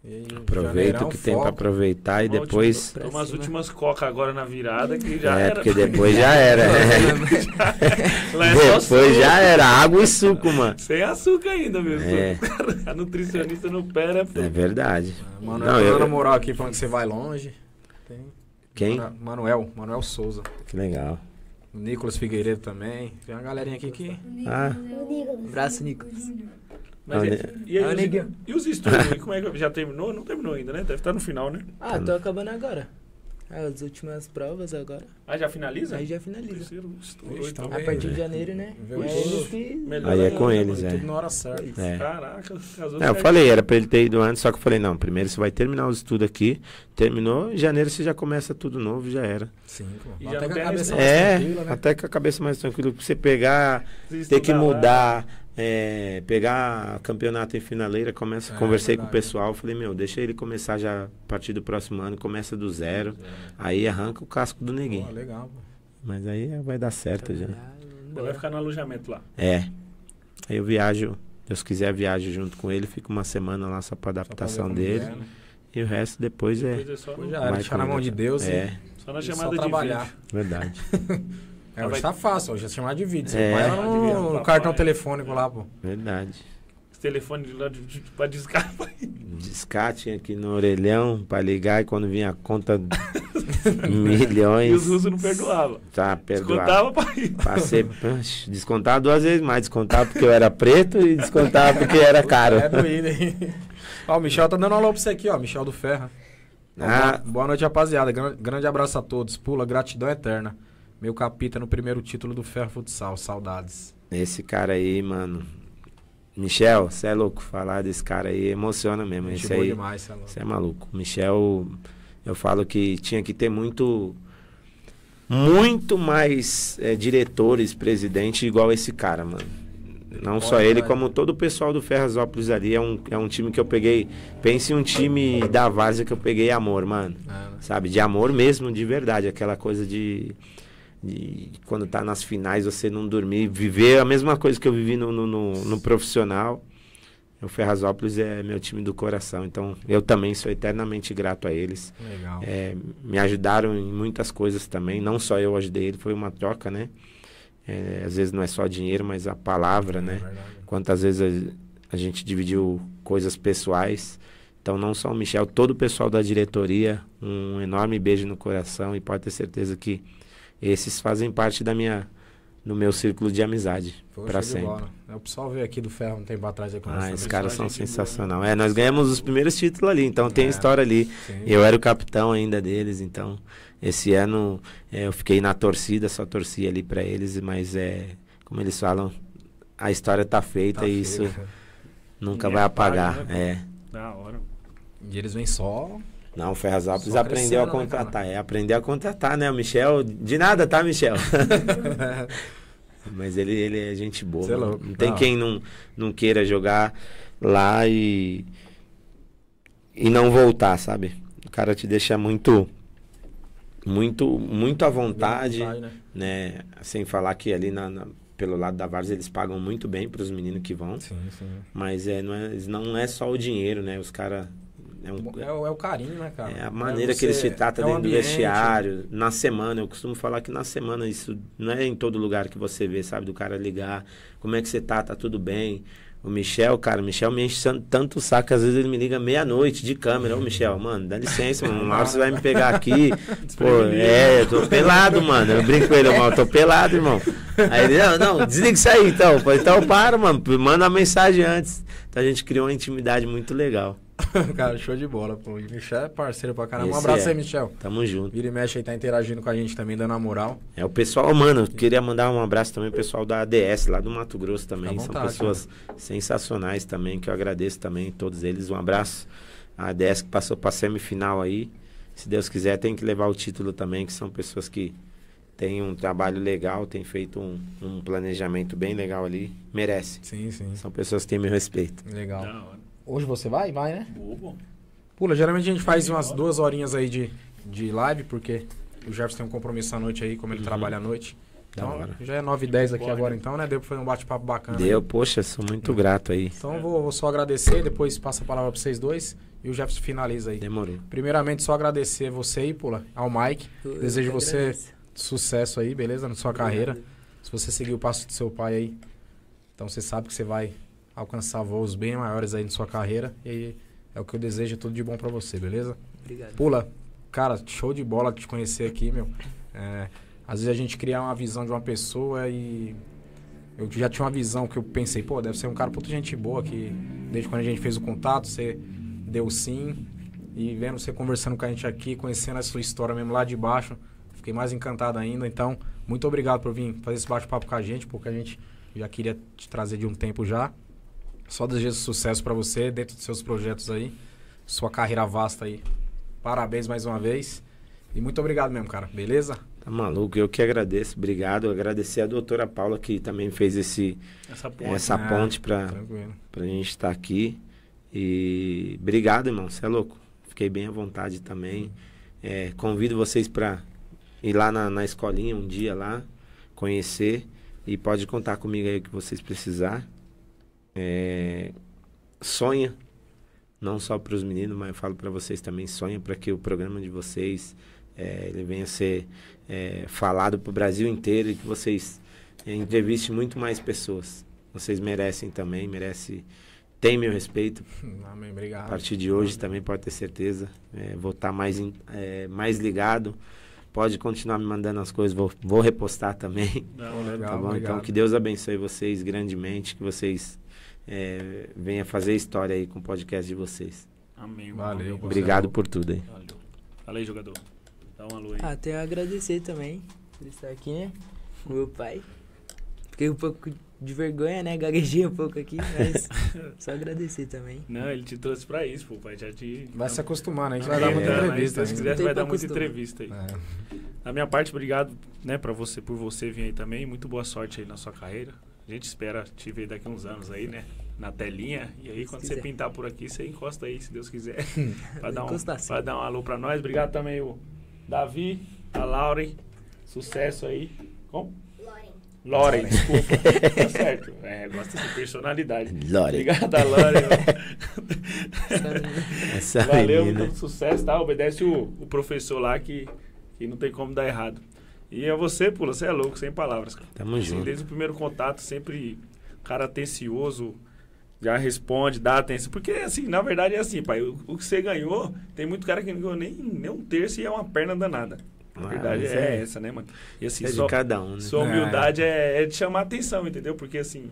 E Aproveita o que tem para aproveitar e Uma depois. Última, umas né? últimas coca agora na virada que já é, era. porque depois já era. Né? É depois já era. Água e suco, mano. Sem açúcar ainda, meu. É. A nutricionista não pera. Né, pô. É verdade. Mano, Não, tá eu... moral aqui falando que você vai longe. Tem... Quem? Mano, Manuel. Manuel Souza. Que legal. Nicolas Figueiredo também. Tem uma galerinha aqui que. Ah. Abraço, Nicolas. Mas é e, aí, os, e, os estudos aí, como é que já terminou? Não terminou ainda, né? Deve estar tá no final, né? Ah, tô acabando agora. Ah, as últimas provas agora. Ah, já finaliza? Aí já finaliza. Terceiro, Ixi, então. tá a partir de né? janeiro, né? É aí é com né? eles, é. Tudo na hora certa. É. Caraca, casou. É, eu falei, era pra ele ter ido antes, só que eu falei, não, primeiro você vai terminar os estudos aqui. Terminou, em janeiro você já começa tudo novo, já era. Sim, pô. E até com a cabeça mais é, tranquila, né? É, até com a cabeça mais tranquila. Pra você pegar, ter que mudar... Lá é, pegar campeonato em finaleira, começa, é, conversei é com o pessoal, falei, meu, deixa ele começar já a partir do próximo ano, começa do zero, aí arranca o casco do neguinho. Pô, legal, pô. Mas aí vai dar certo já. Ele vai ficar no alojamento lá. É. Aí eu viajo, Deus quiser, viajo junto com ele, fico uma semana lá só pra adaptação só pra dele. É, né? E o resto depois, é depois é. só no... já, deixar na mão de Deus. É. E... Só na chamada só de trabalhar. Verdade. É, hoje vai... tá fácil, hoje é chamar de vídeo. Você é. vai no, é. no cartão telefônico lá, pô. Verdade. Esse telefone de lá de, de, pra discar. Discar tinha aqui no orelhão pra ligar e quando vinha a conta milhões. E os russos não perdoavam. Tá, perdoava. Descontava pra ir. Passei, descontava duas vezes mais. Descontava porque eu era preto e descontava porque era caro. É doido, hein? Ó, o Michel tá dando um alô pra você aqui, ó. Michel do Ferra. Ah. Boa noite, rapaziada. grande abraço a todos. Pula, gratidão eterna. Meu capita no primeiro título do Ferro Futsal, saudades. Esse cara aí, mano. Michel, você é louco. Falar desse cara aí emociona mesmo. Gente Esse aí. demais, você é louco. Você é maluco. Michel, eu falo que tinha que ter muito. Muito mais é, diretores, presidente, igual esse cara, mano. Não só ele, como todo o pessoal do Ferrazópolis ali. É um, é um time que eu peguei. Pense em um time da Várzea que eu peguei amor, mano. Ah, né. Sabe? De amor mesmo, de verdade. Aquela coisa de e quando tá nas finais, você não dormir, viver a mesma coisa que eu vivi no, no, no, no profissional. O Ferrazópolis é meu time do coração, então eu também sou eternamente grato a eles. Legal. É, me ajudaram em muitas coisas também, não só eu ajudei ele, foi uma troca, né? É, às vezes não é só dinheiro, mas a palavra, é, né? Quantas vezes a, a, gente dividiu coisas pessoais. Então, não só o Michel, todo o pessoal da diretoria, um enorme beijo no coração e pode ter certeza que esses fazem parte da minha no meu círculo de amizade para sempre. É o pessoal veio aqui do Ferro um tempo atrás aí com Ah, esses caras são sensacional. É, nós ganhamos os primeiros títulos ali, então tem é, história ali. Sim. Eu era o capitão ainda deles, então esse ano é, eu fiquei na torcida, só torci ali para eles, mas é, como eles falam, a história tá feita tá e feita. isso nunca é vai apagar, né? é. Da hora. E eles vêm só não, o Ferrazópolis aprendeu a contratar. é, aprendeu a contratar, né? O Michel, de nada, tá, Michel? Mas ele, ele é gente boa. É não, não tem não. quem não, não queira jogar lá e, e não voltar, sabe? O cara te deixa muito muito muito à vontade, vontade né? né? Sem falar que ali na, na pelo lado da Vars eles pagam muito bem para os meninos que vão. Sim, sim. Mas é não, é não é só o dinheiro, né? Os caras é, um, é, é, o carinho, né, cara? É a maneira é você, que eles se tratam é dentro ambiente, do vestiário. Né? Na semana, eu costumo falar que na semana isso não é em todo lugar que você vê, sabe? Do cara ligar, como é que você tá, tá tudo bem. O Michel, cara, o Michel me enche tanto o saco, às vezes ele me liga meia-noite de câmera. Ô, Michel, mano, dá licença, mano. Uma hora você vai me pegar aqui. Pô, é, eu tô pelado, mano. Eu brinco com ele, irmão, eu tô pelado, irmão. Aí ele, não, não, desliga isso aí então. Então para, mano, manda uma mensagem antes. Então a gente criou uma intimidade muito legal. cara, show de bola, pô. E Michel é parceiro pra caramba. Esse um abraço é. aí, Michel. Tamo junto. Vira e mexe aí, tá interagindo com a gente também, dando a moral. É, o pessoal, mano, queria mandar um abraço também o pessoal da ADS lá do Mato Grosso também. Vontade, São pessoas cara. Né? sensacionais também, que eu agradeço também todos eles. Um abraço. A ADS que passou pra semifinal aí. Se Deus quiser, tem que levar o título também, que são pessoas que tem um trabalho legal, tem feito um, um, planejamento bem legal ali, merece. Sim, sim. São pessoas que têm meu respeito. Legal. Hoje você vai? Vai, né? Boa. Pula, geralmente a gente faz umas duas horinhas aí de, de live, porque o Jefferson tem um compromisso à noite aí, como ele uhum. trabalha à noite. Então, já é 9 e 10 aqui agora, né? então, né? Deu foi um bate-papo bacana. Deu, aí. poxa, sou muito é. grato aí. Então, vou, vou, só agradecer, depois passo a palavra para vocês dois e o Jefferson finaliza aí. Demorou. Primeiramente, só agradecer você aí, Pula, ao Mike. Eu Desejo você agradeço. sucesso aí, beleza? Na sua carreira. Se você seguir o passo do seu pai aí, então você sabe que você vai alcançar voos bem maiores aí na sua carreira. E é o que eu desejo tudo de bom para você, beleza? Obrigado. Pula, cara, show de bola te conhecer aqui, meu. É, às vezes a gente cria uma visão de uma pessoa e eu já tinha uma visão que eu pensei, pô, deve ser um cara puta gente boa que desde quando a gente fez o contato, você deu sim. E vendo você conversando com a gente aqui, conhecendo a sua história mesmo lá de baixo, fiquei mais encantado ainda. Então, muito obrigado por vir fazer esse bate-papo com a gente, porque a gente já queria te trazer de um tempo já. Só desejo sucesso para você dentro dos seus projetos aí, sua carreira vasta aí. Parabéns mais uma vez. E muito obrigado mesmo, cara. Beleza? Tá maluco, eu que agradeço, obrigado. Agradecer a doutora Paula que também fez esse, essa ponte, essa né? ponte pra, pra gente estar tá aqui. E obrigado, irmão, você é louco. Fiquei bem à vontade também. É, convido vocês para ir lá na, na escolinha um dia lá, conhecer. E pode contar comigo aí o que vocês precisar é, sonha, não só para os meninos, mas eu falo para vocês também, sonha para que o programa de vocês é, ele venha ser é, falado para o Brasil inteiro e que vocês é, entrevistem muito mais pessoas. Vocês merecem também, merece tem meu respeito. Amém, obrigado. A partir de hoje Amém. também pode ter certeza, é, vou estar tá mais, é, mais ligado pode continuar me mandando as coisas, vou, vou repostar também. Não, legal, tá bom? Então que Deus abençoe vocês grandemente, que vocês é, venha fazer história aí com o podcast de vocês. Amém. Valeu. Obrigado por tudo aí. Valeu. Fala aí, jogador. Dá um alô aí. Ah, tenho a agradecer também por estar aqui, né? Com meu pai. Fiquei um pouco de vergonha, né? Gaguejei um pouco aqui, mas só agradecer também. Não, ele te trouxe pra isso, pô, pai. Já te... Vai se acostumar, né? A gente vai é, dar muita é, entrevista. Se né? quiser, vai dar muita entrevista aí. É. Da minha parte, obrigado, né, pra você, por você vir aí também. Muito boa sorte aí na sua carreira. A gente espera te ver daqui uns anos aí, né? Na telinha. E aí, quando você pintar por aqui, você encosta aí, se Deus quiser. para dar um, vai dar um alô para nós. Obrigado também o Davi, a Lauren. Sucesso aí. Como? Loren, desculpa. tá certo. É, gosta de personalidade. Loren. Obrigado, Loren. Valeu, muito sucesso, tá? Obedece o, o professor lá que, que não tem como dar errado. E é você, Pula, você é louco, sem palavras. Tamo assim, junto. Desde o primeiro contato, sempre cara atencioso, já responde, dá atenção. Porque, assim, na verdade é assim, pai. O, o que você ganhou, tem muito cara que não ganhou nem, nem um terço e é uma perna danada. Na ah, verdade é, é, essa, né, mano? E assim, é de cada um, né? Sua humildade é. é. é, de chamar atenção, entendeu? Porque assim,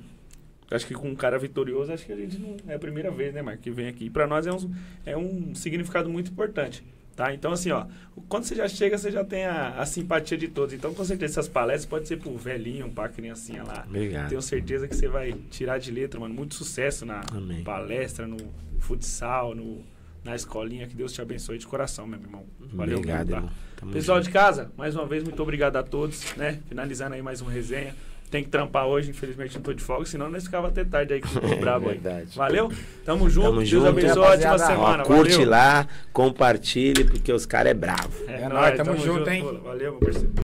acho que com um cara vitorioso, acho que a gente não. É a primeira vez, né, Marco, que vem aqui. E pra nós é um, é um significado muito importante. Tá? Então, assim, ó, quando você já chega, você já tem a, a simpatia de todos. Então, com certeza, essas palestras pode ser pro velhinho, pra criancinha lá. Obrigado. Tenho certeza que você vai tirar de letra, mano. Muito sucesso na Amém. palestra, no futsal, no, na escolinha. Que Deus te abençoe de coração, meu irmão. Valeu, obrigado, tá? Pessoal junto. de casa, mais uma vez, muito obrigado a todos, né? Finalizando aí mais uma resenha tem que trampar hoje, infelizmente não tô de folga, senão nós ficava até tarde aí que ficou brabo aí. Valeu? Tamo junto, Tamo Deus junto. abençoe, ótima semana. Ó, curte lá, compartilhe, porque os caras é bravo. É, é nóis, tamo, tamo junto, junto, hein? Valeu, meu parceiro.